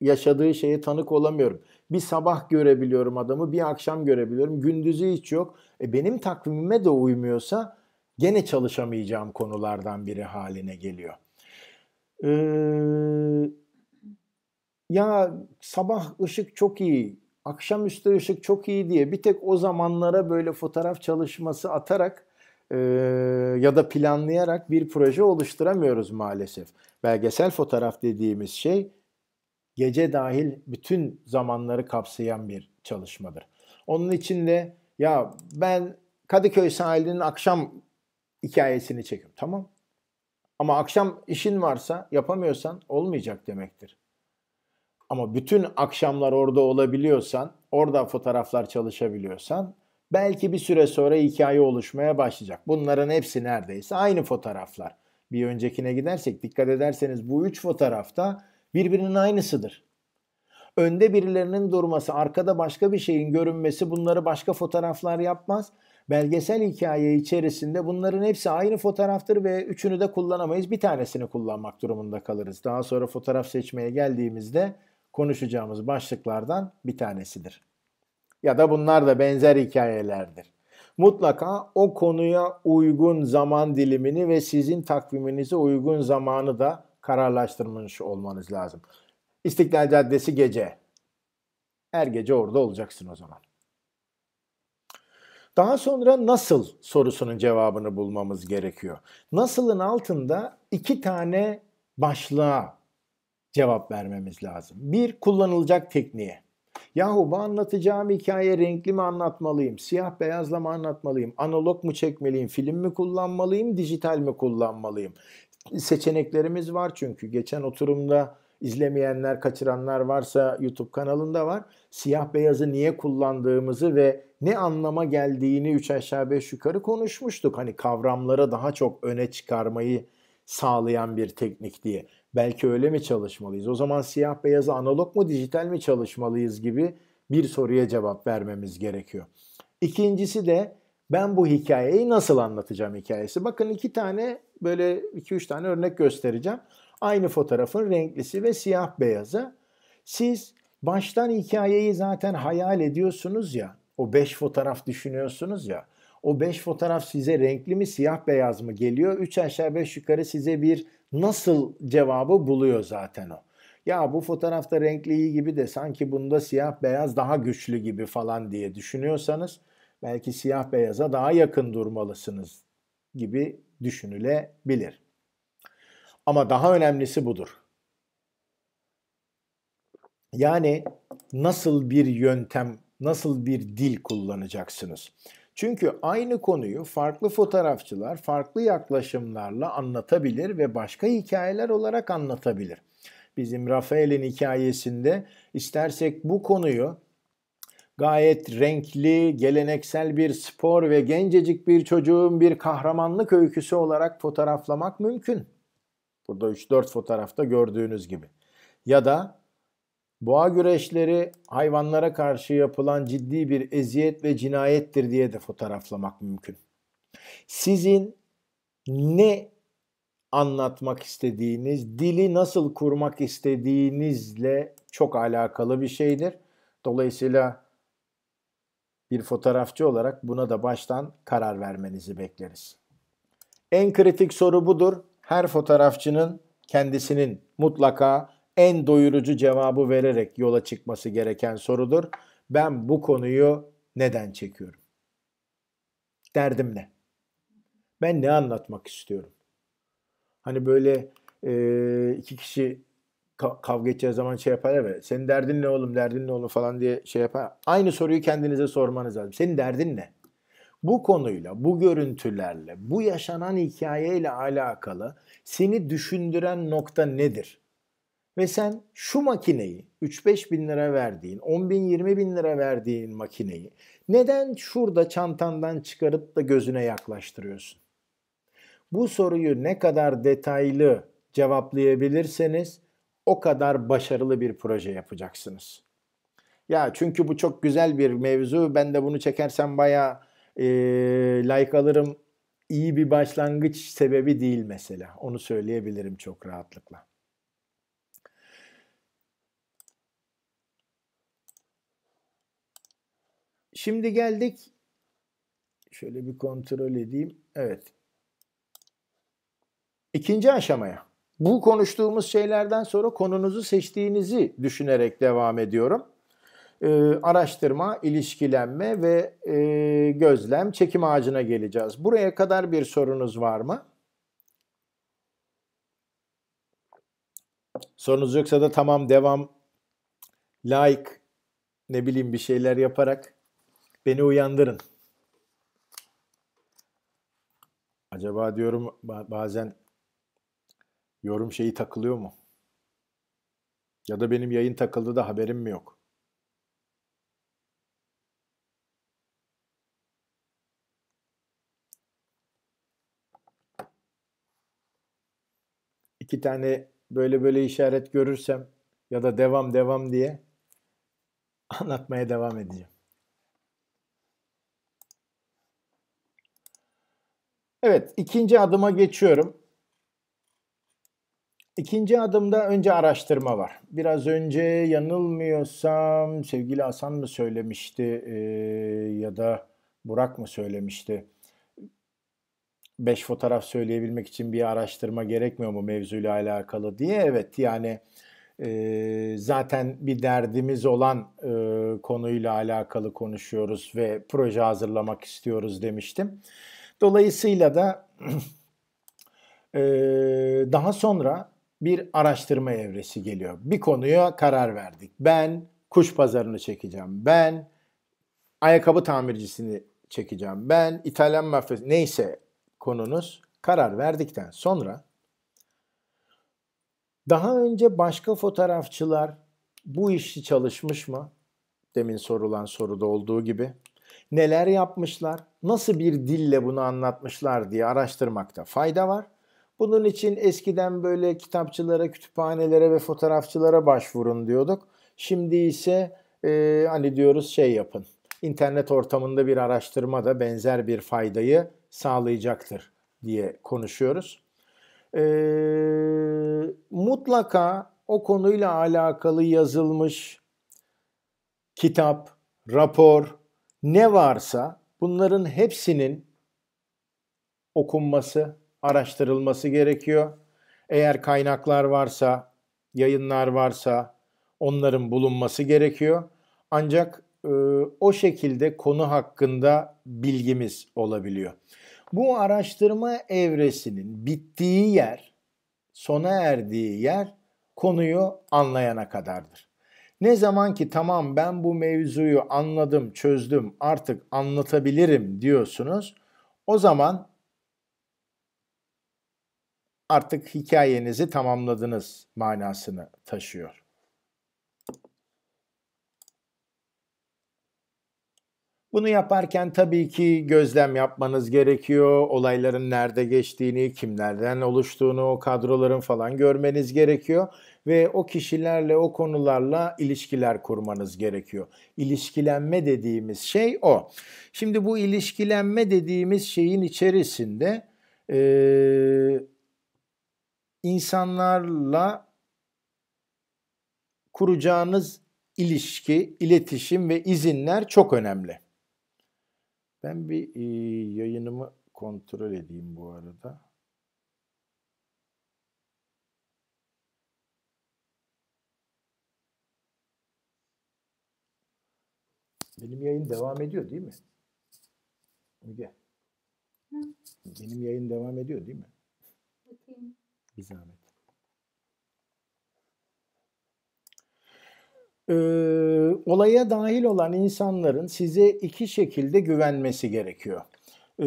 yaşadığı şeye tanık olamıyorum. Bir sabah görebiliyorum adamı, bir akşam görebiliyorum. Gündüzü hiç yok. E benim takvimime de uymuyorsa gene çalışamayacağım konulardan biri haline geliyor. Ee, ya sabah ışık çok iyi, akşam üstü ışık çok iyi diye bir tek o zamanlara böyle fotoğraf çalışması atarak e, ya da planlayarak bir proje oluşturamıyoruz maalesef. Belgesel fotoğraf dediğimiz şey gece dahil bütün zamanları kapsayan bir çalışmadır. Onun için de ya ben Kadıköy sahilinin akşam hikayesini çekiyorum, Tamam ama akşam işin varsa yapamıyorsan olmayacak demektir. Ama bütün akşamlar orada olabiliyorsan, orada fotoğraflar çalışabiliyorsan belki bir süre sonra hikaye oluşmaya başlayacak. Bunların hepsi neredeyse aynı fotoğraflar. Bir öncekine gidersek dikkat ederseniz bu üç fotoğrafta birbirinin aynısıdır. Önde birilerinin durması, arkada başka bir şeyin görünmesi bunları başka fotoğraflar yapmaz belgesel hikaye içerisinde bunların hepsi aynı fotoğraftır ve üçünü de kullanamayız. Bir tanesini kullanmak durumunda kalırız. Daha sonra fotoğraf seçmeye geldiğimizde konuşacağımız başlıklardan bir tanesidir. Ya da bunlar da benzer hikayelerdir. Mutlaka o konuya uygun zaman dilimini ve sizin takviminize uygun zamanı da kararlaştırmış olmanız lazım. İstiklal Caddesi gece. Her gece orada olacaksın o zaman. Daha sonra nasıl sorusunun cevabını bulmamız gerekiyor. Nasılın altında iki tane başlığa cevap vermemiz lazım. Bir, kullanılacak tekniğe. Yahu bu anlatacağım hikaye renkli mi anlatmalıyım, siyah beyazla mı anlatmalıyım, analog mu çekmeliyim, film mi kullanmalıyım, dijital mi kullanmalıyım? Seçeneklerimiz var çünkü. Geçen oturumda izlemeyenler, kaçıranlar varsa YouTube kanalında var. Siyah beyazı niye kullandığımızı ve ne anlama geldiğini üç aşağı beş yukarı konuşmuştuk. Hani kavramlara daha çok öne çıkarmayı sağlayan bir teknik diye. Belki öyle mi çalışmalıyız? O zaman siyah beyazı analog mu dijital mi çalışmalıyız gibi bir soruya cevap vermemiz gerekiyor. İkincisi de ben bu hikayeyi nasıl anlatacağım hikayesi. Bakın iki tane böyle iki üç tane örnek göstereceğim. Aynı fotoğrafın renklisi ve siyah beyazı. Siz baştan hikayeyi zaten hayal ediyorsunuz ya. O beş fotoğraf düşünüyorsunuz ya. O beş fotoğraf size renkli mi siyah beyaz mı geliyor? Üç aşağı beş yukarı size bir nasıl cevabı buluyor zaten o. Ya bu fotoğrafta renkli iyi gibi de sanki bunda siyah beyaz daha güçlü gibi falan diye düşünüyorsanız belki siyah beyaza daha yakın durmalısınız gibi düşünülebilir. Ama daha önemlisi budur. Yani nasıl bir yöntem nasıl bir dil kullanacaksınız? Çünkü aynı konuyu farklı fotoğrafçılar farklı yaklaşımlarla anlatabilir ve başka hikayeler olarak anlatabilir. Bizim Rafael'in hikayesinde istersek bu konuyu gayet renkli, geleneksel bir spor ve gencecik bir çocuğun bir kahramanlık öyküsü olarak fotoğraflamak mümkün. Burada 3-4 fotoğrafta gördüğünüz gibi. Ya da Boğa güreşleri hayvanlara karşı yapılan ciddi bir eziyet ve cinayettir diye de fotoğraflamak mümkün. Sizin ne anlatmak istediğiniz, dili nasıl kurmak istediğinizle çok alakalı bir şeydir. Dolayısıyla bir fotoğrafçı olarak buna da baştan karar vermenizi bekleriz. En kritik soru budur. Her fotoğrafçının kendisinin mutlaka en doyurucu cevabı vererek yola çıkması gereken sorudur. Ben bu konuyu neden çekiyorum? Derdim ne? Ben ne anlatmak istiyorum? Hani böyle e, iki kişi kavga edeceği zaman şey yapar ve senin derdin ne oğlum derdin ne oğlum falan diye şey yapar. Aynı soruyu kendinize sormanız lazım. Senin derdin ne? Bu konuyla, bu görüntülerle, bu yaşanan hikayeyle alakalı seni düşündüren nokta nedir? ve sen şu makineyi 3-5 bin lira verdiğin, 10 bin 20 bin lira verdiğin makineyi neden şurada çantandan çıkarıp da gözüne yaklaştırıyorsun? Bu soruyu ne kadar detaylı cevaplayabilirseniz o kadar başarılı bir proje yapacaksınız. Ya çünkü bu çok güzel bir mevzu ben de bunu çekersem baya e, like alırım iyi bir başlangıç sebebi değil mesela onu söyleyebilirim çok rahatlıkla. Şimdi geldik. Şöyle bir kontrol edeyim. Evet. İkinci aşamaya. Bu konuştuğumuz şeylerden sonra konunuzu seçtiğinizi düşünerek devam ediyorum. Ee, araştırma, ilişkilenme ve e, gözlem çekim ağacına geleceğiz. Buraya kadar bir sorunuz var mı? Sorunuz yoksa da tamam devam like ne bileyim bir şeyler yaparak Beni uyandırın. Acaba diyorum bazen yorum şeyi takılıyor mu? Ya da benim yayın takıldı da haberim mi yok? İki tane böyle böyle işaret görürsem ya da devam devam diye anlatmaya devam edeceğim. Evet, ikinci adıma geçiyorum. İkinci adımda önce araştırma var. Biraz önce yanılmıyorsam sevgili Hasan mı söylemişti e, ya da Burak mı söylemişti? Beş fotoğraf söyleyebilmek için bir araştırma gerekmiyor mu mevzuyla alakalı diye. Evet yani e, zaten bir derdimiz olan e, konuyla alakalı konuşuyoruz ve proje hazırlamak istiyoruz demiştim. Dolayısıyla da e, daha sonra bir araştırma evresi geliyor. Bir konuya karar verdik. Ben kuş pazarını çekeceğim. Ben ayakkabı tamircisini çekeceğim. Ben İtalyan mafyası neyse konunuz karar verdikten sonra daha önce başka fotoğrafçılar bu işi çalışmış mı? Demin sorulan soruda olduğu gibi neler yapmışlar, nasıl bir dille bunu anlatmışlar diye araştırmakta fayda var. Bunun için eskiden böyle kitapçılara, kütüphanelere ve fotoğrafçılara başvurun diyorduk. Şimdi ise e, hani diyoruz şey yapın. İnternet ortamında bir araştırma da benzer bir faydayı sağlayacaktır diye konuşuyoruz. E, mutlaka o konuyla alakalı yazılmış kitap, rapor, ne varsa bunların hepsinin okunması, araştırılması gerekiyor. Eğer kaynaklar varsa, yayınlar varsa onların bulunması gerekiyor. Ancak e, o şekilde konu hakkında bilgimiz olabiliyor. Bu araştırma evresinin bittiği yer, sona erdiği yer konuyu anlayana kadardır. Ne zaman ki tamam ben bu mevzuyu anladım, çözdüm, artık anlatabilirim diyorsunuz, o zaman artık hikayenizi tamamladınız manasını taşıyor. Bunu yaparken tabii ki gözlem yapmanız gerekiyor. Olayların nerede geçtiğini, kimlerden oluştuğunu, o kadroların falan görmeniz gerekiyor ve o kişilerle o konularla ilişkiler kurmanız gerekiyor. İlişkilenme dediğimiz şey o. Şimdi bu ilişkilenme dediğimiz şeyin içerisinde e, insanlarla kuracağınız ilişki, iletişim ve izinler çok önemli. Ben bir e, yayınımı kontrol edeyim bu arada. Benim yayın devam ediyor değil mi? Müge. Benim yayın devam ediyor değil mi? Bakayım. Bir zahmet. e, olaya dahil olan insanların size iki şekilde güvenmesi gerekiyor. E,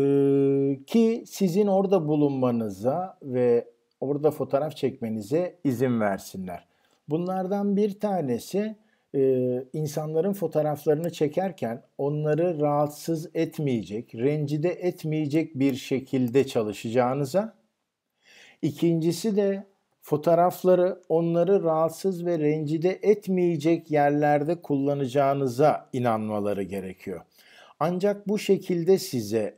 ki sizin orada bulunmanıza ve orada fotoğraf çekmenize izin versinler. Bunlardan bir tanesi e, insanların fotoğraflarını çekerken onları rahatsız etmeyecek, rencide etmeyecek bir şekilde çalışacağınıza. İkincisi de fotoğrafları onları rahatsız ve rencide etmeyecek yerlerde kullanacağınıza inanmaları gerekiyor. Ancak bu şekilde size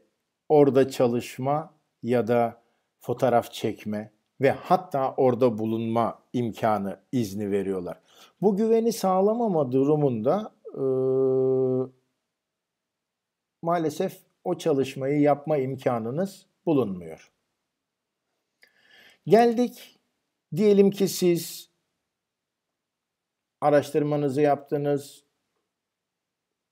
orada çalışma ya da fotoğraf çekme ve hatta orada bulunma imkanı izni veriyorlar. Bu güveni sağlamama durumunda e, maalesef o çalışmayı yapma imkanınız bulunmuyor. Geldik Diyelim ki siz araştırmanızı yaptınız,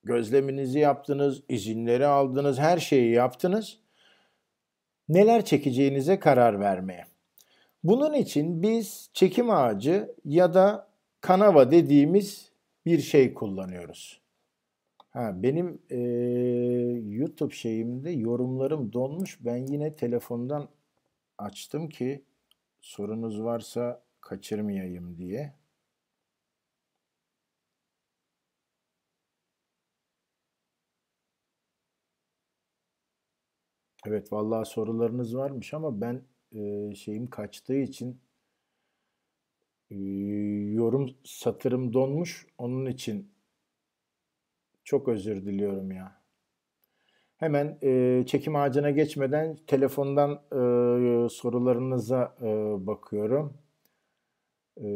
gözleminizi yaptınız, izinleri aldınız, her şeyi yaptınız. Neler çekeceğinize karar vermeye. Bunun için biz çekim ağacı ya da kanava dediğimiz bir şey kullanıyoruz. Ha, benim e, YouTube şeyimde yorumlarım donmuş. Ben yine telefondan açtım ki sorunuz varsa kaçırmayayım diye. Evet vallahi sorularınız varmış ama ben e, şeyim kaçtığı için e, yorum satırım donmuş. Onun için çok özür diliyorum ya. Hemen e, çekim ağacına geçmeden telefondan e, sorularınıza e, bakıyorum. E,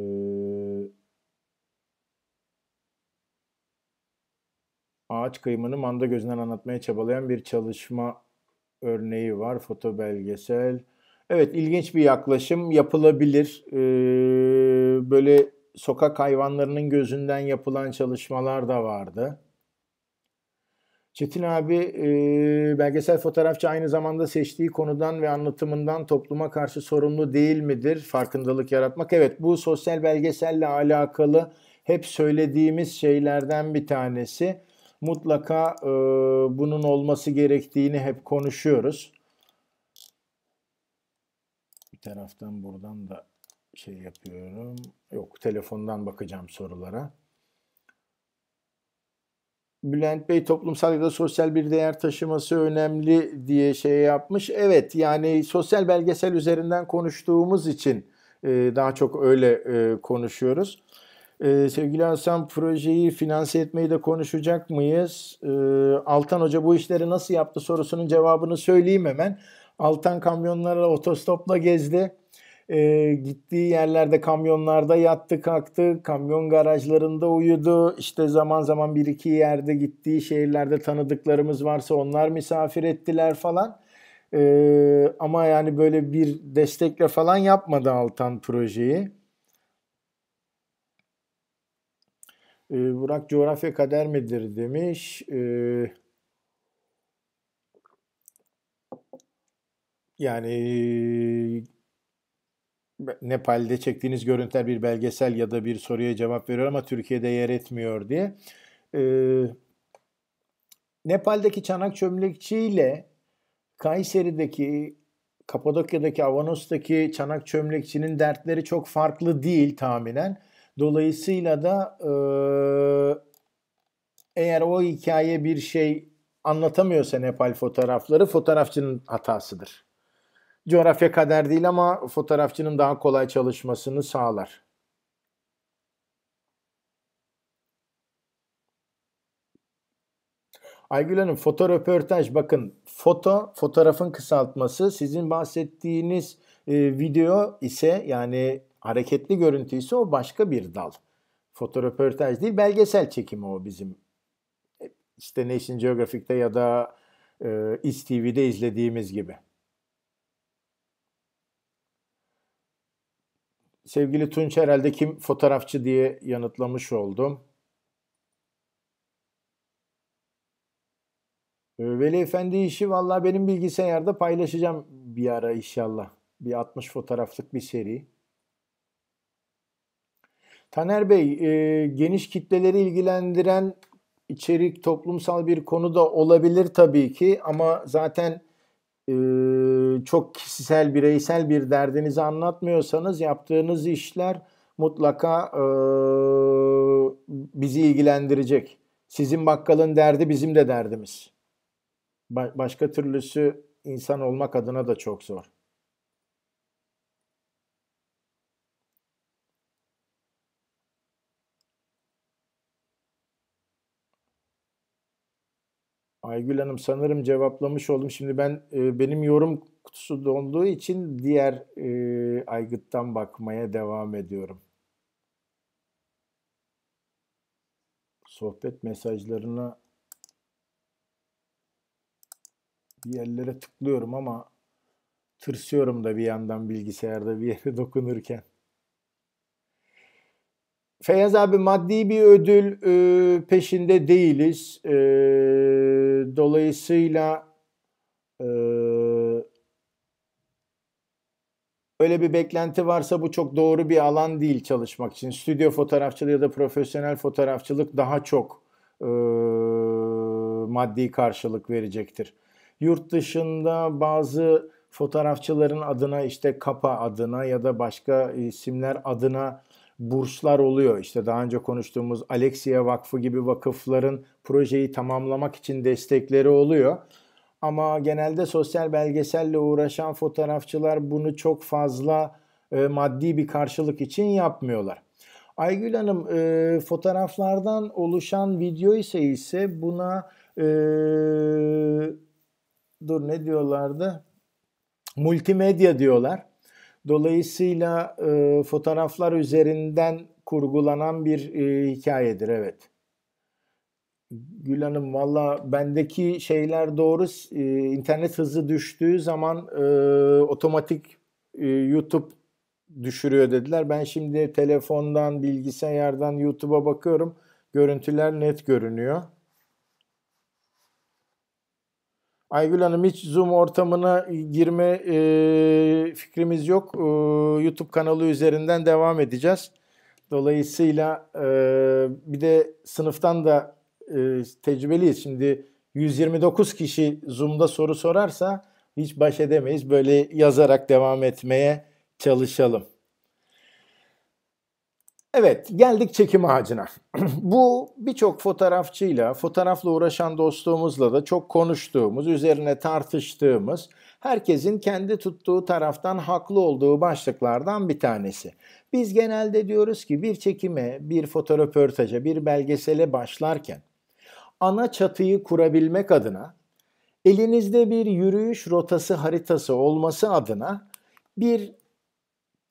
ağaç kıyımını manda gözünden anlatmaya çabalayan bir çalışma örneği var. Foto belgesel. Evet ilginç bir yaklaşım yapılabilir. E, böyle sokak hayvanlarının gözünden yapılan çalışmalar da vardı. Çetin abi e, belgesel fotoğrafçı aynı zamanda seçtiği konudan ve anlatımından topluma karşı sorumlu değil midir? Farkındalık yaratmak. Evet bu sosyal belgeselle alakalı hep söylediğimiz şeylerden bir tanesi. Mutlaka e, bunun olması gerektiğini hep konuşuyoruz. Bir taraftan buradan da şey yapıyorum. Yok telefondan bakacağım sorulara. Bülent Bey toplumsal ya da sosyal bir değer taşıması önemli diye şey yapmış. Evet yani sosyal belgesel üzerinden konuştuğumuz için e, daha çok öyle e, konuşuyoruz. E, sevgili Hasan projeyi finanse etmeyi de konuşacak mıyız? E, Altan Hoca bu işleri nasıl yaptı sorusunun cevabını söyleyeyim hemen. Altan kamyonlarla otostopla gezdi. E, gittiği yerlerde kamyonlarda yattı kalktı, kamyon garajlarında uyudu. İşte zaman zaman bir iki yerde gittiği şehirlerde tanıdıklarımız varsa onlar misafir ettiler falan. E, ama yani böyle bir destekle falan yapmadı Altan projeyi. E, Burak coğrafya kader midir demiş. E, yani Nepal'de çektiğiniz görüntüler bir belgesel ya da bir soruya cevap veriyor ama Türkiye'de yer etmiyor diye. Ee, Nepal'deki çanak çömlekçi ile Kayseri'deki, Kapadokya'daki, Avanos'taki çanak çömlekçinin dertleri çok farklı değil tahminen. Dolayısıyla da e, eğer o hikaye bir şey anlatamıyorsa Nepal fotoğrafları fotoğrafçının hatasıdır. Coğrafya kader değil ama fotoğrafçının daha kolay çalışmasını sağlar. Aygül Hanım foto röportaj bakın foto fotoğrafın kısaltması sizin bahsettiğiniz e, video ise yani hareketli görüntü ise o başka bir dal. Foto röportaj değil belgesel çekimi o bizim işte Nation Geographic'te ya da e, İSTV'de izlediğimiz gibi. Sevgili Tunç herhalde kim fotoğrafçı diye yanıtlamış oldum. Ee, Veli Efendi işi vallahi benim bilgisayarda paylaşacağım bir ara inşallah. Bir 60 fotoğraflık bir seri. Taner Bey, e, geniş kitleleri ilgilendiren içerik toplumsal bir konu da olabilir tabii ki ama zaten çok kişisel, bireysel bir derdinizi anlatmıyorsanız yaptığınız işler mutlaka bizi ilgilendirecek. Sizin bakkalın derdi bizim de derdimiz. başka türlüsü insan olmak adına da çok zor. Aygül Hanım sanırım cevaplamış oldum. Şimdi ben e, benim yorum kutusu donduğu için diğer e, aygıttan bakmaya devam ediyorum. Sohbet mesajlarına bir yerlere tıklıyorum ama tırsıyorum da bir yandan bilgisayarda bir yere dokunurken. Feyyaz abi maddi bir ödül e, peşinde değiliz. E, dolayısıyla e, öyle bir beklenti varsa bu çok doğru bir alan değil çalışmak için. Stüdyo fotoğrafçılığı ya da profesyonel fotoğrafçılık daha çok e, maddi karşılık verecektir. Yurt dışında bazı fotoğrafçıların adına işte Kapa adına ya da başka isimler adına burslar oluyor. İşte daha önce konuştuğumuz Alexia Vakfı gibi vakıfların projeyi tamamlamak için destekleri oluyor. Ama genelde sosyal belgeselle uğraşan fotoğrafçılar bunu çok fazla e, maddi bir karşılık için yapmıyorlar. Aygül Hanım e, fotoğraflardan oluşan video ise ise buna e, dur ne diyorlardı? Multimedya diyorlar. Dolayısıyla e, fotoğraflar üzerinden kurgulanan bir e, hikayedir evet. Gül Hanım valla bendeki şeyler doğru. E, internet hızı düştüğü zaman e, otomatik e, YouTube düşürüyor dediler. Ben şimdi telefondan, bilgisayardan YouTube'a bakıyorum. Görüntüler net görünüyor. Aygül Hanım hiç Zoom ortamına girme e, fikrimiz yok. E, YouTube kanalı üzerinden devam edeceğiz. Dolayısıyla e, bir de sınıftan da e, tecrübeliyiz. Şimdi 129 kişi Zoom'da soru sorarsa hiç baş edemeyiz. Böyle yazarak devam etmeye çalışalım. Evet, geldik çekim ağacına. Bu birçok fotoğrafçıyla, fotoğrafla uğraşan dostluğumuzla da çok konuştuğumuz, üzerine tartıştığımız, herkesin kendi tuttuğu taraftan haklı olduğu başlıklardan bir tanesi. Biz genelde diyoruz ki bir çekime, bir fotoröportaja, bir belgesele başlarken ana çatıyı kurabilmek adına elinizde bir yürüyüş rotası haritası olması adına bir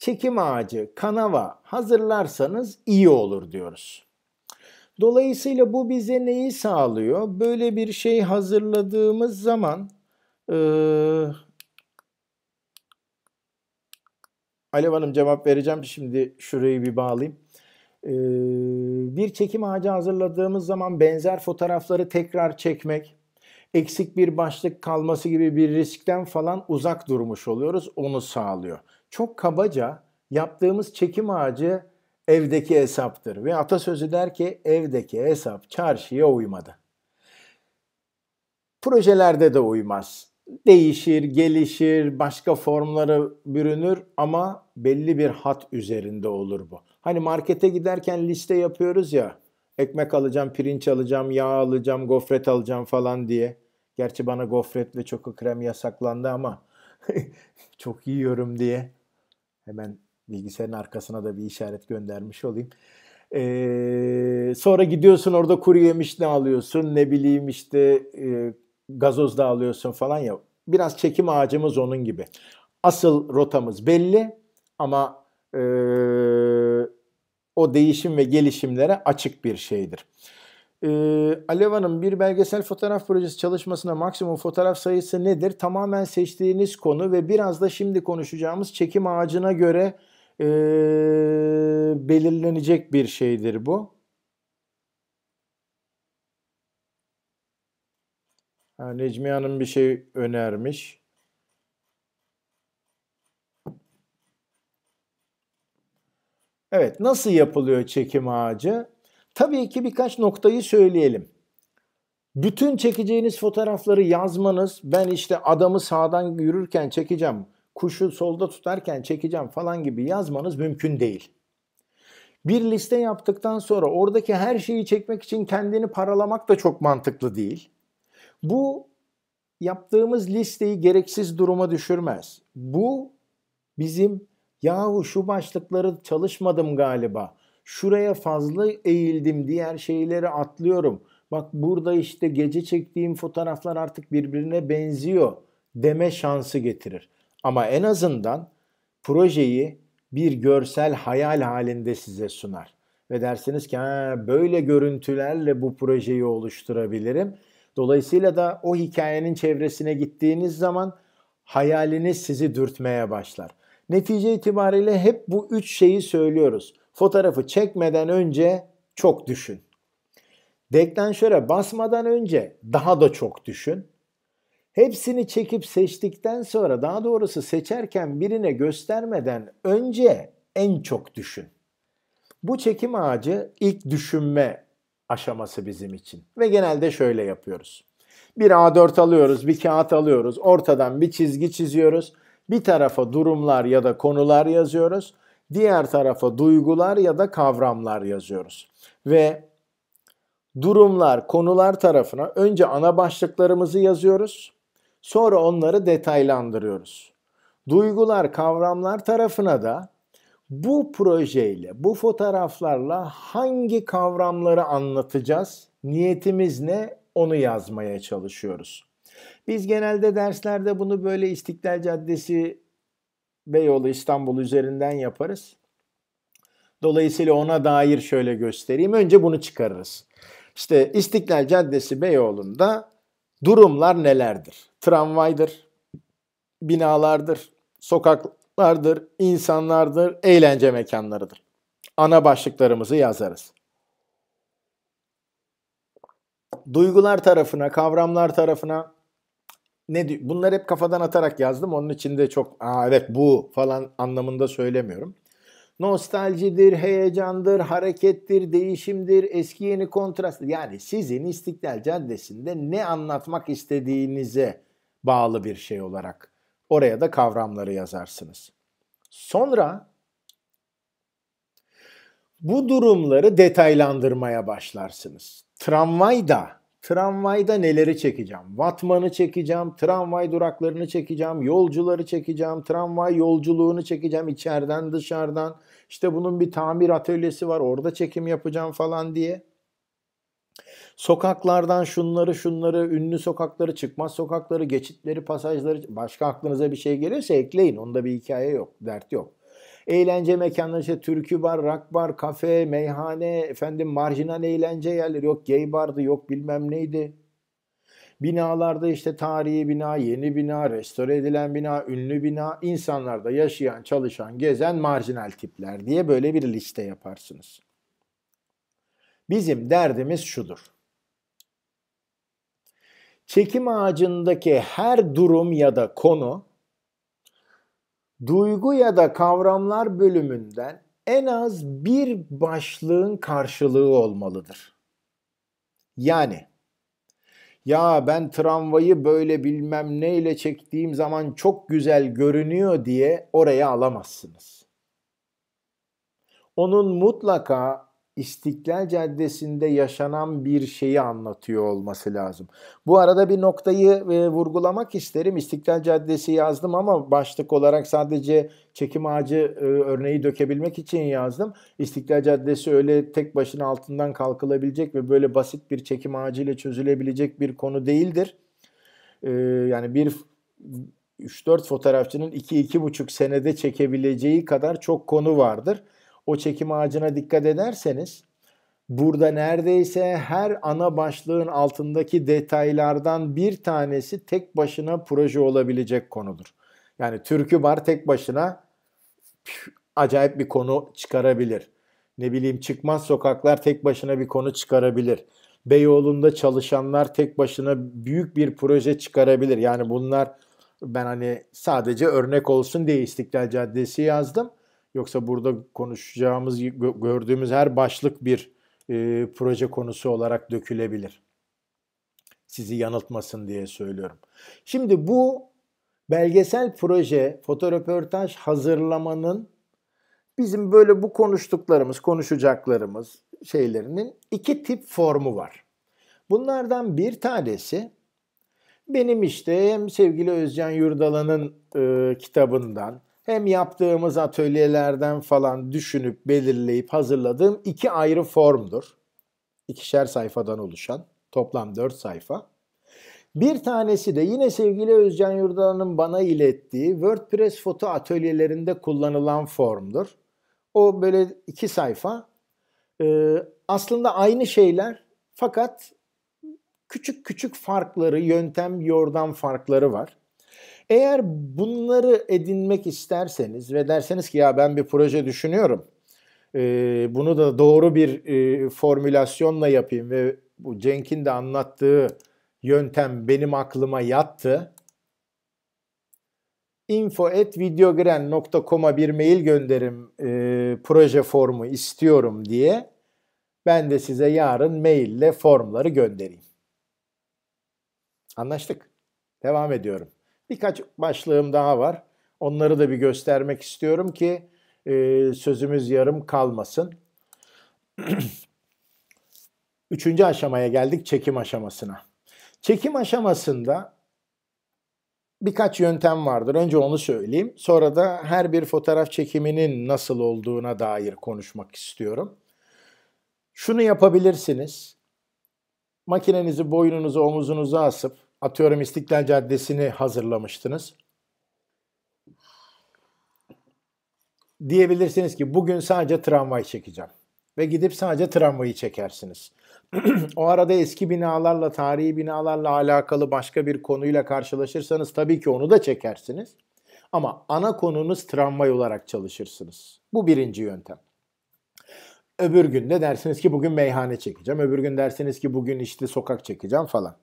çekim ağacı, kanava hazırlarsanız iyi olur diyoruz. Dolayısıyla bu bize neyi sağlıyor? Böyle bir şey hazırladığımız zaman e, Alev Hanım cevap vereceğim. Şimdi şurayı bir bağlayayım. Ee, bir çekim ağacı hazırladığımız zaman benzer fotoğrafları tekrar çekmek, eksik bir başlık kalması gibi bir riskten falan uzak durmuş oluyoruz. Onu sağlıyor çok kabaca yaptığımız çekim ağacı evdeki hesaptır. Ve atasözü der ki evdeki hesap çarşıya uymadı. Projelerde de uymaz. Değişir, gelişir, başka formlara bürünür ama belli bir hat üzerinde olur bu. Hani markete giderken liste yapıyoruz ya. Ekmek alacağım, pirinç alacağım, yağ alacağım, gofret alacağım falan diye. Gerçi bana gofret ve çoko krem yasaklandı ama çok yiyorum diye. Hemen bilgisayarın arkasına da bir işaret göndermiş olayım. Ee, sonra gidiyorsun orada kuru yemiş ne alıyorsun ne bileyim işte e, gazoz da alıyorsun falan ya. Biraz çekim ağacımız onun gibi. Asıl rotamız belli ama e, o değişim ve gelişimlere açık bir şeydir e, ee, Aleva'nın bir belgesel fotoğraf projesi çalışmasına maksimum fotoğraf sayısı nedir? Tamamen seçtiğiniz konu ve biraz da şimdi konuşacağımız çekim ağacına göre e, belirlenecek bir şeydir bu. Ha, Necmi Hanım bir şey önermiş. Evet, nasıl yapılıyor çekim ağacı? Tabii ki birkaç noktayı söyleyelim. Bütün çekeceğiniz fotoğrafları yazmanız, ben işte adamı sağdan yürürken çekeceğim, kuşu solda tutarken çekeceğim falan gibi yazmanız mümkün değil. Bir liste yaptıktan sonra oradaki her şeyi çekmek için kendini paralamak da çok mantıklı değil. Bu yaptığımız listeyi gereksiz duruma düşürmez. Bu bizim yahu şu başlıkları çalışmadım galiba Şuraya fazla eğildim diğer şeyleri atlıyorum. Bak burada işte gece çektiğim fotoğraflar artık birbirine benziyor deme şansı getirir. Ama en azından projeyi bir görsel hayal halinde size sunar. Ve dersiniz ki böyle görüntülerle bu projeyi oluşturabilirim. Dolayısıyla da o hikayenin çevresine gittiğiniz zaman hayaliniz sizi dürtmeye başlar. Netice itibariyle hep bu üç şeyi söylüyoruz. Fotoğrafı çekmeden önce çok düşün. Deklanşöre basmadan önce daha da çok düşün. Hepsini çekip seçtikten sonra daha doğrusu seçerken birine göstermeden önce en çok düşün. Bu çekim ağacı ilk düşünme aşaması bizim için ve genelde şöyle yapıyoruz. Bir A4 alıyoruz, bir kağıt alıyoruz, ortadan bir çizgi çiziyoruz, bir tarafa durumlar ya da konular yazıyoruz diğer tarafa duygular ya da kavramlar yazıyoruz. Ve durumlar, konular tarafına önce ana başlıklarımızı yazıyoruz. Sonra onları detaylandırıyoruz. Duygular, kavramlar tarafına da bu projeyle, bu fotoğraflarla hangi kavramları anlatacağız, niyetimiz ne onu yazmaya çalışıyoruz. Biz genelde derslerde bunu böyle İstiklal Caddesi Beyoğlu İstanbul üzerinden yaparız. Dolayısıyla ona dair şöyle göstereyim. Önce bunu çıkarırız. İşte İstiklal Caddesi Beyoğlu'nda durumlar nelerdir? Tramvaydır, binalardır, sokaklardır, insanlardır, eğlence mekanlarıdır. Ana başlıklarımızı yazarız. Duygular tarafına, kavramlar tarafına ne Bunlar hep kafadan atarak yazdım. Onun içinde çok Aa, evet bu falan anlamında söylemiyorum. Nostaljidir, heyecandır, harekettir, değişimdir, eski yeni kontrast. Yani sizin İstiklal Caddesi'nde ne anlatmak istediğinize bağlı bir şey olarak oraya da kavramları yazarsınız. Sonra bu durumları detaylandırmaya başlarsınız. Tramvayda Tramvayda neleri çekeceğim? Vatmanı çekeceğim, tramvay duraklarını çekeceğim, yolcuları çekeceğim, tramvay yolculuğunu çekeceğim içeriden dışarıdan. İşte bunun bir tamir atölyesi var orada çekim yapacağım falan diye. Sokaklardan şunları şunları, ünlü sokakları, çıkmaz sokakları, geçitleri, pasajları, başka aklınıza bir şey gelirse ekleyin. Onda bir hikaye yok, dert yok. Eğlence mekanları işte türkü bar, rak bar, kafe, meyhane, efendim marjinal eğlence yerleri yok gay bardı yok bilmem neydi. Binalarda işte tarihi bina, yeni bina, restore edilen bina, ünlü bina, insanlarda yaşayan, çalışan, gezen marjinal tipler diye böyle bir liste yaparsınız. Bizim derdimiz şudur. Çekim ağacındaki her durum ya da konu duygu ya da kavramlar bölümünden en az bir başlığın karşılığı olmalıdır. Yani ya ben tramvayı böyle bilmem ne ile çektiğim zaman çok güzel görünüyor diye oraya alamazsınız. Onun mutlaka İstiklal Caddesi'nde yaşanan bir şeyi anlatıyor olması lazım. Bu arada bir noktayı e, vurgulamak isterim. İstiklal Caddesi yazdım ama başlık olarak sadece çekim ağacı e, örneği dökebilmek için yazdım. İstiklal Caddesi öyle tek başına altından kalkılabilecek ve böyle basit bir çekim ağacıyla çözülebilecek bir konu değildir. E, yani bir 3-4 fotoğrafçının 2-2,5 senede çekebileceği kadar çok konu vardır o çekim ağacına dikkat ederseniz burada neredeyse her ana başlığın altındaki detaylardan bir tanesi tek başına proje olabilecek konudur. Yani türkü bar tek başına püf, acayip bir konu çıkarabilir. Ne bileyim çıkmaz sokaklar tek başına bir konu çıkarabilir. Beyoğlu'nda çalışanlar tek başına büyük bir proje çıkarabilir. Yani bunlar ben hani sadece örnek olsun diye İstiklal Caddesi yazdım. Yoksa burada konuşacağımız, gördüğümüz her başlık bir e, proje konusu olarak dökülebilir. Sizi yanıltmasın diye söylüyorum. Şimdi bu belgesel proje, fotoröportaj hazırlamanın bizim böyle bu konuştuklarımız, konuşacaklarımız şeylerinin iki tip formu var. Bunlardan bir tanesi benim işte hem sevgili Özcan Yurdalan'ın e, kitabından hem yaptığımız atölyelerden falan düşünüp belirleyip hazırladığım iki ayrı formdur. İkişer sayfadan oluşan toplam dört sayfa. Bir tanesi de yine sevgili Özcan Yurdan'ın bana ilettiği WordPress foto atölyelerinde kullanılan formdur. O böyle iki sayfa. Ee, aslında aynı şeyler fakat küçük küçük farkları, yöntem, yordam farkları var. Eğer bunları edinmek isterseniz ve derseniz ki ya ben bir proje düşünüyorum. bunu da doğru bir formülasyonla yapayım ve bu Cenk'in de anlattığı yöntem benim aklıma yattı. info.videogren.com'a bir mail gönderim e, proje formu istiyorum diye ben de size yarın maille formları göndereyim. Anlaştık. Devam ediyorum. Birkaç başlığım daha var. Onları da bir göstermek istiyorum ki e, sözümüz yarım kalmasın. Üçüncü aşamaya geldik çekim aşamasına. Çekim aşamasında birkaç yöntem vardır. Önce onu söyleyeyim. Sonra da her bir fotoğraf çekiminin nasıl olduğuna dair konuşmak istiyorum. Şunu yapabilirsiniz. Makinenizi boynunuza, omuzunuza asıp atıyorum İstiklal Caddesi'ni hazırlamıştınız. Diyebilirsiniz ki bugün sadece tramvay çekeceğim ve gidip sadece tramvayı çekersiniz. o arada eski binalarla, tarihi binalarla alakalı başka bir konuyla karşılaşırsanız tabii ki onu da çekersiniz. Ama ana konunuz tramvay olarak çalışırsınız. Bu birinci yöntem. Öbür gün de dersiniz ki bugün meyhane çekeceğim. Öbür gün dersiniz ki bugün işte sokak çekeceğim falan.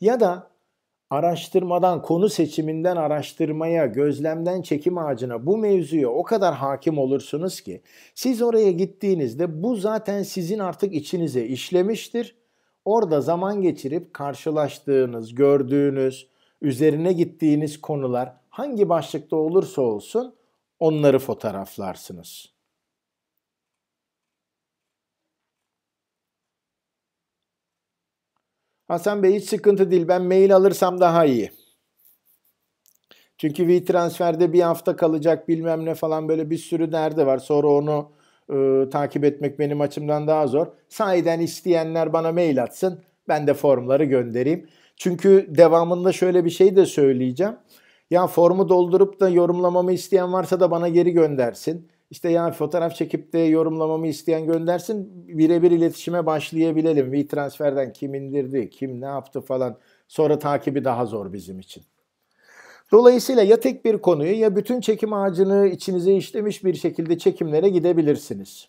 Ya da araştırmadan, konu seçiminden araştırmaya, gözlemden çekim ağacına bu mevzuya o kadar hakim olursunuz ki siz oraya gittiğinizde bu zaten sizin artık içinize işlemiştir. Orada zaman geçirip karşılaştığınız, gördüğünüz, üzerine gittiğiniz konular hangi başlıkta olursa olsun onları fotoğraflarsınız.'' Hasan Bey hiç sıkıntı değil ben mail alırsam daha iyi. Çünkü WeTransfer'de bir hafta kalacak bilmem ne falan böyle bir sürü derdi var. Sonra onu e, takip etmek benim açımdan daha zor. Sahiden isteyenler bana mail atsın. Ben de formları göndereyim. Çünkü devamında şöyle bir şey de söyleyeceğim. Ya formu doldurup da yorumlamamı isteyen varsa da bana geri göndersin. İşte yani fotoğraf çekip de yorumlamamı isteyen göndersin. Birebir iletişime başlayabilelim. WeTransfer'den kim indirdi, kim ne yaptı falan. Sonra takibi daha zor bizim için. Dolayısıyla ya tek bir konuyu ya bütün çekim ağacını içinize işlemiş bir şekilde çekimlere gidebilirsiniz.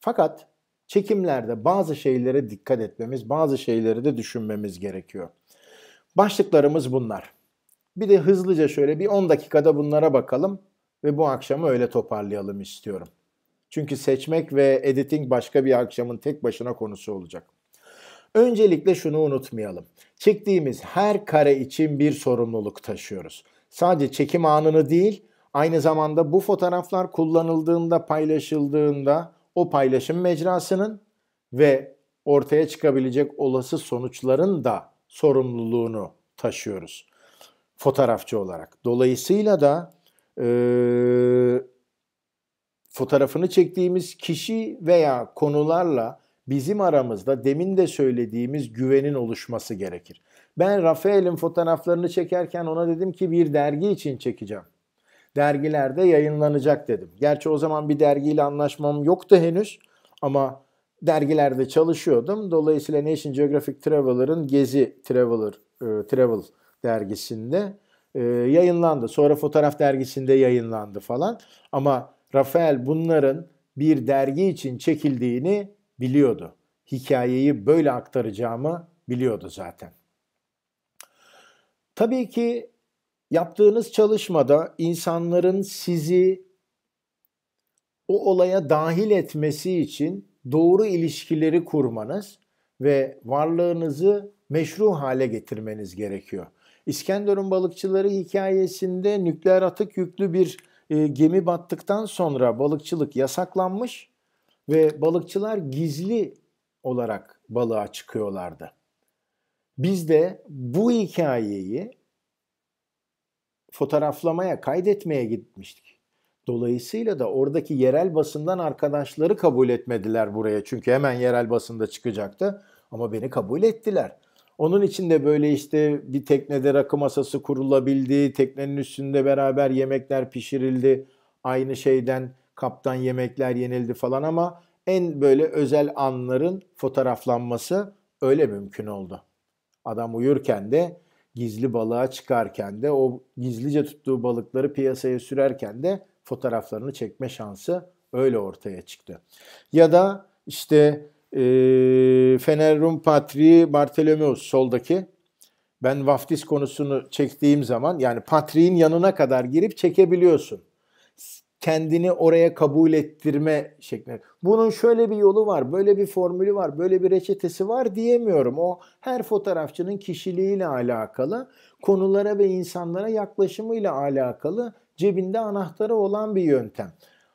Fakat çekimlerde bazı şeylere dikkat etmemiz, bazı şeyleri de düşünmemiz gerekiyor. Başlıklarımız bunlar. Bir de hızlıca şöyle bir 10 dakikada bunlara bakalım ve bu akşamı öyle toparlayalım istiyorum. Çünkü seçmek ve editing başka bir akşamın tek başına konusu olacak. Öncelikle şunu unutmayalım. Çektiğimiz her kare için bir sorumluluk taşıyoruz. Sadece çekim anını değil, aynı zamanda bu fotoğraflar kullanıldığında, paylaşıldığında o paylaşım mecrasının ve ortaya çıkabilecek olası sonuçların da sorumluluğunu taşıyoruz fotoğrafçı olarak. Dolayısıyla da e, fotoğrafını çektiğimiz kişi veya konularla bizim aramızda demin de söylediğimiz güvenin oluşması gerekir. Ben Rafael'in fotoğraflarını çekerken ona dedim ki bir dergi için çekeceğim. Dergilerde yayınlanacak dedim. Gerçi o zaman bir dergiyle anlaşmam yoktu henüz ama dergilerde çalışıyordum. Dolayısıyla Nation Geographic Traveler'ın Gezi Traveler e, Travel dergisinde e, yayınlandı. Sonra fotoğraf dergisinde yayınlandı falan. Ama Rafael bunların bir dergi için çekildiğini biliyordu. Hikayeyi böyle aktaracağımı biliyordu zaten. Tabii ki yaptığınız çalışmada insanların sizi o olaya dahil etmesi için doğru ilişkileri kurmanız ve varlığınızı meşru hale getirmeniz gerekiyor. İskenderun balıkçıları hikayesinde nükleer atık yüklü bir e, gemi battıktan sonra balıkçılık yasaklanmış ve balıkçılar gizli olarak balığa çıkıyorlardı. Biz de bu hikayeyi fotoğraflamaya, kaydetmeye gitmiştik. Dolayısıyla da oradaki yerel basından arkadaşları kabul etmediler buraya. Çünkü hemen yerel basında çıkacaktı ama beni kabul ettiler. Onun için de böyle işte bir teknede rakı masası kurulabildi, teknenin üstünde beraber yemekler pişirildi, aynı şeyden kaptan yemekler yenildi falan ama en böyle özel anların fotoğraflanması öyle mümkün oldu. Adam uyurken de gizli balığa çıkarken de o gizlice tuttuğu balıkları piyasaya sürerken de fotoğraflarını çekme şansı öyle ortaya çıktı. Ya da işte e, Fener Rum Patriği Bartolomeus soldaki. Ben vaftiz konusunu çektiğim zaman yani patriğin yanına kadar girip çekebiliyorsun. Kendini oraya kabul ettirme şeklinde. Bunun şöyle bir yolu var, böyle bir formülü var, böyle bir reçetesi var diyemiyorum. O her fotoğrafçının kişiliğiyle alakalı, konulara ve insanlara yaklaşımıyla alakalı cebinde anahtarı olan bir yöntem.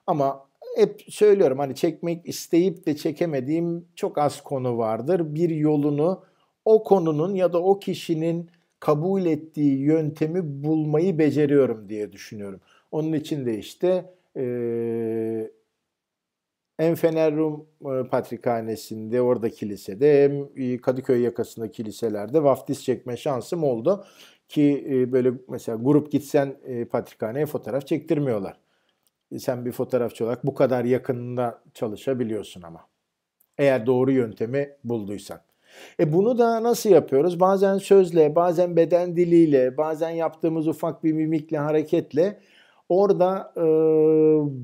Ama hep söylüyorum hani çekmek isteyip de çekemediğim çok az konu vardır. Bir yolunu o konunun ya da o kişinin kabul ettiği yöntemi bulmayı beceriyorum diye düşünüyorum. Onun için de işte e, Enfenerrum Patrikhanesi'nde orada kilisede hem Kadıköy yakasında kiliselerde vaftiz çekme şansım oldu. Ki e, böyle mesela grup gitsen e, patrikhaneye fotoğraf çektirmiyorlar sen bir fotoğrafçı olarak bu kadar yakında çalışabiliyorsun ama. Eğer doğru yöntemi bulduysan. E bunu da nasıl yapıyoruz? Bazen sözle, bazen beden diliyle, bazen yaptığımız ufak bir mimikle, hareketle orada e,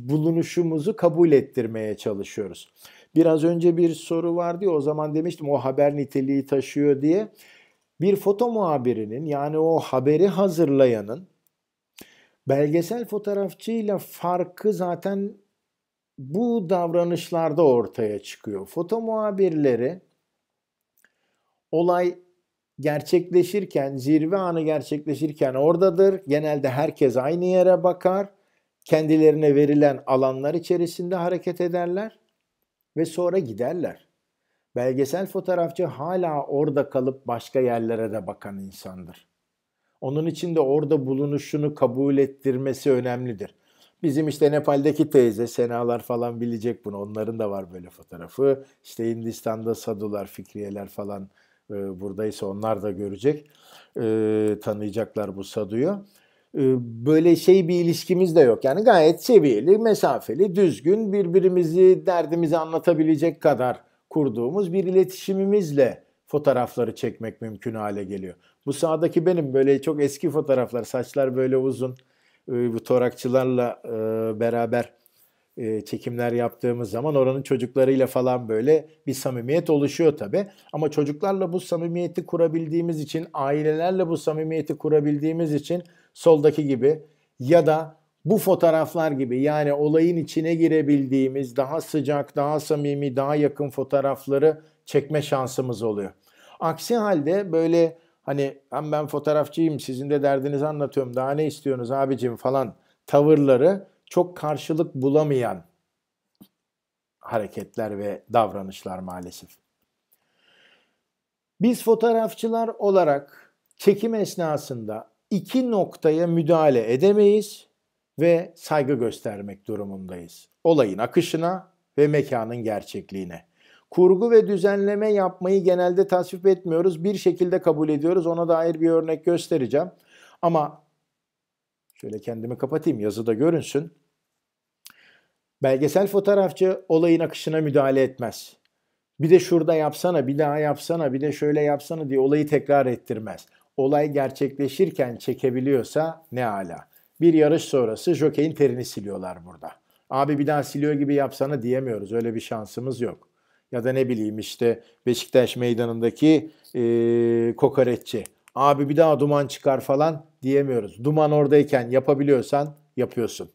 bulunuşumuzu kabul ettirmeye çalışıyoruz. Biraz önce bir soru vardı ya o zaman demiştim o haber niteliği taşıyor diye. Bir foto muhabirinin yani o haberi hazırlayanın belgesel fotoğrafçıyla farkı zaten bu davranışlarda ortaya çıkıyor. Foto muhabirleri olay gerçekleşirken, zirve anı gerçekleşirken oradadır. Genelde herkes aynı yere bakar. Kendilerine verilen alanlar içerisinde hareket ederler ve sonra giderler. Belgesel fotoğrafçı hala orada kalıp başka yerlere de bakan insandır. Onun için de orada bulunuşunu kabul ettirmesi önemlidir. Bizim işte Nepal'deki teyze, Senalar falan bilecek bunu. Onların da var böyle fotoğrafı. İşte Hindistan'da Sadular, Fikriyeler falan e, buradaysa onlar da görecek. E, tanıyacaklar bu Sadu'yu. E, böyle şey bir ilişkimiz de yok. Yani gayet seviyeli, mesafeli, düzgün birbirimizi, derdimizi anlatabilecek kadar kurduğumuz bir iletişimimizle fotoğrafları çekmek mümkün hale geliyor. Bu sağdaki benim böyle çok eski fotoğraflar. Saçlar böyle uzun. Ee, bu torakçılarla e, beraber e, çekimler yaptığımız zaman oranın çocuklarıyla falan böyle bir samimiyet oluşuyor tabi. Ama çocuklarla bu samimiyeti kurabildiğimiz için, ailelerle bu samimiyeti kurabildiğimiz için soldaki gibi ya da bu fotoğraflar gibi yani olayın içine girebildiğimiz daha sıcak, daha samimi, daha yakın fotoğrafları çekme şansımız oluyor. Aksi halde böyle hani hem ben fotoğrafçıyım sizin de derdinizi anlatıyorum daha ne istiyorsunuz abicim falan tavırları çok karşılık bulamayan hareketler ve davranışlar maalesef. Biz fotoğrafçılar olarak çekim esnasında iki noktaya müdahale edemeyiz ve saygı göstermek durumundayız. Olayın akışına ve mekanın gerçekliğine. Kurgu ve düzenleme yapmayı genelde tasvip etmiyoruz. Bir şekilde kabul ediyoruz. Ona dair bir örnek göstereceğim. Ama şöyle kendimi kapatayım yazıda görünsün. Belgesel fotoğrafçı olayın akışına müdahale etmez. Bir de şurada yapsana, bir daha yapsana, bir de şöyle yapsana diye olayı tekrar ettirmez. Olay gerçekleşirken çekebiliyorsa ne ala. Bir yarış sonrası jokeyin terini siliyorlar burada. Abi bir daha siliyor gibi yapsana diyemiyoruz. Öyle bir şansımız yok ya da ne bileyim işte Beşiktaş meydanındaki e, kokoreççi. Abi bir daha duman çıkar falan diyemiyoruz. Duman oradayken yapabiliyorsan yapıyorsun.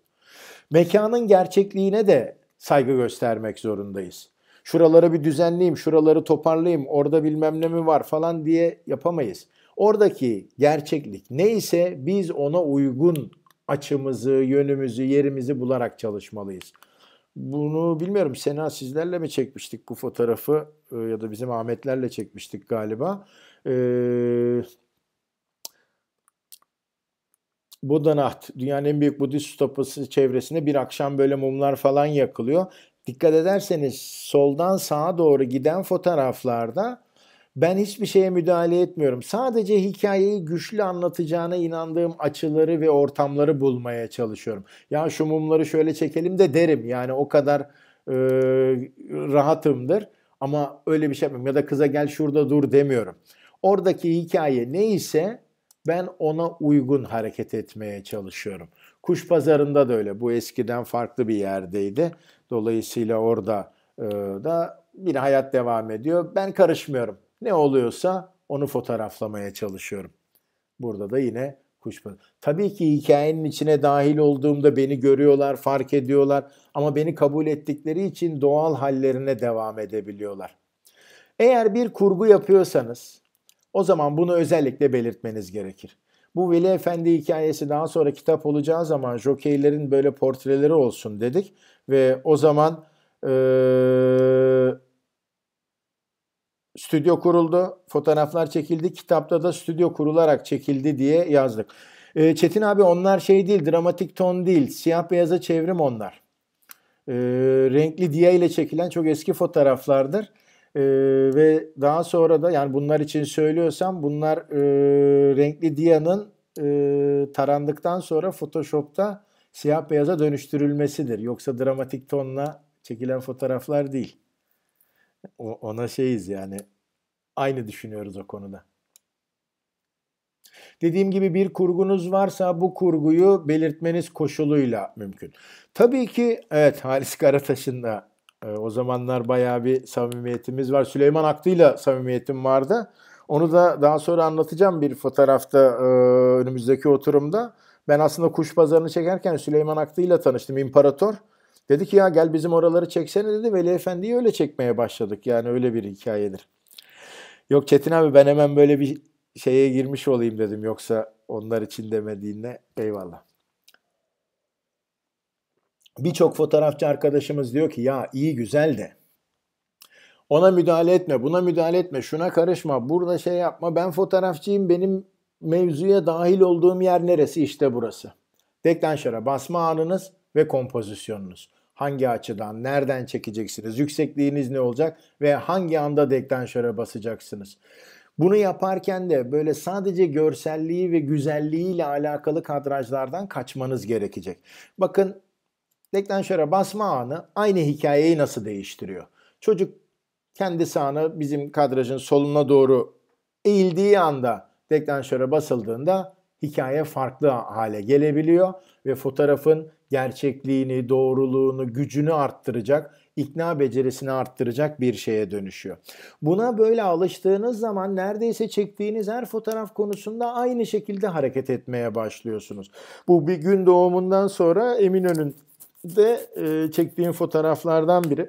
Mekanın gerçekliğine de saygı göstermek zorundayız. Şuraları bir düzenleyeyim, şuraları toparlayayım, orada bilmem ne mi var falan diye yapamayız. Oradaki gerçeklik neyse biz ona uygun açımızı, yönümüzü, yerimizi bularak çalışmalıyız. Bunu bilmiyorum Sena sizlerle mi çekmiştik bu fotoğrafı ee, ya da bizim Ahmetlerle çekmiştik galiba. Eee Budanaht, dünyanın en büyük Budist stopası çevresinde bir akşam böyle mumlar falan yakılıyor. Dikkat ederseniz soldan sağa doğru giden fotoğraflarda ben hiçbir şeye müdahale etmiyorum. Sadece hikayeyi güçlü anlatacağına inandığım açıları ve ortamları bulmaya çalışıyorum. Ya şu mumları şöyle çekelim de derim. Yani o kadar e, rahatımdır. Ama öyle bir şey yapmıyorum. Ya da kıza gel şurada dur demiyorum. Oradaki hikaye neyse ben ona uygun hareket etmeye çalışıyorum. Kuş pazarında da öyle. Bu eskiden farklı bir yerdeydi. Dolayısıyla orada e, da bir hayat devam ediyor. Ben karışmıyorum. Ne oluyorsa onu fotoğraflamaya çalışıyorum. Burada da yine kuşbaşı. Tabii ki hikayenin içine dahil olduğumda beni görüyorlar, fark ediyorlar ama beni kabul ettikleri için doğal hallerine devam edebiliyorlar. Eğer bir kurgu yapıyorsanız o zaman bunu özellikle belirtmeniz gerekir. Bu Veli Efendi hikayesi daha sonra kitap olacağı zaman jokeylerin böyle portreleri olsun dedik ve o zaman ee, stüdyo kuruldu, fotoğraflar çekildi. Kitapta da stüdyo kurularak çekildi diye yazdık. E, Çetin abi onlar şey değil, dramatik ton değil. Siyah beyaza çevrim onlar. E, renkli diye ile çekilen çok eski fotoğraflardır. E, ve daha sonra da yani bunlar için söylüyorsam bunlar e, renkli diyanın e, tarandıktan sonra Photoshop'ta siyah beyaza dönüştürülmesidir. Yoksa dramatik tonla çekilen fotoğraflar değil. O, ona şeyiz yani aynı düşünüyoruz o konuda. Dediğim gibi bir kurgunuz varsa bu kurguyu belirtmeniz koşuluyla mümkün. Tabii ki evet Halis Karataş'ın da e, o zamanlar bayağı bir samimiyetimiz var. Süleyman Aklı'yla samimiyetim vardı. Onu da daha sonra anlatacağım bir fotoğrafta e, önümüzdeki oturumda. Ben aslında kuş pazarını çekerken Süleyman Aklı'yla tanıştım. İmparator. Dedi ki ya gel bizim oraları çeksene dedi. Veli Efendi'yi öyle çekmeye başladık. Yani öyle bir hikayedir. Yok Çetin abi ben hemen böyle bir şeye girmiş olayım dedim. Yoksa onlar için demediğine eyvallah. Birçok fotoğrafçı arkadaşımız diyor ki ya iyi güzel de ona müdahale etme, buna müdahale etme, şuna karışma, burada şey yapma. Ben fotoğrafçıyım, benim mevzuya dahil olduğum yer neresi? İşte burası. Deklanşara basma anınız ve kompozisyonunuz. Hangi açıdan, nereden çekeceksiniz, yüksekliğiniz ne olacak ve hangi anda dektanşöre basacaksınız. Bunu yaparken de böyle sadece görselliği ve güzelliğiyle alakalı kadrajlardan kaçmanız gerekecek. Bakın deklanşöre basma anı aynı hikayeyi nasıl değiştiriyor? Çocuk kendi sağına bizim kadrajın soluna doğru eğildiği anda deklanşöre basıldığında hikaye farklı hale gelebiliyor ve fotoğrafın gerçekliğini, doğruluğunu, gücünü arttıracak, ikna becerisini arttıracak bir şeye dönüşüyor. Buna böyle alıştığınız zaman neredeyse çektiğiniz her fotoğraf konusunda aynı şekilde hareket etmeye başlıyorsunuz. Bu bir gün doğumundan sonra Eminönü'nde e, çektiğim fotoğraflardan biri.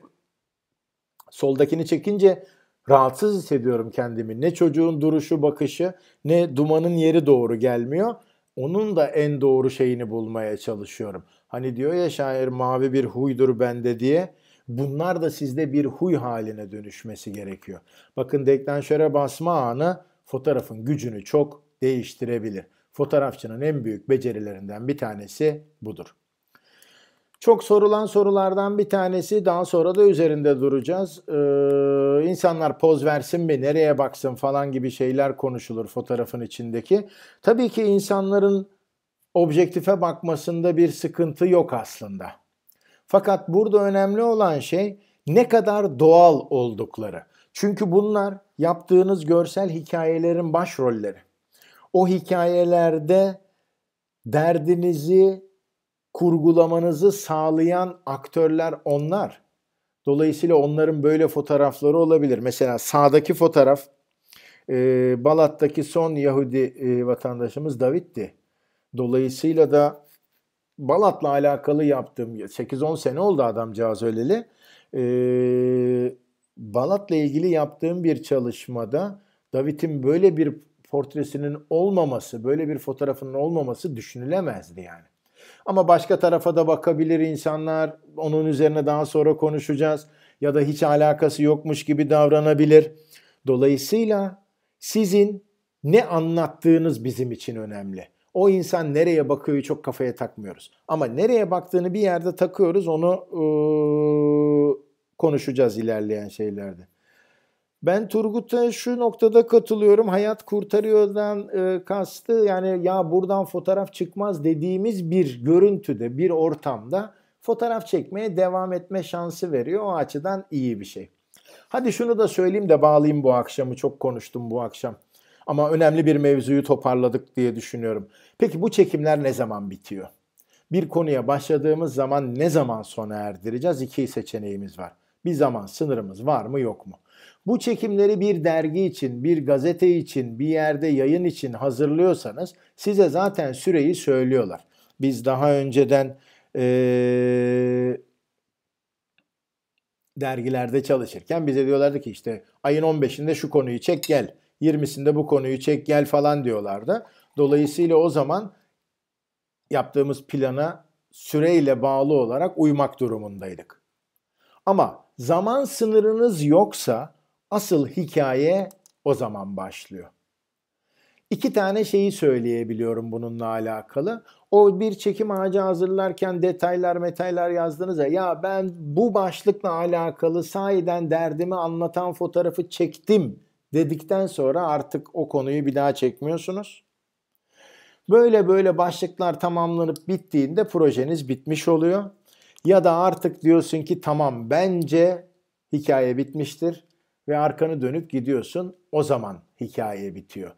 Soldakini çekince rahatsız hissediyorum kendimi. Ne çocuğun duruşu, bakışı, ne dumanın yeri doğru gelmiyor. Onun da en doğru şeyini bulmaya çalışıyorum. Hani diyor ya şair mavi bir huydur bende diye. Bunlar da sizde bir huy haline dönüşmesi gerekiyor. Bakın deklanşöre basma anı fotoğrafın gücünü çok değiştirebilir. Fotoğrafçının en büyük becerilerinden bir tanesi budur. Çok sorulan sorulardan bir tanesi daha sonra da üzerinde duracağız. Ee, insanlar poz versin mi, nereye baksın falan gibi şeyler konuşulur fotoğrafın içindeki. Tabii ki insanların objektife bakmasında bir sıkıntı yok aslında. Fakat burada önemli olan şey ne kadar doğal oldukları. Çünkü bunlar yaptığınız görsel hikayelerin başrolleri. O hikayelerde derdinizi kurgulamanızı sağlayan aktörler onlar. Dolayısıyla onların böyle fotoğrafları olabilir. Mesela sağdaki fotoğraf Balat'taki son Yahudi vatandaşımız Davit'ti. Dolayısıyla da Balat'la alakalı yaptığım 8-10 sene oldu adamcağız öleli. Ee, Balat'la ilgili yaptığım bir çalışmada David'in böyle bir portresinin olmaması, böyle bir fotoğrafının olmaması düşünülemezdi yani. Ama başka tarafa da bakabilir insanlar. Onun üzerine daha sonra konuşacağız. Ya da hiç alakası yokmuş gibi davranabilir. Dolayısıyla sizin ne anlattığınız bizim için önemli o insan nereye bakıyor çok kafaya takmıyoruz. Ama nereye baktığını bir yerde takıyoruz onu ıı, konuşacağız ilerleyen şeylerde. Ben Turgut'a şu noktada katılıyorum. Hayat kurtarıyordan e, kastı yani ya buradan fotoğraf çıkmaz dediğimiz bir görüntüde, bir ortamda fotoğraf çekmeye devam etme şansı veriyor. O açıdan iyi bir şey. Hadi şunu da söyleyeyim de bağlayayım bu akşamı. Çok konuştum bu akşam. Ama önemli bir mevzuyu toparladık diye düşünüyorum. Peki bu çekimler ne zaman bitiyor? Bir konuya başladığımız zaman ne zaman sona erdireceğiz? İki seçeneğimiz var. Bir zaman sınırımız var mı yok mu? Bu çekimleri bir dergi için, bir gazete için, bir yerde yayın için hazırlıyorsanız size zaten süreyi söylüyorlar. Biz daha önceden ee, dergilerde çalışırken bize diyorlardı ki işte ayın 15'inde şu konuyu çek gel, 20'sinde bu konuyu çek gel falan diyorlardı. Dolayısıyla o zaman yaptığımız plana süreyle bağlı olarak uymak durumundaydık. Ama zaman sınırınız yoksa asıl hikaye o zaman başlıyor. İki tane şeyi söyleyebiliyorum bununla alakalı. O bir çekim ağacı hazırlarken detaylar metaylar yazdınız ya. Ya ben bu başlıkla alakalı sahiden derdimi anlatan fotoğrafı çektim dedikten sonra artık o konuyu bir daha çekmiyorsunuz. Böyle böyle başlıklar tamamlanıp bittiğinde projeniz bitmiş oluyor. Ya da artık diyorsun ki tamam bence hikaye bitmiştir ve arkanı dönüp gidiyorsun. O zaman hikaye bitiyor.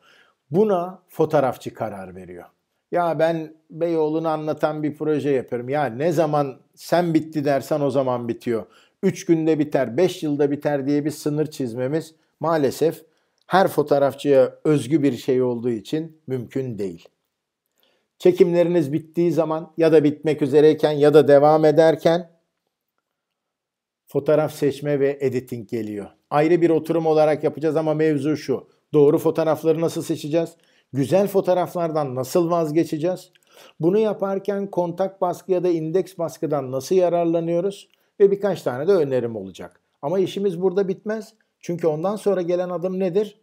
Buna fotoğrafçı karar veriyor. Ya ben Beyoğlu'nu anlatan bir proje yapıyorum. Ya ne zaman sen bitti dersen o zaman bitiyor. 3 günde biter, 5 yılda biter diye bir sınır çizmemiz maalesef her fotoğrafçıya özgü bir şey olduğu için mümkün değil çekimleriniz bittiği zaman ya da bitmek üzereyken ya da devam ederken fotoğraf seçme ve editing geliyor. Ayrı bir oturum olarak yapacağız ama mevzu şu. Doğru fotoğrafları nasıl seçeceğiz? Güzel fotoğraflardan nasıl vazgeçeceğiz? Bunu yaparken kontak baskı ya da indeks baskıdan nasıl yararlanıyoruz? Ve birkaç tane de önerim olacak. Ama işimiz burada bitmez. Çünkü ondan sonra gelen adım nedir?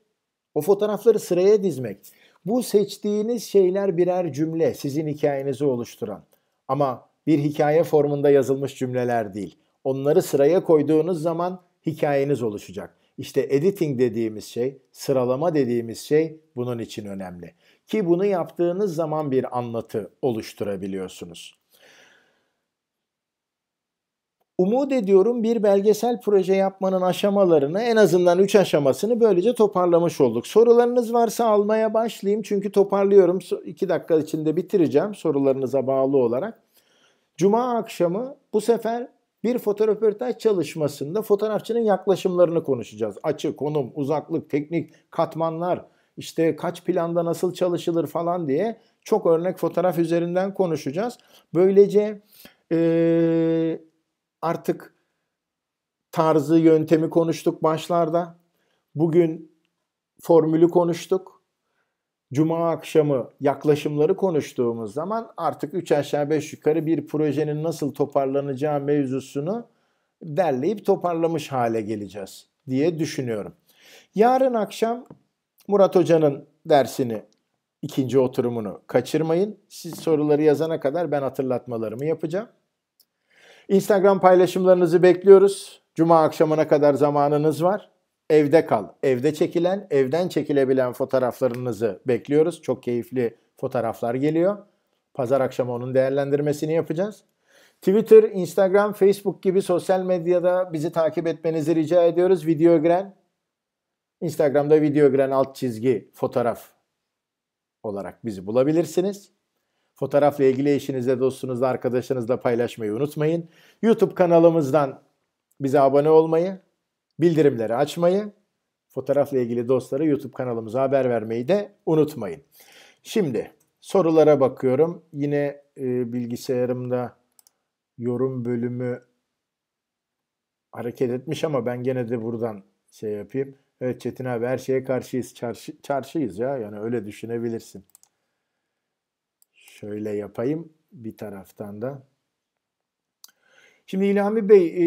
O fotoğrafları sıraya dizmek. Bu seçtiğiniz şeyler birer cümle sizin hikayenizi oluşturan ama bir hikaye formunda yazılmış cümleler değil. Onları sıraya koyduğunuz zaman hikayeniz oluşacak. İşte editing dediğimiz şey, sıralama dediğimiz şey bunun için önemli. Ki bunu yaptığınız zaman bir anlatı oluşturabiliyorsunuz. Umut ediyorum bir belgesel proje yapmanın aşamalarını en azından 3 aşamasını böylece toparlamış olduk. Sorularınız varsa almaya başlayayım çünkü toparlıyorum 2 dakika içinde bitireceğim sorularınıza bağlı olarak. Cuma akşamı bu sefer bir fotoğraförtaj çalışmasında fotoğrafçının yaklaşımlarını konuşacağız. Açı, konum, uzaklık, teknik, katmanlar, işte kaç planda nasıl çalışılır falan diye çok örnek fotoğraf üzerinden konuşacağız. Böylece ee, artık tarzı, yöntemi konuştuk başlarda. Bugün formülü konuştuk. Cuma akşamı yaklaşımları konuştuğumuz zaman artık 3 aşağı 5 yukarı bir projenin nasıl toparlanacağı mevzusunu derleyip toparlamış hale geleceğiz diye düşünüyorum. Yarın akşam Murat Hoca'nın dersini, ikinci oturumunu kaçırmayın. Siz soruları yazana kadar ben hatırlatmalarımı yapacağım. Instagram paylaşımlarınızı bekliyoruz. Cuma akşamına kadar zamanınız var. Evde kal. Evde çekilen, evden çekilebilen fotoğraflarınızı bekliyoruz. Çok keyifli fotoğraflar geliyor. Pazar akşamı onun değerlendirmesini yapacağız. Twitter, Instagram, Facebook gibi sosyal medyada bizi takip etmenizi rica ediyoruz. Videogren, Instagram'da videogren alt çizgi fotoğraf olarak bizi bulabilirsiniz. Fotoğrafla ilgili eşinizle, dostunuzla, arkadaşınızla paylaşmayı unutmayın. YouTube kanalımızdan bize abone olmayı, bildirimleri açmayı, fotoğrafla ilgili dostlara YouTube kanalımıza haber vermeyi de unutmayın. Şimdi sorulara bakıyorum. Yine e, bilgisayarımda yorum bölümü hareket etmiş ama ben gene de buradan şey yapayım. Evet Çetin abi her şeye karşıyız, çarşı, çarşıyız ya. Yani öyle düşünebilirsin şöyle yapayım bir taraftan da. Şimdi İlhami Bey, e,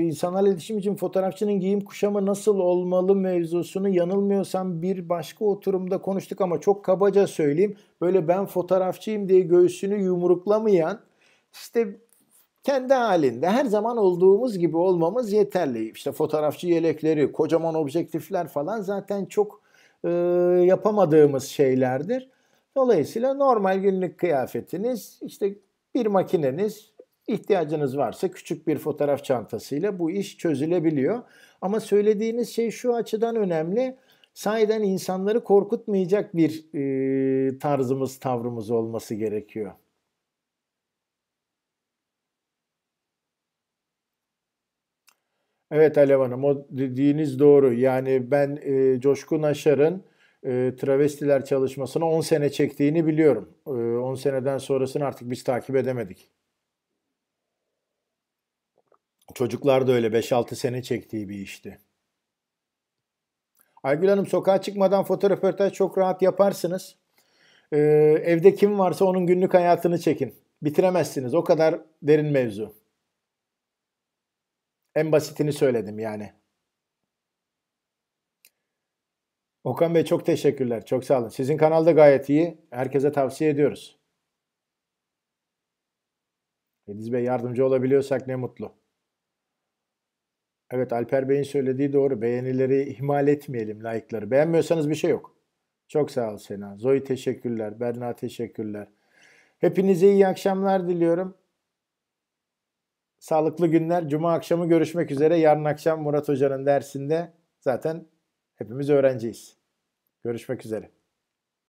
insanlarla iletişim için fotoğrafçının giyim kuşamı nasıl olmalı mevzusunu yanılmıyorsam bir başka oturumda konuştuk ama çok kabaca söyleyeyim. Böyle ben fotoğrafçıyım diye göğsünü yumruklamayan, işte kendi halinde her zaman olduğumuz gibi olmamız yeterli. İşte fotoğrafçı yelekleri, kocaman objektifler falan zaten çok e, yapamadığımız şeylerdir. Dolayısıyla normal günlük kıyafetiniz işte bir makineniz ihtiyacınız varsa küçük bir fotoğraf çantasıyla bu iş çözülebiliyor. Ama söylediğiniz şey şu açıdan önemli. Sahiden insanları korkutmayacak bir e, tarzımız, tavrımız olması gerekiyor. Evet Alev Hanım o dediğiniz doğru. Yani ben e, Coşkun Aşar'ın e, travestiler çalışmasına 10 sene çektiğini biliyorum. E, seneden sonrasını artık biz takip edemedik. Çocuklar da öyle 5-6 sene çektiği bir işti. Aygül Hanım sokağa çıkmadan fotoğrafı çok rahat yaparsınız. Ee, evde kim varsa onun günlük hayatını çekin. Bitiremezsiniz. O kadar derin mevzu. En basitini söyledim yani. Okan Bey çok teşekkürler. Çok sağ olun. Sizin kanalda gayet iyi. Herkese tavsiye ediyoruz. Ediz Bey yardımcı olabiliyorsak ne mutlu. Evet Alper Bey'in söylediği doğru. Beğenileri ihmal etmeyelim like'ları. Beğenmiyorsanız bir şey yok. Çok sağ ol Sena. Zoe teşekkürler. Berna teşekkürler. Hepinize iyi akşamlar diliyorum. Sağlıklı günler. Cuma akşamı görüşmek üzere. Yarın akşam Murat Hoca'nın dersinde zaten Hepimiz öğrenciyiz. Görüşmek üzere.